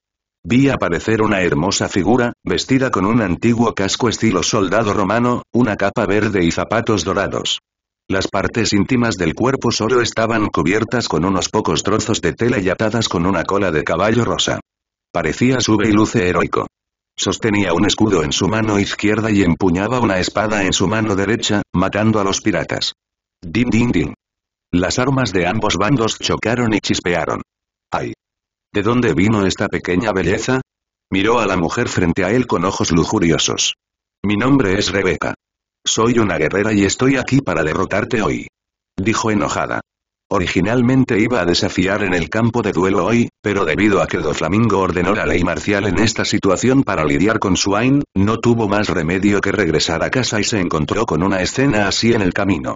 Vi aparecer una hermosa figura, vestida con un antiguo casco estilo soldado romano, una capa verde y zapatos dorados. Las partes íntimas del cuerpo solo estaban cubiertas con unos pocos trozos de tela y atadas con una cola de caballo rosa. Parecía sube y luce heroico. Sostenía un escudo en su mano izquierda y empuñaba una espada en su mano derecha, matando a los piratas. Din din din. Las armas de ambos bandos chocaron y chispearon. ¡Ay! ¿De dónde vino esta pequeña belleza? Miró a la mujer frente a él con ojos lujuriosos. Mi nombre es Rebeca. Soy una guerrera y estoy aquí para derrotarte hoy. Dijo enojada. Originalmente iba a desafiar en el campo de duelo hoy, pero debido a que Doflamingo ordenó la ley marcial en esta situación para lidiar con Swain, no tuvo más remedio que regresar a casa y se encontró con una escena así en el camino.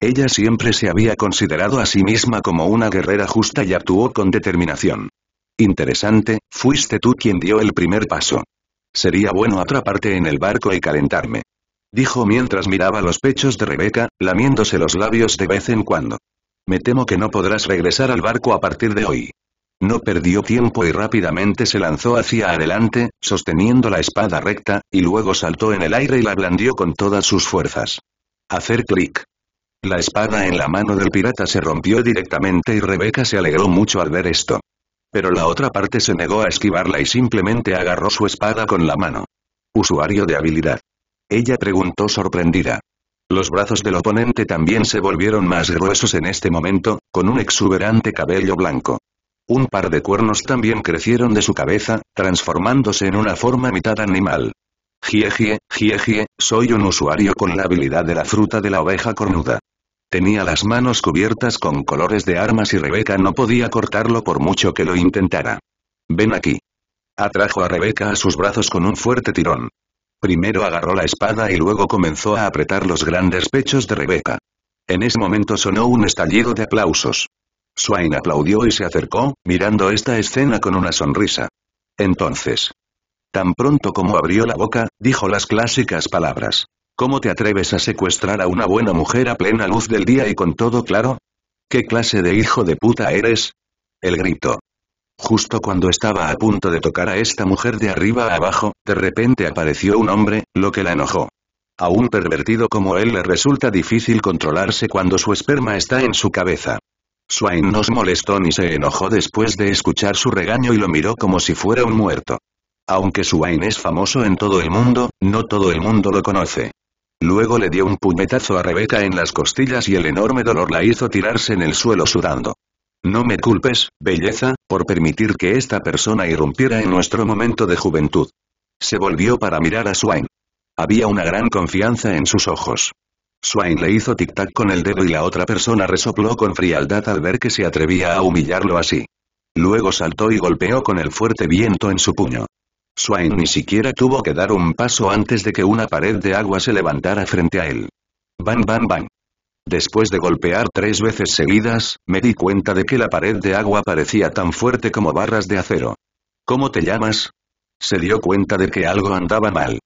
Ella siempre se había considerado a sí misma como una guerrera justa y actuó con determinación. Interesante, fuiste tú quien dio el primer paso. Sería bueno atraparte en el barco y calentarme. Dijo mientras miraba los pechos de Rebeca, lamiéndose los labios de vez en cuando. Me temo que no podrás regresar al barco a partir de hoy. No perdió tiempo y rápidamente se lanzó hacia adelante, sosteniendo la espada recta, y luego saltó en el aire y la blandió con todas sus fuerzas. Hacer clic. La espada en la mano del pirata se rompió directamente y Rebeca se alegró mucho al ver esto. Pero la otra parte se negó a esquivarla y simplemente agarró su espada con la mano. Usuario de habilidad. Ella preguntó sorprendida. Los brazos del oponente también se volvieron más gruesos en este momento, con un exuberante cabello blanco. Un par de cuernos también crecieron de su cabeza, transformándose en una forma mitad animal. jie jie, soy un usuario con la habilidad de la fruta de la oveja cornuda. Tenía las manos cubiertas con colores de armas y Rebeca no podía cortarlo por mucho que lo intentara. Ven aquí. Atrajo a Rebeca a sus brazos con un fuerte tirón. Primero agarró la espada y luego comenzó a apretar los grandes pechos de Rebeca. En ese momento sonó un estallido de aplausos. Swain aplaudió y se acercó, mirando esta escena con una sonrisa. Entonces. Tan pronto como abrió la boca, dijo las clásicas palabras. ¿Cómo te atreves a secuestrar a una buena mujer a plena luz del día y con todo claro? ¿Qué clase de hijo de puta eres? El grito. Justo cuando estaba a punto de tocar a esta mujer de arriba a abajo, de repente apareció un hombre, lo que la enojó. A un pervertido como él le resulta difícil controlarse cuando su esperma está en su cabeza. Swain nos molestó ni se enojó después de escuchar su regaño y lo miró como si fuera un muerto. Aunque Swain es famoso en todo el mundo, no todo el mundo lo conoce. Luego le dio un puñetazo a Rebeca en las costillas y el enorme dolor la hizo tirarse en el suelo sudando. No me culpes, belleza, por permitir que esta persona irrumpiera en nuestro momento de juventud. Se volvió para mirar a Swain. Había una gran confianza en sus ojos. Swain le hizo tic-tac con el dedo y la otra persona resopló con frialdad al ver que se atrevía a humillarlo así. Luego saltó y golpeó con el fuerte viento en su puño. Swain ni siquiera tuvo que dar un paso antes de que una pared de agua se levantara frente a él. Bam bam bam. Después de golpear tres veces seguidas, me di cuenta de que la pared de agua parecía tan fuerte como barras de acero. ¿Cómo te llamas? Se dio cuenta de que algo andaba mal.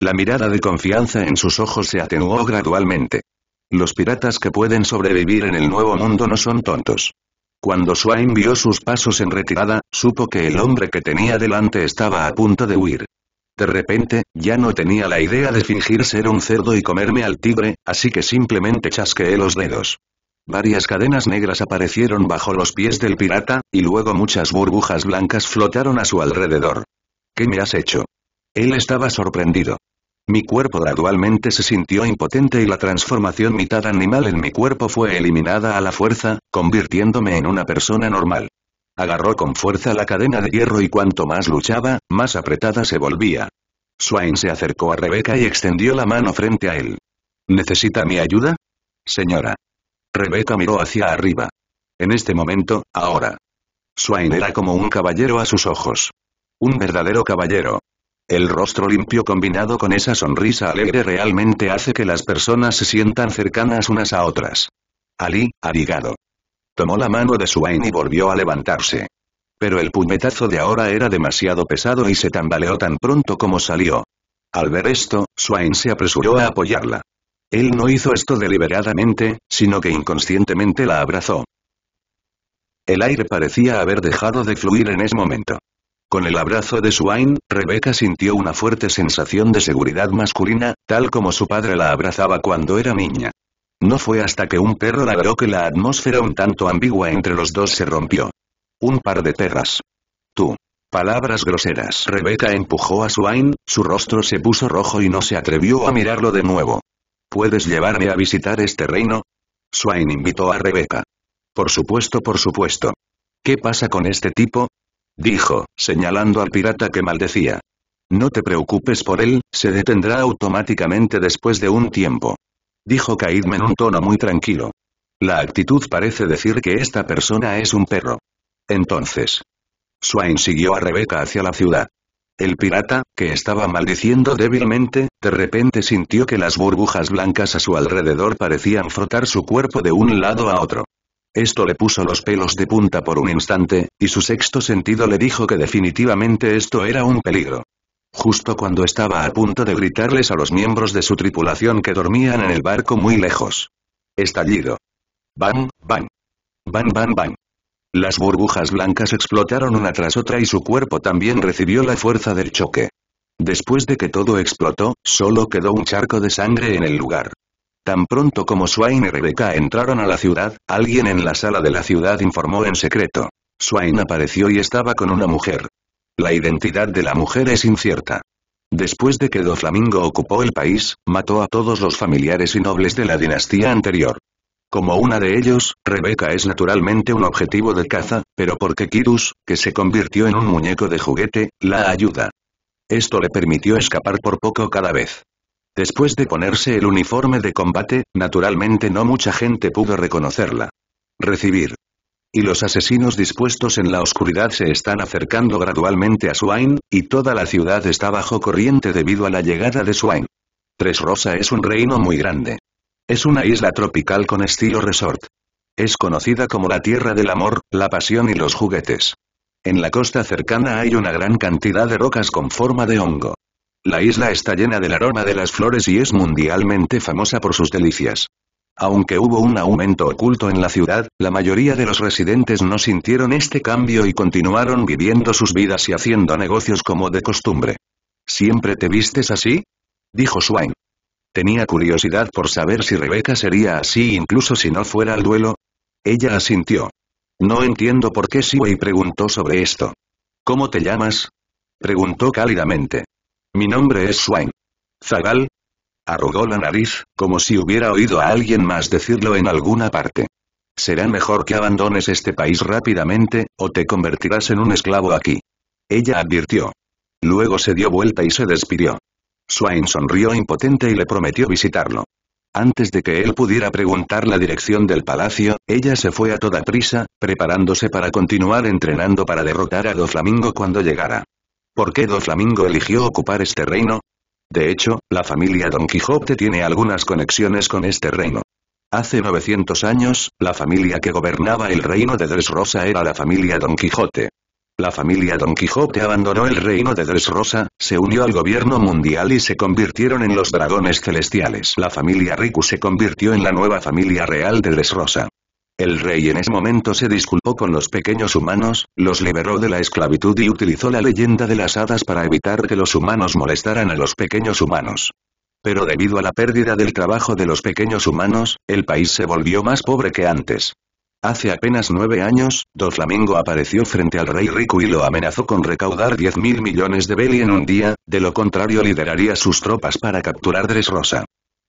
La mirada de confianza en sus ojos se atenuó gradualmente. Los piratas que pueden sobrevivir en el Nuevo Mundo no son tontos. Cuando Swain vio sus pasos en retirada, supo que el hombre que tenía delante estaba a punto de huir. De repente, ya no tenía la idea de fingir ser un cerdo y comerme al tigre, así que simplemente chasqueé los dedos. Varias cadenas negras aparecieron bajo los pies del pirata, y luego muchas burbujas blancas flotaron a su alrededor. ¿Qué me has hecho? Él estaba sorprendido. Mi cuerpo gradualmente se sintió impotente y la transformación mitad animal en mi cuerpo fue eliminada a la fuerza, convirtiéndome en una persona normal. Agarró con fuerza la cadena de hierro y cuanto más luchaba, más apretada se volvía. Swain se acercó a Rebeca y extendió la mano frente a él. ¿Necesita mi ayuda? Señora. Rebeca miró hacia arriba. En este momento, ahora. Swain era como un caballero a sus ojos. Un verdadero caballero. El rostro limpio combinado con esa sonrisa alegre realmente hace que las personas se sientan cercanas unas a otras. Ali, arigado. Tomó la mano de Swain y volvió a levantarse. Pero el puñetazo de ahora era demasiado pesado y se tambaleó tan pronto como salió. Al ver esto, Swain se apresuró a apoyarla. Él no hizo esto deliberadamente, sino que inconscientemente la abrazó. El aire parecía haber dejado de fluir en ese momento. Con el abrazo de Swain, Rebecca sintió una fuerte sensación de seguridad masculina, tal como su padre la abrazaba cuando era niña. No fue hasta que un perro ladró que la atmósfera un tanto ambigua entre los dos se rompió. Un par de perras. Tú. Palabras groseras. Rebecca empujó a Swain, su rostro se puso rojo y no se atrevió a mirarlo de nuevo. ¿Puedes llevarme a visitar este reino? Swain invitó a Rebecca. Por supuesto, por supuesto. ¿Qué pasa con este tipo? Dijo, señalando al pirata que maldecía. No te preocupes por él, se detendrá automáticamente después de un tiempo. Dijo Caidme en un tono muy tranquilo. La actitud parece decir que esta persona es un perro. Entonces. Swain siguió a Rebeca hacia la ciudad. El pirata, que estaba maldiciendo débilmente, de repente sintió que las burbujas blancas a su alrededor parecían frotar su cuerpo de un lado a otro. Esto le puso los pelos de punta por un instante, y su sexto sentido le dijo que definitivamente esto era un peligro. Justo cuando estaba a punto de gritarles a los miembros de su tripulación que dormían en el barco muy lejos. Estallido. Bam, bam. Bam, bam, bam. Las burbujas blancas explotaron una tras otra y su cuerpo también recibió la fuerza del choque. Después de que todo explotó, solo quedó un charco de sangre en el lugar. Tan pronto como Swain y Rebecca entraron a la ciudad, alguien en la sala de la ciudad informó en secreto. Swain apareció y estaba con una mujer. La identidad de la mujer es incierta. Después de que Do Flamingo ocupó el país, mató a todos los familiares y nobles de la dinastía anterior. Como una de ellos, Rebeca es naturalmente un objetivo de caza, pero porque Kirus, que se convirtió en un muñeco de juguete, la ayuda. Esto le permitió escapar por poco cada vez. Después de ponerse el uniforme de combate, naturalmente no mucha gente pudo reconocerla. Recibir. Y los asesinos dispuestos en la oscuridad se están acercando gradualmente a Swain, y toda la ciudad está bajo corriente debido a la llegada de Swain. Tres Rosa es un reino muy grande. Es una isla tropical con estilo resort. Es conocida como la tierra del amor, la pasión y los juguetes. En la costa cercana hay una gran cantidad de rocas con forma de hongo. La isla está llena del aroma de las flores y es mundialmente famosa por sus delicias. Aunque hubo un aumento oculto en la ciudad, la mayoría de los residentes no sintieron este cambio y continuaron viviendo sus vidas y haciendo negocios como de costumbre. ¿Siempre te vistes así? dijo Swain. Tenía curiosidad por saber si Rebeca sería así incluso si no fuera al duelo. Ella asintió. No entiendo por qué Siway preguntó sobre esto. ¿Cómo te llamas? preguntó cálidamente. Mi nombre es Swain. Zagal. Arrugó la nariz, como si hubiera oído a alguien más decirlo en alguna parte. Será mejor que abandones este país rápidamente, o te convertirás en un esclavo aquí. Ella advirtió. Luego se dio vuelta y se despidió. Swain sonrió impotente y le prometió visitarlo. Antes de que él pudiera preguntar la dirección del palacio, ella se fue a toda prisa, preparándose para continuar entrenando para derrotar a Doflamingo cuando llegara. ¿Por qué Doflamingo Flamingo eligió ocupar este reino? De hecho, la familia Don Quijote tiene algunas conexiones con este reino. Hace 900 años, la familia que gobernaba el reino de Dresrosa era la familia Don Quijote. La familia Don Quijote abandonó el reino de Dresrosa, se unió al gobierno mundial y se convirtieron en los dragones celestiales. La familia Riku se convirtió en la nueva familia real de Dresrosa. El rey en ese momento se disculpó con los pequeños humanos, los liberó de la esclavitud y utilizó la leyenda de las hadas para evitar que los humanos molestaran a los pequeños humanos. Pero debido a la pérdida del trabajo de los pequeños humanos, el país se volvió más pobre que antes. Hace apenas nueve años, Flamingo apareció frente al rey rico y lo amenazó con recaudar 10 mil millones de beli en un día, de lo contrario lideraría sus tropas para capturar Rosa.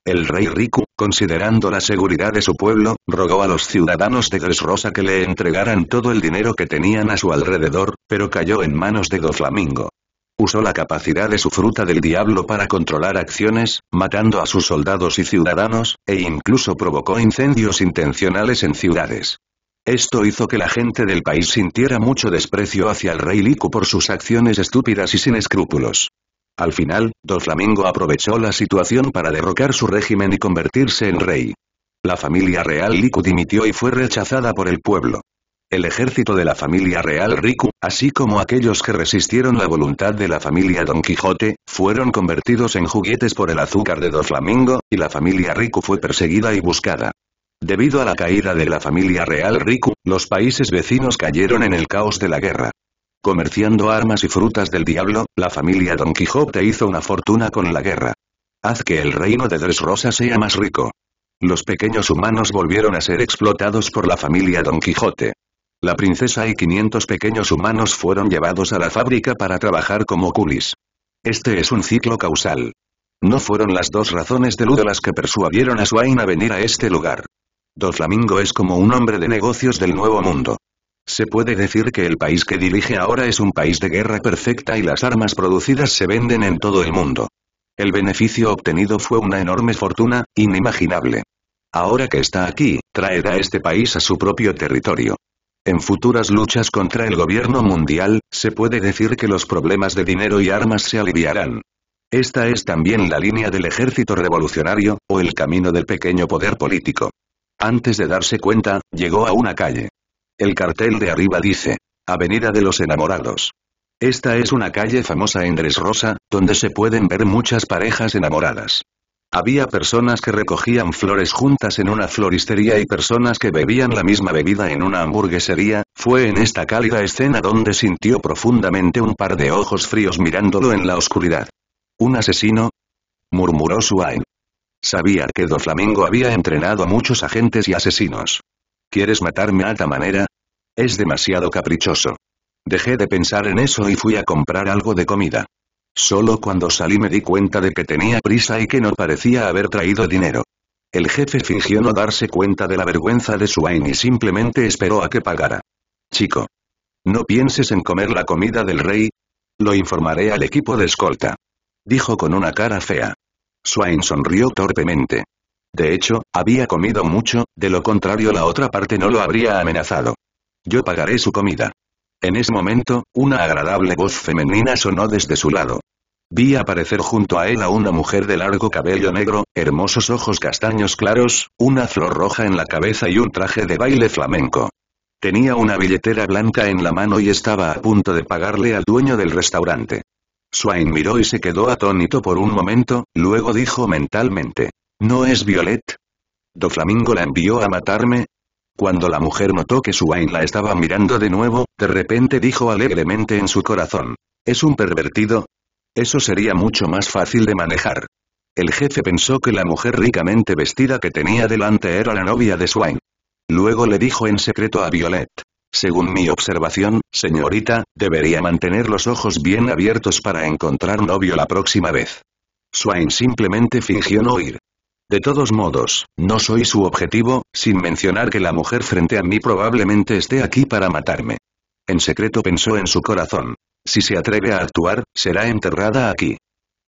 El rey Riku, considerando la seguridad de su pueblo, rogó a los ciudadanos de Gresrosa que le entregaran todo el dinero que tenían a su alrededor, pero cayó en manos de Doflamingo. Usó la capacidad de su fruta del diablo para controlar acciones, matando a sus soldados y ciudadanos, e incluso provocó incendios intencionales en ciudades. Esto hizo que la gente del país sintiera mucho desprecio hacia el rey Riku por sus acciones estúpidas y sin escrúpulos. Al final, Doflamingo Flamingo aprovechó la situación para derrocar su régimen y convertirse en rey. La familia real Riku dimitió y fue rechazada por el pueblo. El ejército de la familia real Riku, así como aquellos que resistieron la voluntad de la familia Don Quijote, fueron convertidos en juguetes por el azúcar de Doflamingo, Flamingo y la familia Riku fue perseguida y buscada. Debido a la caída de la familia real Riku, los países vecinos cayeron en el caos de la guerra. Comerciando armas y frutas del diablo, la familia Don Quijote hizo una fortuna con la guerra. Haz que el reino de Dressrosa sea más rico. Los pequeños humanos volvieron a ser explotados por la familia Don Quijote. La princesa y 500 pequeños humanos fueron llevados a la fábrica para trabajar como culis. Este es un ciclo causal. No fueron las dos razones de Ludo las que persuadieron a Swain a venir a este lugar. Doflamingo es como un hombre de negocios del Nuevo Mundo. Se puede decir que el país que dirige ahora es un país de guerra perfecta y las armas producidas se venden en todo el mundo. El beneficio obtenido fue una enorme fortuna, inimaginable. Ahora que está aquí, traerá este país a su propio territorio. En futuras luchas contra el gobierno mundial, se puede decir que los problemas de dinero y armas se aliviarán. Esta es también la línea del ejército revolucionario, o el camino del pequeño poder político. Antes de darse cuenta, llegó a una calle. El cartel de arriba dice, Avenida de los Enamorados. Esta es una calle famosa en Rosa, donde se pueden ver muchas parejas enamoradas. Había personas que recogían flores juntas en una floristería y personas que bebían la misma bebida en una hamburguesería, fue en esta cálida escena donde sintió profundamente un par de ojos fríos mirándolo en la oscuridad. ¿Un asesino? murmuró Swain. Sabía que Do había entrenado a muchos agentes y asesinos. ¿Quieres matarme a alta manera? Es demasiado caprichoso. Dejé de pensar en eso y fui a comprar algo de comida. Solo cuando salí me di cuenta de que tenía prisa y que no parecía haber traído dinero. El jefe fingió no darse cuenta de la vergüenza de Swain y simplemente esperó a que pagara. Chico. No pienses en comer la comida del rey. Lo informaré al equipo de escolta. Dijo con una cara fea. Swain sonrió torpemente. De hecho, había comido mucho, de lo contrario la otra parte no lo habría amenazado. Yo pagaré su comida. En ese momento, una agradable voz femenina sonó desde su lado. Vi aparecer junto a él a una mujer de largo cabello negro, hermosos ojos castaños claros, una flor roja en la cabeza y un traje de baile flamenco. Tenía una billetera blanca en la mano y estaba a punto de pagarle al dueño del restaurante. Swain miró y se quedó atónito por un momento, luego dijo mentalmente. ¿No es Violet? Flamingo la envió a matarme? Cuando la mujer notó que Swain la estaba mirando de nuevo, de repente dijo alegremente en su corazón. ¿Es un pervertido? Eso sería mucho más fácil de manejar. El jefe pensó que la mujer ricamente vestida que tenía delante era la novia de Swain. Luego le dijo en secreto a Violet. Según mi observación, señorita, debería mantener los ojos bien abiertos para encontrar novio la próxima vez. Swain simplemente fingió no oír. De todos modos, no soy su objetivo, sin mencionar que la mujer frente a mí probablemente esté aquí para matarme. En secreto pensó en su corazón. Si se atreve a actuar, será enterrada aquí.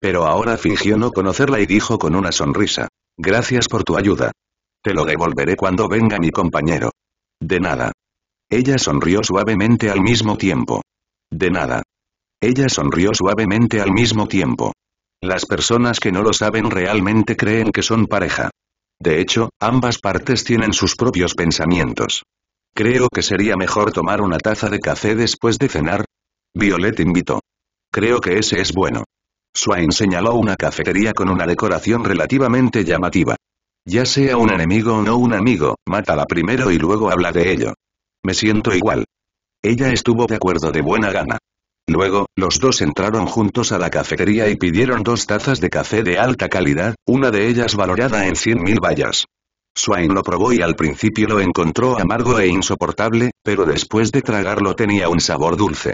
Pero ahora fingió no conocerla y dijo con una sonrisa. Gracias por tu ayuda. Te lo devolveré cuando venga mi compañero. De nada. Ella sonrió suavemente al mismo tiempo. De nada. Ella sonrió suavemente al mismo tiempo. Las personas que no lo saben realmente creen que son pareja. De hecho, ambas partes tienen sus propios pensamientos. Creo que sería mejor tomar una taza de café después de cenar. Violet invitó. Creo que ese es bueno. Swain señaló una cafetería con una decoración relativamente llamativa. Ya sea un enemigo o no un amigo, mátala primero y luego habla de ello. Me siento igual. Ella estuvo de acuerdo de buena gana. Luego, los dos entraron juntos a la cafetería y pidieron dos tazas de café de alta calidad, una de ellas valorada en 100.000 vallas. Swain lo probó y al principio lo encontró amargo e insoportable, pero después de tragarlo tenía un sabor dulce.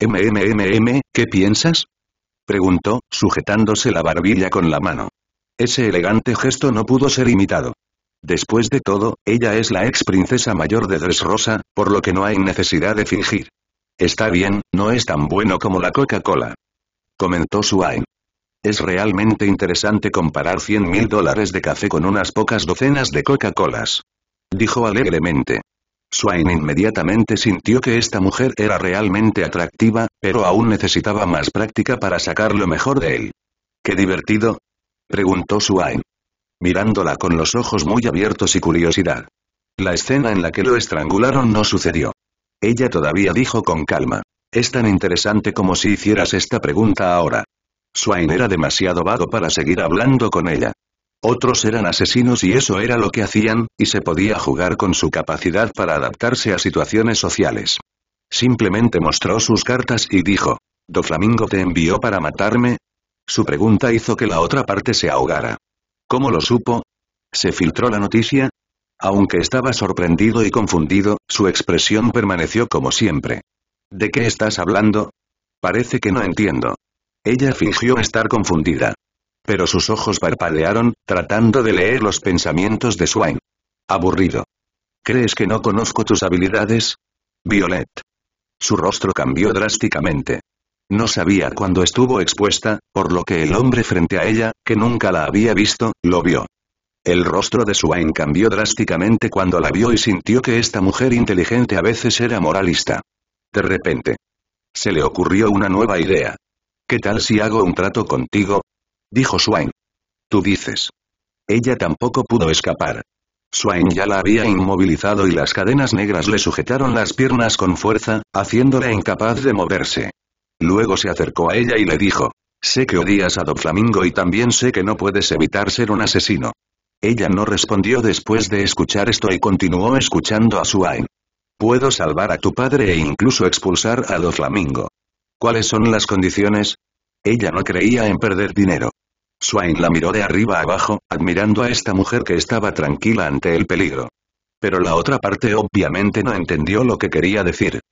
MMMM, ¿qué piensas? preguntó, sujetándose la barbilla con la mano. Ese elegante gesto no pudo ser imitado. Después de todo, ella es la ex princesa mayor de Dressrosa, por lo que no hay necesidad de fingir. Está bien, no es tan bueno como la Coca-Cola. Comentó Swain. Es realmente interesante comparar 100 mil dólares de café con unas pocas docenas de Coca-Colas. Dijo alegremente. Swain inmediatamente sintió que esta mujer era realmente atractiva, pero aún necesitaba más práctica para sacar lo mejor de él. ¿Qué divertido? preguntó Swain. Mirándola con los ojos muy abiertos y curiosidad. La escena en la que lo estrangularon no sucedió. Ella todavía dijo con calma. Es tan interesante como si hicieras esta pregunta ahora. Swain era demasiado vago para seguir hablando con ella. Otros eran asesinos y eso era lo que hacían, y se podía jugar con su capacidad para adaptarse a situaciones sociales. Simplemente mostró sus cartas y dijo, ¿Do Flamingo te envió para matarme? Su pregunta hizo que la otra parte se ahogara. ¿Cómo lo supo? ¿Se filtró la noticia? Aunque estaba sorprendido y confundido, su expresión permaneció como siempre. ¿De qué estás hablando? Parece que no entiendo. Ella fingió estar confundida. Pero sus ojos parpadearon, tratando de leer los pensamientos de Swain. Aburrido. ¿Crees que no conozco tus habilidades? Violet. Su rostro cambió drásticamente. No sabía cuándo estuvo expuesta, por lo que el hombre frente a ella, que nunca la había visto, lo vio. El rostro de Swain cambió drásticamente cuando la vio y sintió que esta mujer inteligente a veces era moralista. De repente. Se le ocurrió una nueva idea. ¿Qué tal si hago un trato contigo? Dijo Swain. Tú dices. Ella tampoco pudo escapar. Swain ya la había inmovilizado y las cadenas negras le sujetaron las piernas con fuerza, haciéndola incapaz de moverse. Luego se acercó a ella y le dijo. Sé que odias a Doflamingo Flamingo y también sé que no puedes evitar ser un asesino. Ella no respondió después de escuchar esto y continuó escuchando a Swain. Puedo salvar a tu padre e incluso expulsar a Doflamingo. ¿Cuáles son las condiciones? Ella no creía en perder dinero. Swain la miró de arriba abajo, admirando a esta mujer que estaba tranquila ante el peligro. Pero la otra parte obviamente no entendió lo que quería decir.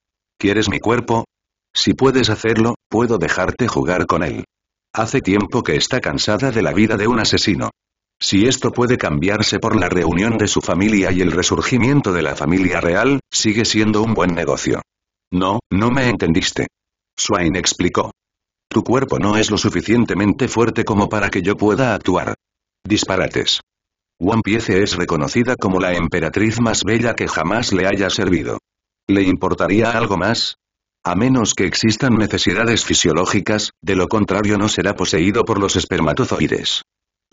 ¿Quieres mi cuerpo? Si puedes hacerlo, puedo dejarte jugar con él. Hace tiempo que está cansada de la vida de un asesino. Si esto puede cambiarse por la reunión de su familia y el resurgimiento de la familia real, sigue siendo un buen negocio. No, no me entendiste. Swain explicó. Tu cuerpo no es lo suficientemente fuerte como para que yo pueda actuar. Disparates. One Piece es reconocida como la emperatriz más bella que jamás le haya servido. ¿Le importaría algo más? A menos que existan necesidades fisiológicas, de lo contrario no será poseído por los espermatozoides.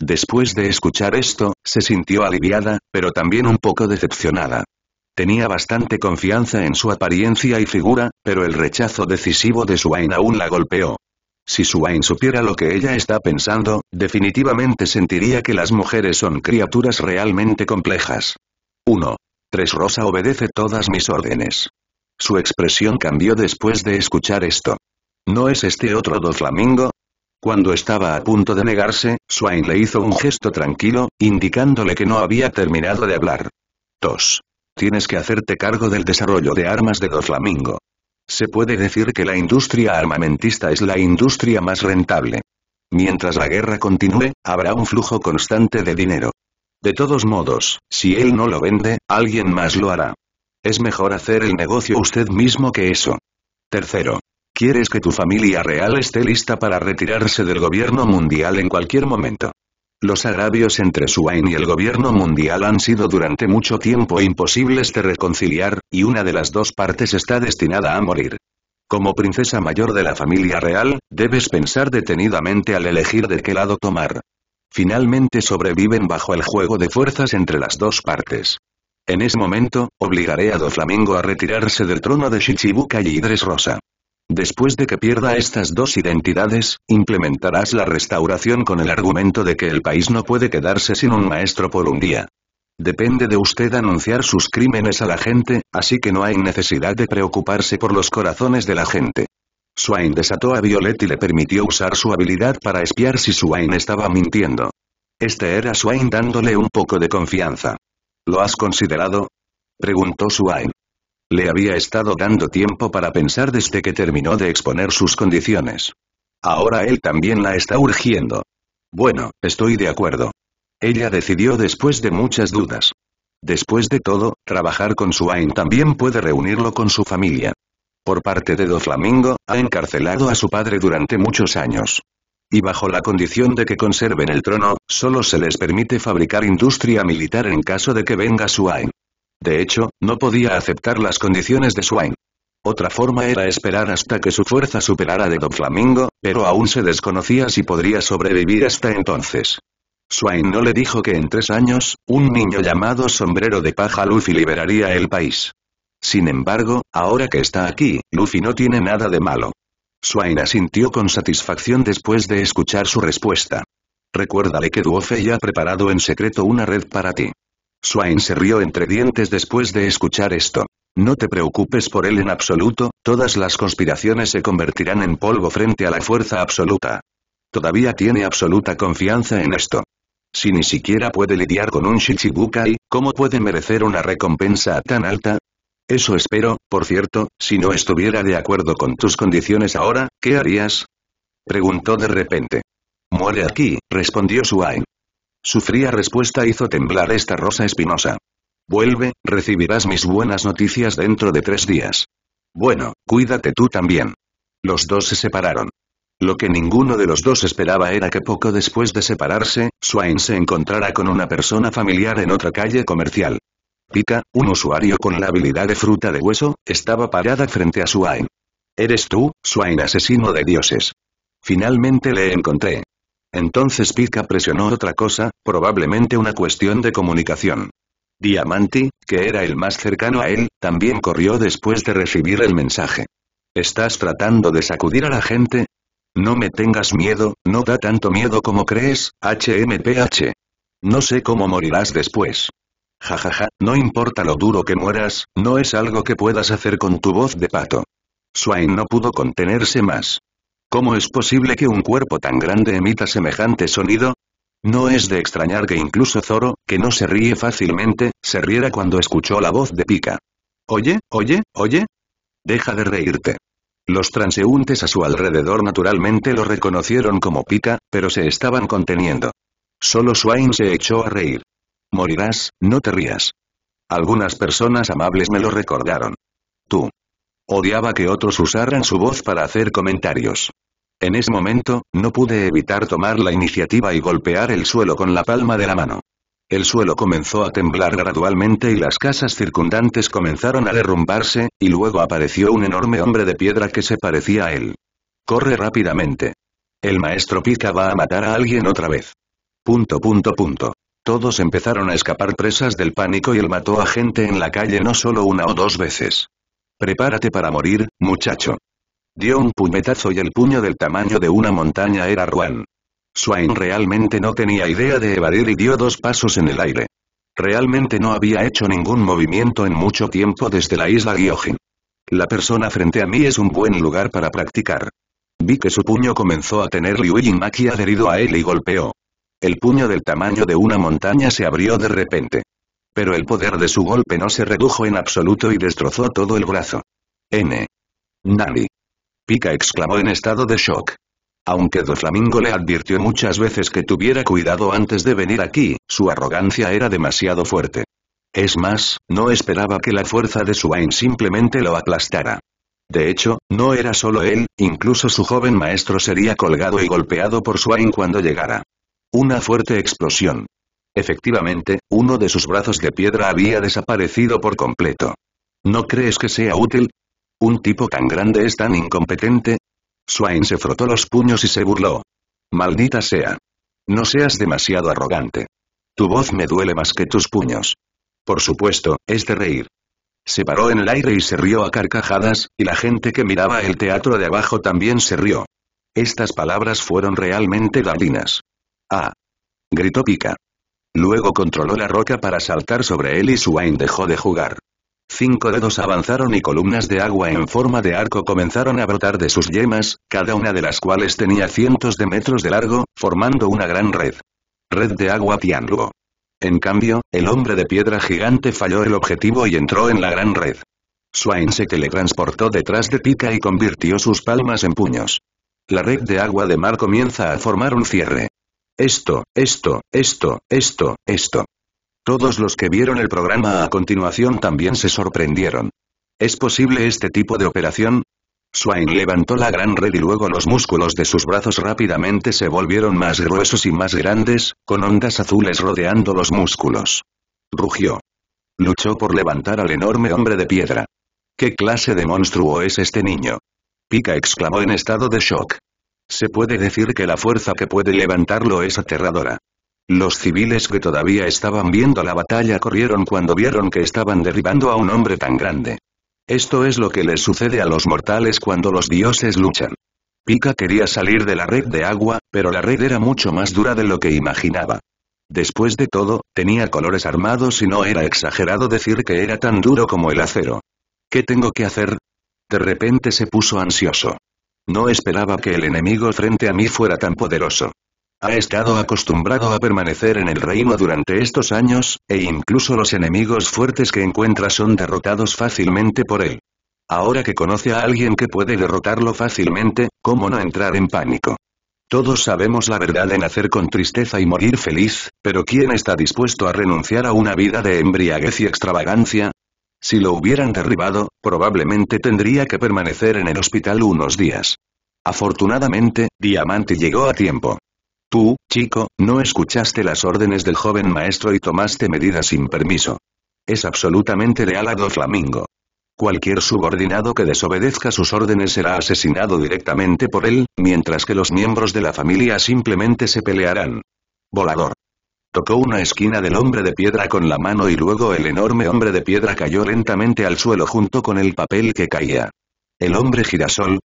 Después de escuchar esto, se sintió aliviada, pero también un poco decepcionada. Tenía bastante confianza en su apariencia y figura, pero el rechazo decisivo de Swain aún la golpeó. Si Swain supiera lo que ella está pensando, definitivamente sentiría que las mujeres son criaturas realmente complejas. 1. 3 Rosa obedece todas mis órdenes. Su expresión cambió después de escuchar esto. ¿No es este otro doflamingo? Cuando estaba a punto de negarse, Swain le hizo un gesto tranquilo, indicándole que no había terminado de hablar. Tos. Tienes que hacerte cargo del desarrollo de armas de Doflamingo. Se puede decir que la industria armamentista es la industria más rentable. Mientras la guerra continúe, habrá un flujo constante de dinero. De todos modos, si él no lo vende, alguien más lo hará. Es mejor hacer el negocio usted mismo que eso. Tercero, Quieres que tu familia real esté lista para retirarse del gobierno mundial en cualquier momento. Los agravios entre Suain y el gobierno mundial han sido durante mucho tiempo imposibles de reconciliar, y una de las dos partes está destinada a morir. Como princesa mayor de la familia real, debes pensar detenidamente al elegir de qué lado tomar. Finalmente sobreviven bajo el juego de fuerzas entre las dos partes. En ese momento, obligaré a Doflamingo a retirarse del trono de Shichibukai y Rosa. Después de que pierda estas dos identidades, implementarás la restauración con el argumento de que el país no puede quedarse sin un maestro por un día. Depende de usted anunciar sus crímenes a la gente, así que no hay necesidad de preocuparse por los corazones de la gente. Swain desató a Violet y le permitió usar su habilidad para espiar si Swain estaba mintiendo. Este era Swain dándole un poco de confianza. ¿Lo has considerado? Preguntó Swain. Le había estado dando tiempo para pensar desde que terminó de exponer sus condiciones. Ahora él también la está urgiendo. Bueno, estoy de acuerdo. Ella decidió después de muchas dudas. Después de todo, trabajar con su también puede reunirlo con su familia. Por parte de Do Flamingo, ha encarcelado a su padre durante muchos años. Y bajo la condición de que conserven el trono, solo se les permite fabricar industria militar en caso de que venga su Ain. De hecho, no podía aceptar las condiciones de Swain. Otra forma era esperar hasta que su fuerza superara de Don Flamingo, pero aún se desconocía si podría sobrevivir hasta entonces. Swain no le dijo que en tres años, un niño llamado Sombrero de Paja Luffy liberaría el país. Sin embargo, ahora que está aquí, Luffy no tiene nada de malo. Swain asintió con satisfacción después de escuchar su respuesta. Recuérdale que Duofe ya ha preparado en secreto una red para ti. Swain se rió entre dientes después de escuchar esto. No te preocupes por él en absoluto, todas las conspiraciones se convertirán en polvo frente a la fuerza absoluta. Todavía tiene absoluta confianza en esto. Si ni siquiera puede lidiar con un Shichibukai, ¿cómo puede merecer una recompensa tan alta? Eso espero, por cierto, si no estuviera de acuerdo con tus condiciones ahora, ¿qué harías? Preguntó de repente. Muere aquí, respondió Swain. Su fría respuesta hizo temblar esta rosa espinosa. Vuelve, recibirás mis buenas noticias dentro de tres días. Bueno, cuídate tú también. Los dos se separaron. Lo que ninguno de los dos esperaba era que poco después de separarse, Swain se encontrara con una persona familiar en otra calle comercial. Pika, un usuario con la habilidad de fruta de hueso, estaba parada frente a Swain. Eres tú, Swain asesino de dioses. Finalmente le encontré. Entonces Pika presionó otra cosa, probablemente una cuestión de comunicación. Diamanti, que era el más cercano a él, también corrió después de recibir el mensaje. ¿Estás tratando de sacudir a la gente? No me tengas miedo, no da tanto miedo como crees, HMPH. No sé cómo morirás después. Jajaja, ja, ja, no importa lo duro que mueras, no es algo que puedas hacer con tu voz de pato. Swain no pudo contenerse más. ¿Cómo es posible que un cuerpo tan grande emita semejante sonido? No es de extrañar que incluso Zoro, que no se ríe fácilmente, se riera cuando escuchó la voz de Pika. Oye, oye, oye. Deja de reírte. Los transeúntes a su alrededor naturalmente lo reconocieron como Pika, pero se estaban conteniendo. Solo Swain se echó a reír. Morirás, no te rías. Algunas personas amables me lo recordaron. Tú. Odiaba que otros usaran su voz para hacer comentarios. En ese momento, no pude evitar tomar la iniciativa y golpear el suelo con la palma de la mano. El suelo comenzó a temblar gradualmente y las casas circundantes comenzaron a derrumbarse, y luego apareció un enorme hombre de piedra que se parecía a él. Corre rápidamente. El maestro Pika va a matar a alguien otra vez. Punto punto punto. Todos empezaron a escapar presas del pánico y él mató a gente en la calle no solo una o dos veces. Prepárate para morir, muchacho. Dio un puñetazo y el puño del tamaño de una montaña era Ruan. Swain realmente no tenía idea de evadir y dio dos pasos en el aire. Realmente no había hecho ningún movimiento en mucho tiempo desde la isla Gyojin. La persona frente a mí es un buen lugar para practicar. Vi que su puño comenzó a tener Liu Maki adherido a él y golpeó. El puño del tamaño de una montaña se abrió de repente. Pero el poder de su golpe no se redujo en absoluto y destrozó todo el brazo. N. Nani exclamó en estado de shock. Aunque Doflamingo le advirtió muchas veces que tuviera cuidado antes de venir aquí, su arrogancia era demasiado fuerte. Es más, no esperaba que la fuerza de Swain simplemente lo aplastara. De hecho, no era solo él, incluso su joven maestro sería colgado y golpeado por Swain cuando llegara. Una fuerte explosión. Efectivamente, uno de sus brazos de piedra había desaparecido por completo. ¿No crees que sea útil? ¿Un tipo tan grande es tan incompetente? Swain se frotó los puños y se burló. Maldita sea. No seas demasiado arrogante. Tu voz me duele más que tus puños. Por supuesto, es de reír. Se paró en el aire y se rió a carcajadas, y la gente que miraba el teatro de abajo también se rió. Estas palabras fueron realmente gallinas. ¡Ah! gritó Pika. Luego controló la roca para saltar sobre él y Swain dejó de jugar. Cinco dedos avanzaron y columnas de agua en forma de arco comenzaron a brotar de sus yemas, cada una de las cuales tenía cientos de metros de largo, formando una gran red. Red de agua Tianluo. En cambio, el hombre de piedra gigante falló el objetivo y entró en la gran red. Swain se teletransportó detrás de Pica y convirtió sus palmas en puños. La red de agua de mar comienza a formar un cierre. Esto, esto, esto, esto, esto. Todos los que vieron el programa a continuación también se sorprendieron. ¿Es posible este tipo de operación? Swain levantó la gran red y luego los músculos de sus brazos rápidamente se volvieron más gruesos y más grandes, con ondas azules rodeando los músculos. Rugió. Luchó por levantar al enorme hombre de piedra. ¿Qué clase de monstruo es este niño? Pika exclamó en estado de shock. Se puede decir que la fuerza que puede levantarlo es aterradora. Los civiles que todavía estaban viendo la batalla corrieron cuando vieron que estaban derribando a un hombre tan grande. Esto es lo que les sucede a los mortales cuando los dioses luchan. Pika quería salir de la red de agua, pero la red era mucho más dura de lo que imaginaba. Después de todo, tenía colores armados y no era exagerado decir que era tan duro como el acero. ¿Qué tengo que hacer? De repente se puso ansioso. No esperaba que el enemigo frente a mí fuera tan poderoso. Ha estado acostumbrado a permanecer en el reino durante estos años, e incluso los enemigos fuertes que encuentra son derrotados fácilmente por él. Ahora que conoce a alguien que puede derrotarlo fácilmente, ¿cómo no entrar en pánico? Todos sabemos la verdad en nacer con tristeza y morir feliz, pero ¿quién está dispuesto a renunciar a una vida de embriaguez y extravagancia? Si lo hubieran derribado, probablemente tendría que permanecer en el hospital unos días. Afortunadamente, Diamante llegó a tiempo. Tú, chico, no escuchaste las órdenes del joven maestro y tomaste medidas sin permiso. Es absolutamente leal a Doflamingo. Flamingo. Cualquier subordinado que desobedezca sus órdenes será asesinado directamente por él, mientras que los miembros de la familia simplemente se pelearán. Volador. Tocó una esquina del hombre de piedra con la mano y luego el enorme hombre de piedra cayó lentamente al suelo junto con el papel que caía. ¿El hombre girasol?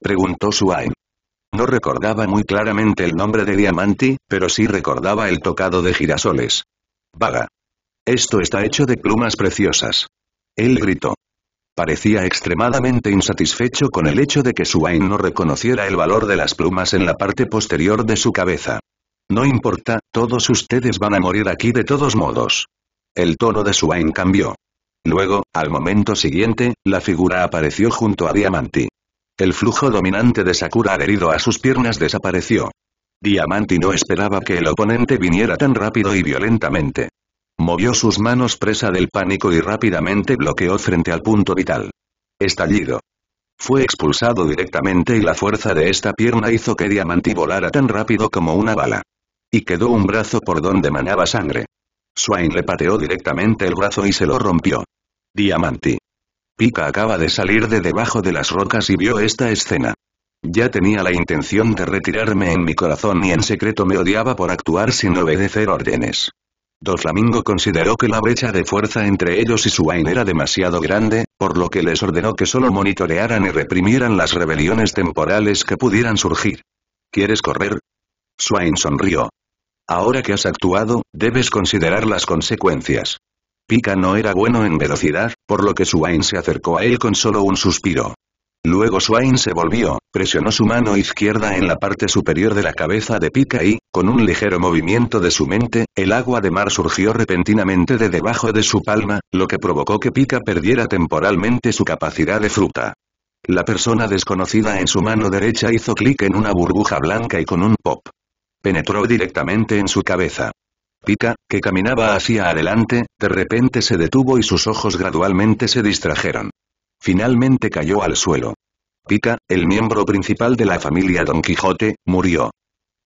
Preguntó Suain. No recordaba muy claramente el nombre de Diamanti, pero sí recordaba el tocado de girasoles. Vaga. Esto está hecho de plumas preciosas. Él gritó. Parecía extremadamente insatisfecho con el hecho de que Swain no reconociera el valor de las plumas en la parte posterior de su cabeza. No importa, todos ustedes van a morir aquí de todos modos. El tono de Swain cambió. Luego, al momento siguiente, la figura apareció junto a Diamanti. El flujo dominante de Sakura adherido a sus piernas desapareció. Diamanti no esperaba que el oponente viniera tan rápido y violentamente. Movió sus manos presa del pánico y rápidamente bloqueó frente al punto vital. Estallido. Fue expulsado directamente y la fuerza de esta pierna hizo que Diamanti volara tan rápido como una bala. Y quedó un brazo por donde manaba sangre. Swain le pateó directamente el brazo y se lo rompió. Diamanti, Pika acaba de salir de debajo de las rocas y vio esta escena. Ya tenía la intención de retirarme en mi corazón y en secreto me odiaba por actuar sin obedecer órdenes. flamingo consideró que la brecha de fuerza entre ellos y Swain era demasiado grande, por lo que les ordenó que solo monitorearan y reprimieran las rebeliones temporales que pudieran surgir. ¿Quieres correr? Swain sonrió. Ahora que has actuado, debes considerar las consecuencias. Pika no era bueno en velocidad, por lo que Swain se acercó a él con solo un suspiro. Luego Swain se volvió, presionó su mano izquierda en la parte superior de la cabeza de Pika y, con un ligero movimiento de su mente, el agua de mar surgió repentinamente de debajo de su palma, lo que provocó que Pika perdiera temporalmente su capacidad de fruta. La persona desconocida en su mano derecha hizo clic en una burbuja blanca y con un pop. Penetró directamente en su cabeza. Pica, que caminaba hacia adelante, de repente se detuvo y sus ojos gradualmente se distrajeron. Finalmente cayó al suelo. Pica, el miembro principal de la familia Don Quijote, murió.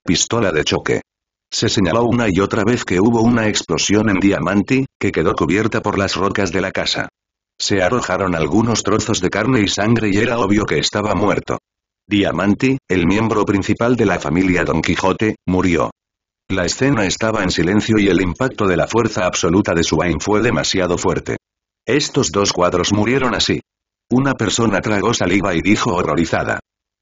Pistola de choque. Se señaló una y otra vez que hubo una explosión en Diamanti, que quedó cubierta por las rocas de la casa. Se arrojaron algunos trozos de carne y sangre y era obvio que estaba muerto. Diamanti, el miembro principal de la familia Don Quijote, murió. La escena estaba en silencio y el impacto de la fuerza absoluta de Swain fue demasiado fuerte. Estos dos cuadros murieron así. Una persona tragó saliva y dijo horrorizada.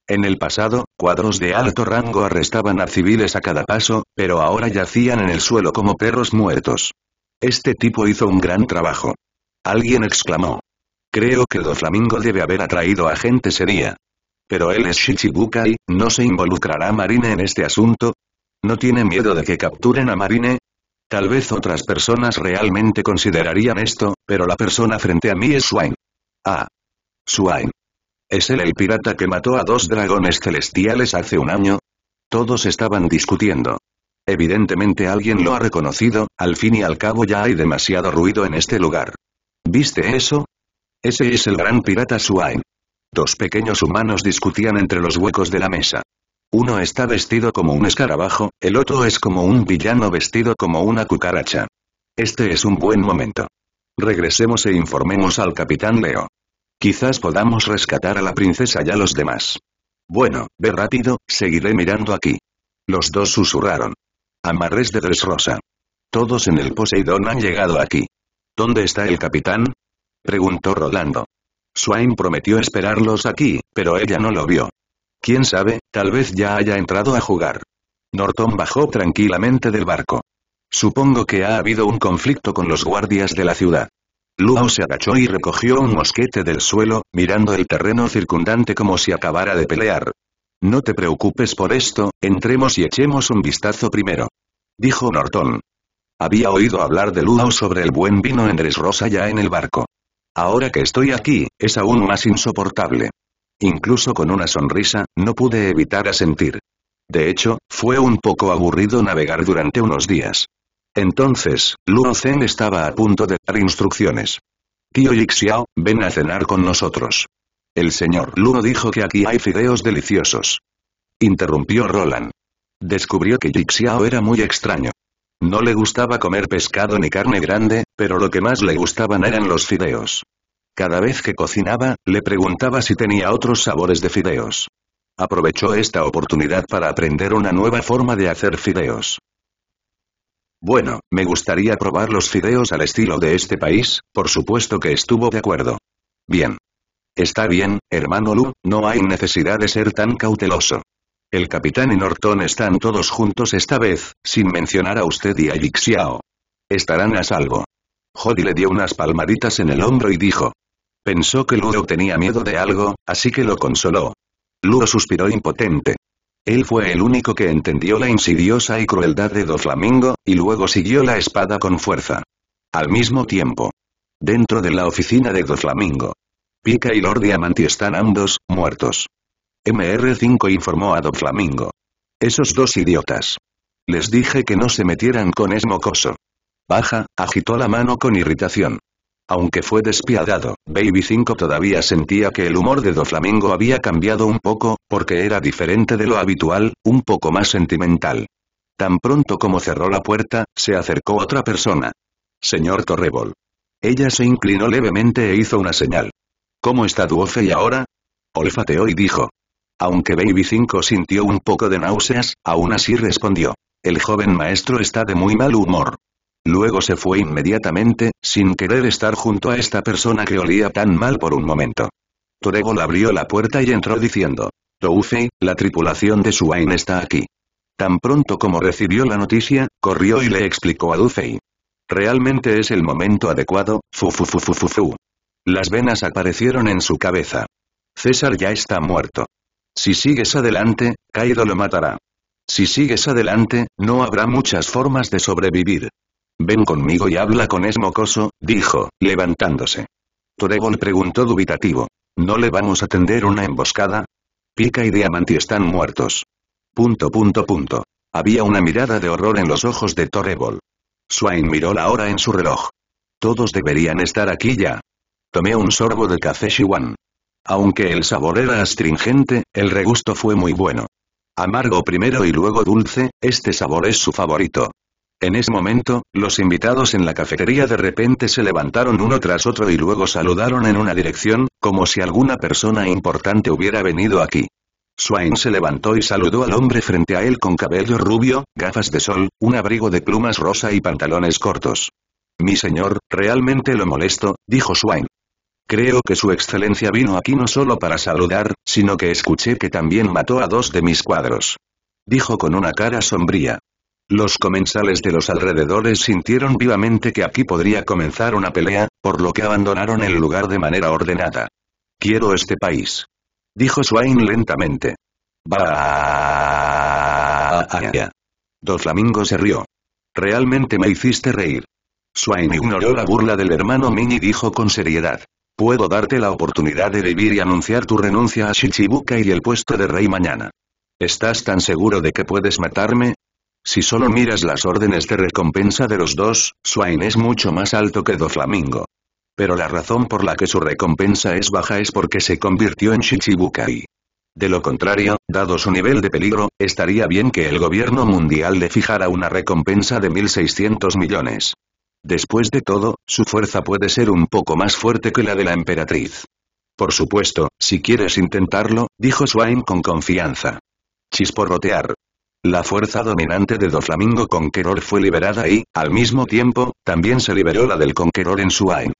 En el pasado, cuadros de alto rango arrestaban a civiles a cada paso, pero ahora yacían en el suelo como perros muertos. Este tipo hizo un gran trabajo. Alguien exclamó. Creo que Doflamingo debe haber atraído a gente seria. Pero él es Shichibukai, no se involucrará Marine en este asunto, ¿No tiene miedo de que capturen a Marine? Tal vez otras personas realmente considerarían esto, pero la persona frente a mí es Swain. Ah. Swain. ¿Es él el pirata que mató a dos dragones celestiales hace un año? Todos estaban discutiendo. Evidentemente alguien lo ha reconocido, al fin y al cabo ya hay demasiado ruido en este lugar. ¿Viste eso? Ese es el gran pirata Swain. Dos pequeños humanos discutían entre los huecos de la mesa. Uno está vestido como un escarabajo, el otro es como un villano vestido como una cucaracha. Este es un buen momento. Regresemos e informemos al capitán Leo. Quizás podamos rescatar a la princesa y a los demás. Bueno, ve rápido, seguiré mirando aquí. Los dos susurraron. Amarres de Dressrosa. Todos en el Poseidón han llegado aquí. ¿Dónde está el capitán? Preguntó Rolando. Swain prometió esperarlos aquí, pero ella no lo vio. Quién sabe, tal vez ya haya entrado a jugar. Norton bajó tranquilamente del barco. Supongo que ha habido un conflicto con los guardias de la ciudad. Luau se agachó y recogió un mosquete del suelo, mirando el terreno circundante como si acabara de pelear. No te preocupes por esto, entremos y echemos un vistazo primero. Dijo Norton. Había oído hablar de Luau sobre el buen vino en Rosa ya en el barco. Ahora que estoy aquí, es aún más insoportable. Incluso con una sonrisa, no pude evitar asentir. De hecho, fue un poco aburrido navegar durante unos días. Entonces, Luo Zen estaba a punto de dar instrucciones. Tío Yixiao, ven a cenar con nosotros. El señor Luo dijo que aquí hay fideos deliciosos. Interrumpió Roland. Descubrió que Yixiao era muy extraño. No le gustaba comer pescado ni carne grande, pero lo que más le gustaban eran los fideos. Cada vez que cocinaba, le preguntaba si tenía otros sabores de fideos. Aprovechó esta oportunidad para aprender una nueva forma de hacer fideos. Bueno, me gustaría probar los fideos al estilo de este país, por supuesto que estuvo de acuerdo. Bien. Está bien, hermano Lu, no hay necesidad de ser tan cauteloso. El capitán y Norton están todos juntos esta vez, sin mencionar a usted y a Yixiao. Estarán a salvo. Jody le dio unas palmaditas en el hombro y dijo, Pensó que Luo tenía miedo de algo, así que lo consoló. Luo suspiró impotente. Él fue el único que entendió la insidiosa y crueldad de Doflamingo, y luego siguió la espada con fuerza. Al mismo tiempo. Dentro de la oficina de Doflamingo. Pica y Lord Diamante están ambos, muertos. MR5 informó a Doflamingo. Esos dos idiotas. Les dije que no se metieran con Esmocoso. Baja, agitó la mano con irritación. Aunque fue despiadado, Baby 5 todavía sentía que el humor de Doflamingo había cambiado un poco, porque era diferente de lo habitual, un poco más sentimental. Tan pronto como cerró la puerta, se acercó otra persona. Señor Torrebol. Ella se inclinó levemente e hizo una señal. ¿Cómo está Duofe y ahora? Olfateó y dijo. Aunque Baby 5 sintió un poco de náuseas, aún así respondió. El joven maestro está de muy mal humor. Luego se fue inmediatamente, sin querer estar junto a esta persona que olía tan mal por un momento. Toregol abrió la puerta y entró diciendo, Toufei, la tripulación de Suain está aquí. Tan pronto como recibió la noticia, corrió y le explicó a Dufei. Realmente es el momento adecuado, fufufufufufu. Las venas aparecieron en su cabeza. César ya está muerto. Si sigues adelante, Kaido lo matará. Si sigues adelante, no habrá muchas formas de sobrevivir. Ven conmigo y habla con Esmocoso", mocoso, dijo, levantándose. Torebol preguntó dubitativo. ¿No le vamos a tender una emboscada? Pica y Diamanti están muertos. Punto punto punto. Había una mirada de horror en los ojos de Torebol. Swain miró la hora en su reloj. Todos deberían estar aquí ya. Tomé un sorbo de café Shiwan. Aunque el sabor era astringente, el regusto fue muy bueno. Amargo primero y luego dulce, este sabor es su favorito. En ese momento, los invitados en la cafetería de repente se levantaron uno tras otro y luego saludaron en una dirección, como si alguna persona importante hubiera venido aquí. Swain se levantó y saludó al hombre frente a él con cabello rubio, gafas de sol, un abrigo de plumas rosa y pantalones cortos. Mi señor, realmente lo molesto, dijo Swain. Creo que su excelencia vino aquí no solo para saludar, sino que escuché que también mató a dos de mis cuadros. Dijo con una cara sombría. Los comensales de los alrededores sintieron vivamente que aquí podría comenzar una pelea, por lo que abandonaron el lugar de manera ordenada. Quiero este país. Dijo Swain lentamente. Dos flamingos se rió. Realmente me hiciste reír. Swain ignoró la burla del hermano Mini y dijo con seriedad. Puedo darte la oportunidad de vivir y anunciar tu renuncia a Shichibuka y el puesto de rey mañana. ¿Estás tan seguro de que puedes matarme? Si solo miras las órdenes de recompensa de los dos, Swain es mucho más alto que Doflamingo. Pero la razón por la que su recompensa es baja es porque se convirtió en Shichibukai. De lo contrario, dado su nivel de peligro, estaría bien que el gobierno mundial le fijara una recompensa de 1.600 millones. Después de todo, su fuerza puede ser un poco más fuerte que la de la emperatriz. Por supuesto, si quieres intentarlo, dijo Swain con confianza. Chisporrotear. La fuerza dominante de Doflamingo Conqueror fue liberada y, al mismo tiempo, también se liberó la del Conqueror en su AIM.